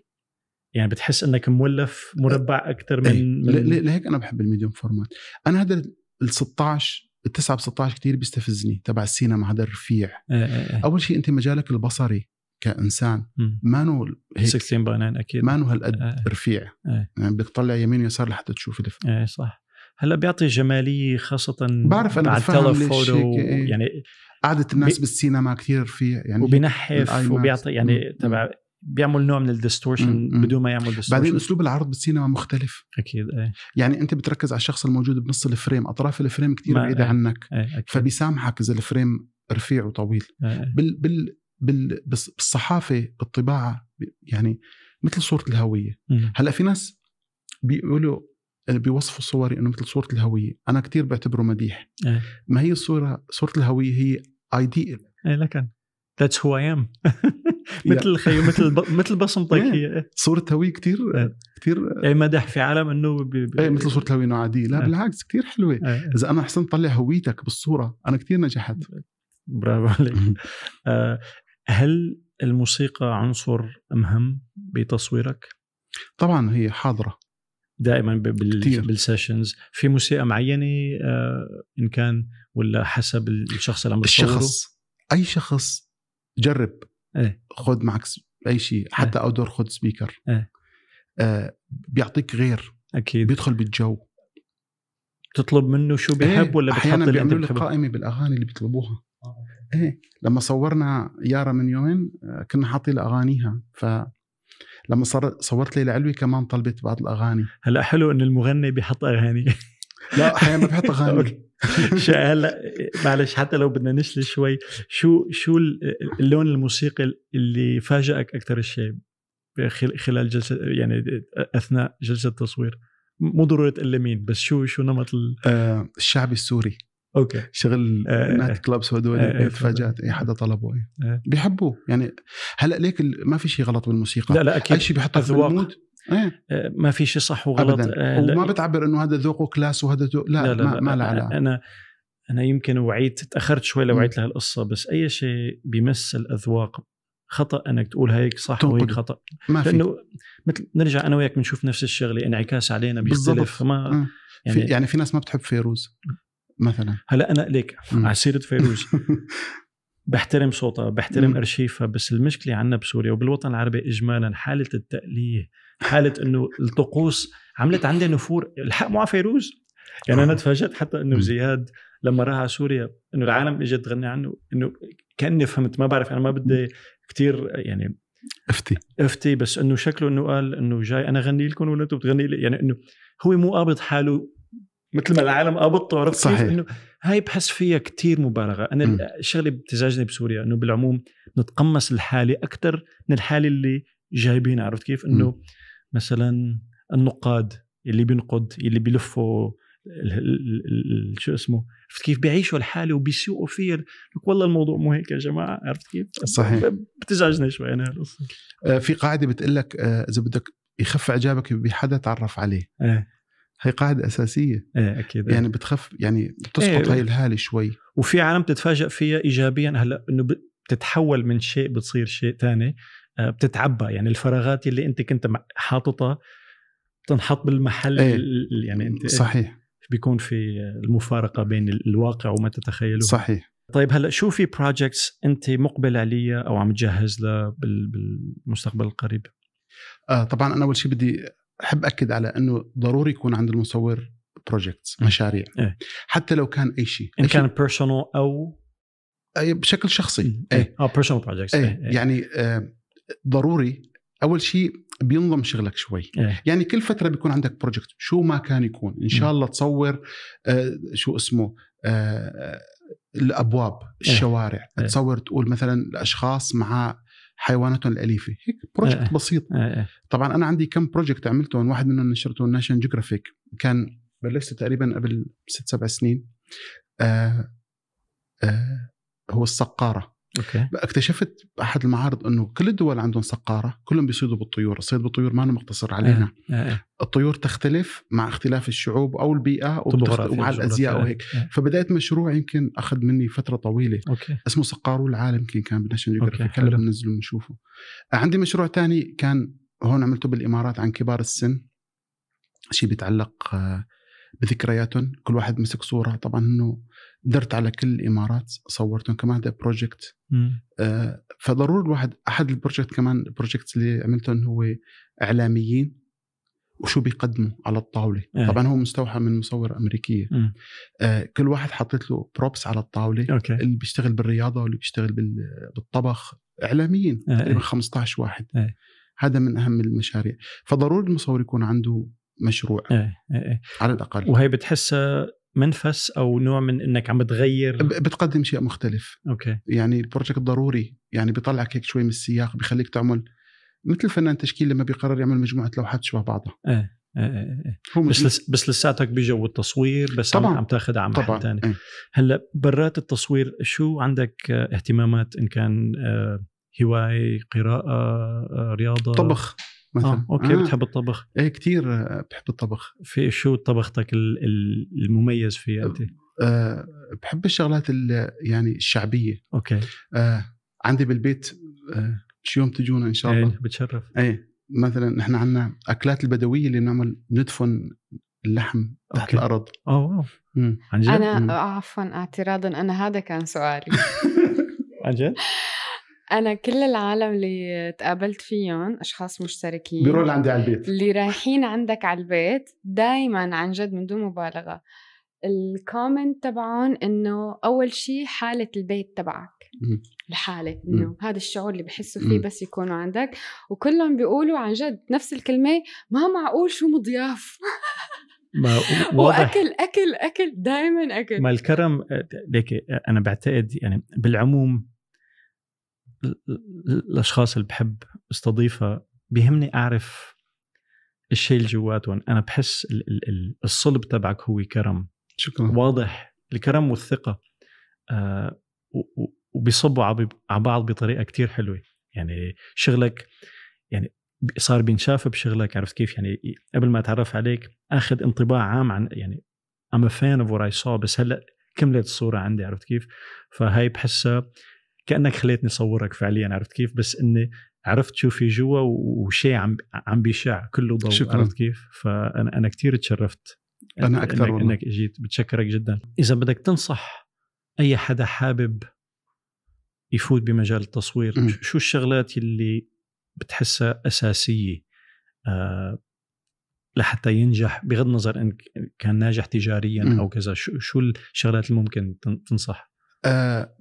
يعني بتحس انك مولف مربع اكثر من, إيه. من لهيك انا بحب الميديوم فورمات انا هذا ال 16 التسعة ب 16 كثير بيستفزني تبع السينما هذا الرفيع إيه، إيه، إيه. اول شيء انت مجالك البصري كانسان ما هيك 16 باي 9 اكيد نو هالقد رفيع يعني بدك تطلع يمين ويسار لحتى تشوف الفيلم ايه صح هلا بيعطي جماليه خاصه بعرف انا التلفوتو يعني قعدة الناس بالسينما كثير رفيع يعني وبينحف وبيعطي يعني تبع بيعمل نوع من الديستورشن بدون ما يعمل ديستورشن بعدين اسلوب العرض بالسينما مختلف اكيد ايه يعني انت بتركز على الشخص الموجود بنص الفريم اطراف الفريم كثير بعيده ايه. عنك ايه. أكيد. فبيسامحك اذا الفريم رفيع وطويل ايه. إيه. بال بال بال بالصحافه بالطباعه يعني مثل صوره الهويه مم. هلا في ناس بيقولوا بيوصفوا صوري انه مثل صوره الهويه انا كثير بعتبره مديح ايه. ما هي الصوره صوره الهويه هي ايديال ايه لكن ذاتس هو اي ام مثل خيو مثل مثل بصمتك إيه. هي إيه. صوره هوي كثير آه، كثير آه، يعني مدح في عالم انه اي ايه مثل صوره هوي انه عاديه لا إيه. بالعكس كثير حلوه اذا انا احسن طلع هويتك بالصوره انا كثير نجحت برافو عليك آه، هل الموسيقى عنصر مهم بتصويرك؟ طبعا هي حاضره دائما بال... بالسيشنز في موسيقى معينه ان كان ولا حسب الشخص اللي عم الشخص اي شخص جرب ايه خذ معك اي شيء إيه. حتى ايه. دور خذ سبيكر ايه. آه بيعطيك غير اكيد بيدخل بالجو تطلب منه شو بحب ايه. ولا احيانا بيعملوا لك قائمه بالاغاني اللي بيطلبوها ايه لما صورنا يارا من يومين آه، كنا حاطين اغانيها ف لما صار صورت ليلى علوي كمان طلبت بعض الاغاني هلا حلو ان المغني بيحط اغاني لا احيانا ما بحط اغاني هلا معلش حتى لو بدنا نشلي شوي شو شو اللون الموسيقي اللي فاجئك اكثر شيء خلال جلسه يعني اثناء جلسه التصوير مو ضروري تقول مين بس شو شو نمط ال... آه الشعبي السوري اوكي شغل آه, آه،, آه. نايت كلابس هدول آه, آه، إيه، تفاجات اي حدا طلبه إيه. آه بيحبوه يعني هلا ليك ما في شيء غلط بالموسيقى لا لا اكيد اي شيء بيحطك في المود إيه؟ آه، ما في شيء صح وغلط آه، وما بتعبر انه هذا ذوقه كلاس وهذا ذوق لا لا, لا, ما, لا لا, لا علاقه انا انا يمكن وعيت تاخرت شوي لوعيت لهالقصه بس اي شيء بمس الاذواق خطا انك تقول هيك صح تنقل. وهيك خطا ما في لانه مثل نرجع انا وياك بنشوف نفس الشغله انعكاس علينا بيختلف ما آه. يعني في يعني في ناس ما بتحب فيروز مثلا هلا انا ليك على سيره فيروز بحترم صوتها بحترم ارشيفها بس المشكله عندنا بسوريا وبالوطن العربي اجمالا حاله التأليه حاله انه الطقوس عملت عندي نفور الحق مع فيروز يعني انا آه. تفاجات حتى انه زياد لما راح على سوريا انه العالم اجت تغني عنه انه كاني فهمت ما بعرف انا ما بدي كثير يعني افتي افتي بس انه شكله انه قال انه جاي انا غني لكم ولا انتم بتغني لي يعني انه هو مو قابض حاله مثل ما العالم قابضته عرفت صحيح انه هاي بحس فيها كثير مبالغه انا الشغله بتزعجني بسوريا انه بالعموم نتقمص الحاله اكثر من الحاله اللي جايبينها عرفت كيف انه م. مثلا النقاد اللي بينقد اللي بيلفوا شو اسمه عرفت كيف بيعيشوا الحاله وبيسوقوا فيها لك والله الموضوع مو هيك يا جماعه عرفت كيف؟ صحيح بتزعجني شوي انا هالقصه في قاعده بتقول لك آه، اذا بدك يخف اعجابك بحدا تعرف عليه اه. هي قاعدة أساسية ايه أكيد يعني بتخف يعني بتسقط ايه. هاي الهالة شوي وفي عالم بتتفاجئ فيها إيجابيا هلا إنه بتتحول من شيء بتصير شيء ثاني بتتعبى يعني الفراغات اللي انت كنت حاططها بتنحط بالمحل ايه يعني انت صحيح بيكون في المفارقه بين الواقع وما تتخيله صحيح طيب هلا شو في بروجكتس انت مقبل عليها او عم تجهز لها بالمستقبل القريب؟ آه طبعا انا اول شيء بدي احب اكد على انه ضروري يكون عند المصور بروجكتس إيه. مشاريع إيه. حتى لو كان اي شيء ان كان بيرسونال او بشكل شخصي ايه, إيه. اه بيرسونال إيه. بروجكتس إيه. يعني آه ضروري اول شيء بينظم شغلك شوي إيه. يعني كل فتره بيكون عندك بروجكت شو ما كان يكون ان شاء الله تصور آه شو اسمه آه الابواب إيه. الشوارع إيه. تصور تقول مثلا الاشخاص مع حيواناتهم الاليفه هيك بروجكت إيه. بسيط إيه،, إيه. طبعا انا عندي كم بروجكت عملتهم واحد منهم نشرته ناشن جيوغرافيك كان بلشت تقريبا قبل ست سبع سنين آه آه هو السقاره اوكي اكتشفت باحد المعارض انه كل الدول عندهم سقاره كلهم بيصيدوا بالطيور الصيد بالطيور ما مقتصر إيه، علينا آه. آه. الطيور تختلف مع اختلاف الشعوب او البيئه ومع الازياء إيه، وهيك آه. فبدات مشروع يمكن اخذ مني فتره طويله أوكي. اسمه سقارو العالم يمكن كان بدنا جيوغرافيك هلا بننزله عندي مشروع ثاني كان هون عملته بالامارات عن كبار السن شيء بيتعلق آه، بذكرياتهم كل واحد مسك صوره طبعا انه درت على كل الامارات صورتهم كمان هذا بروجكت آه، فضروري الواحد احد البروجكت كمان البروجكت اللي عملتهم هو اعلاميين وشو بيقدموا على الطاوله إيه. طبعا هو مستوحى من مصوره امريكيه آه. كل واحد حطيت له بروبس على الطاوله أوكي. اللي بيشتغل بالرياضه واللي بيشتغل بالطبخ اعلاميين آه. تقريبا 15 واحد آه. هذا من اهم المشاريع فضروري المصور يكون عنده مشروع آه. آه. على الاقل وهي بتحسها منفس او نوع من انك عم بتغير بتقدم شيء مختلف اوكي يعني البروجكت ضروري يعني بيطلعك هيك شوي من السياق بخليك تعمل مثل فنان تشكيل لما بيقرر يعمل مجموعه لوحات شبه بعضها ايه ايه ايه, إيه،, إيه. هو بس لس بس لساتك بجو التصوير بس طبعا عم تاخذ عم طبعا ثاني ايه. هلا برات التصوير شو عندك آه، اهتمامات ان كان آه، هوايه قراءه آه، رياضه طبخ مثلا آه، اوكي آه. بتحب الطبخ ايه كثير آه، بحب الطبخ في شو طبختك المميز فيه انت؟ آه بحب الشغلات يعني الشعبيه اوكي آه عندي بالبيت آه شو يوم تجونا ان شاء إيه، الله ايه بتشرف ايه مثلا نحن عندنا اكلات البدويه اللي بنعمل ندفن اللحم تحت أوكي. الارض اه واو عن جد؟ انا آه، عفوا اعتراضا انا هذا كان سؤالي عن جد؟ انا كل العالم اللي تقابلت فيهم اشخاص مشتركين بيروحوا عندي على البيت اللي رايحين عندك على البيت دائما عن جد من دون مبالغه الكومنت تبعهم انه اول شيء حاله البيت تبعك الحاله انه هذا الشعور اللي بحسوا فيه بس يكونوا عندك وكلهم بيقولوا عن جد نفس الكلمه ما معقول شو مضياف ما واكل اكل اكل دائما اكل ما الكرم آه، ليك آه، انا بعتقد يعني بالعموم الاشخاص اللي بحب استضيفها بيهمني اعرف الشيء اللي جواتهم انا بحس الصلب تبعك هو كرم شكرا واضح الكرم والثقه آه وبيصبوا على بعض بطريقه كتير حلوه يعني شغلك يعني صار بينشاف بشغلك عرفت كيف يعني قبل ما اتعرف عليك اخذ انطباع عام عن يعني ام فان اوف what I saw بس هلا كملت الصوره عندي عرفت كيف فهي بحسها كانك خليتني صورك فعليا عرفت كيف بس اني عرفت شو في جوا وشيء عم عم بيشع كله ضوء شكرا. عرفت كيف فانا انا كثير تشرفت انا اكثر انك, والله. إنك اجيت بتشكرك جدا اذا بدك تنصح اي حدا حابب يفوت بمجال التصوير م. شو الشغلات اللي بتحسها اساسيه آه لحتى ينجح بغض النظر ان كان ناجح تجاريا م. او كذا شو شو الشغلات اللي ممكن تنصح آه،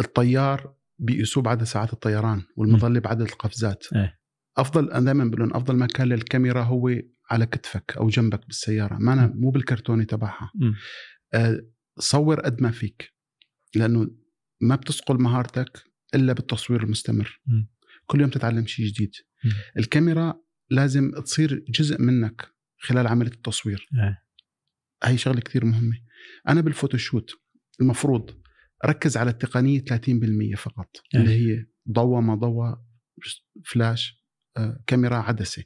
الطيار بيقيسوه بعدد ساعات الطيران والمظله بعدد القفزات ايه. افضل انا دائما بقول افضل مكان للكاميرا هو على كتفك او جنبك بالسياره ما أنا مو بالكرتونه تبعها أه صور قد ما فيك لانه ما بتسقل مهارتك الا بالتصوير المستمر م. كل يوم تتعلم شيء جديد م. الكاميرا لازم تصير جزء منك خلال عمليه التصوير ايه. هي شغله كثير مهمه انا بالفوتوشوت المفروض ركز على التقنيه 30% فقط أيه. اللي هي ضوء ما ضوء فلاش آه، كاميرا عدسه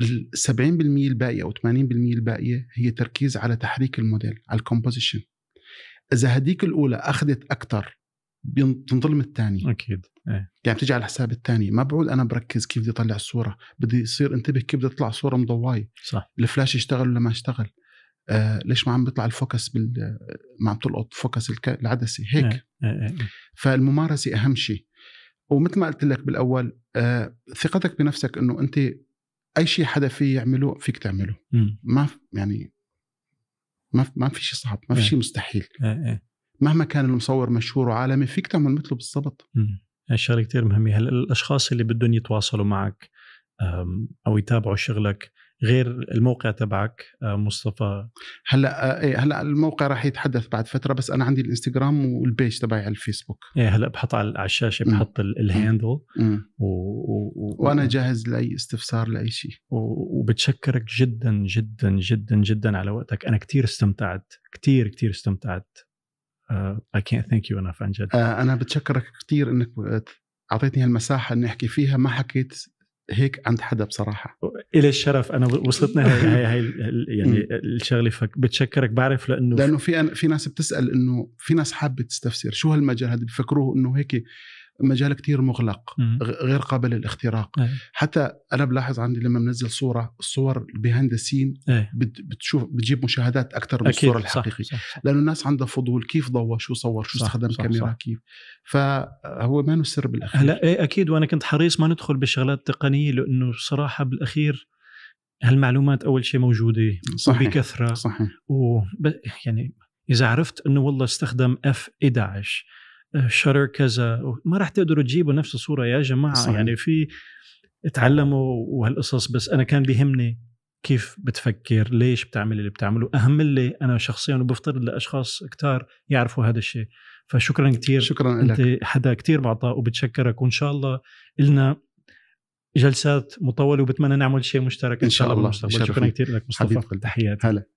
ال 70% الباقيه او 80% الباقيه هي تركيز على تحريك الموديل على الكومبوزيشن اذا هديك الاولى اخذت اكثر بتنظلم الثاني اكيد ايه. يعني بتجي على حساب الثاني ما بقول انا بركز كيف بدي اطلع الصوره بدي يصير انتبه كيف بدي اطلع صوره مضواي صح الفلاش اشتغل ولا ما اشتغل آه ليش ما عم بيطلع الفوكس بال ما عم تلقط فوكس العدسه إيه، هيك إيه، إيه، فالممارسه اهم شيء ومثل ما قلت لك بالاول آه ثقتك بنفسك انه انت اي شيء حدا فيه يعمله فيك تعمله ما يعني ما ما في شيء صعب ما في شيء مستحيل مهما كان المصور مشهور وعالمي فيك تعمل مثله بالضبط شغله كثير مهمه هلا الاشخاص اللي بدهم يتواصلوا معك او يتابعوا شغلك غير الموقع تبعك آه، مصطفى هلا آه، ايه هلا الموقع راح يتحدث بعد فتره بس انا عندي الانستغرام والبيج تبعي على الفيسبوك ايه هلا بحط على الشاشه بحط الهاندل و... و... وانا جاهز لاي استفسار لاي شيء وبتشكرك جدا جدا جدا جدا على وقتك انا كثير استمتعت كثير كثير استمتعت اي كانت ثانك يو انف عن جد آه، انا بتشكرك كثير انك اعطيتني هالمساحه اني احكي فيها ما حكيت هيك عند حدا بصراحه إلي الشرف انا وصلتنا هاي هاي, هاي يعني الشغله فبتشكرك بعرف لانه لانه في في ناس بتسال انه في ناس حابه تستفسر شو هالمجال هذا بفكروه انه هيك مجال كثير مغلق غير قابل للاختراق إيه. حتى انا بلاحظ عندي لما بنزل صوره الصور بيهاند بتشوف بتجيب مشاهدات اكثر من الصوره الحقيقيه لانه الناس عندها فضول كيف ضوى شو صور شو استخدم كاميرا كيف فهو ما نسر بالاخير هلا ايه اكيد وانا كنت حريص ما ندخل بالشغلات التقنيه لانه صراحه بالاخير هالمعلومات اول شيء موجوده صحيح بكثره صحيح و يعني اذا عرفت انه والله استخدم اف 11 شرر كذا ما راح تقدروا تجيبوا نفس الصوره يا جماعه صحيح. يعني في اتعلموا وهالقصص بس انا كان بيهمني كيف بتفكر ليش بتعمل اللي بتعمله اهم لي انا شخصيا وبفترض لاشخاص كتار يعرفوا هذا الشيء فشكرا كثير شكرا انت حدا كثير معطاء وبتشكرك وان شاء الله لنا جلسات مطوله وبتمنى نعمل شيء مشترك ان شاء الله الله. شكرا كثير لك مصطفى حبيب. تحياتي هلا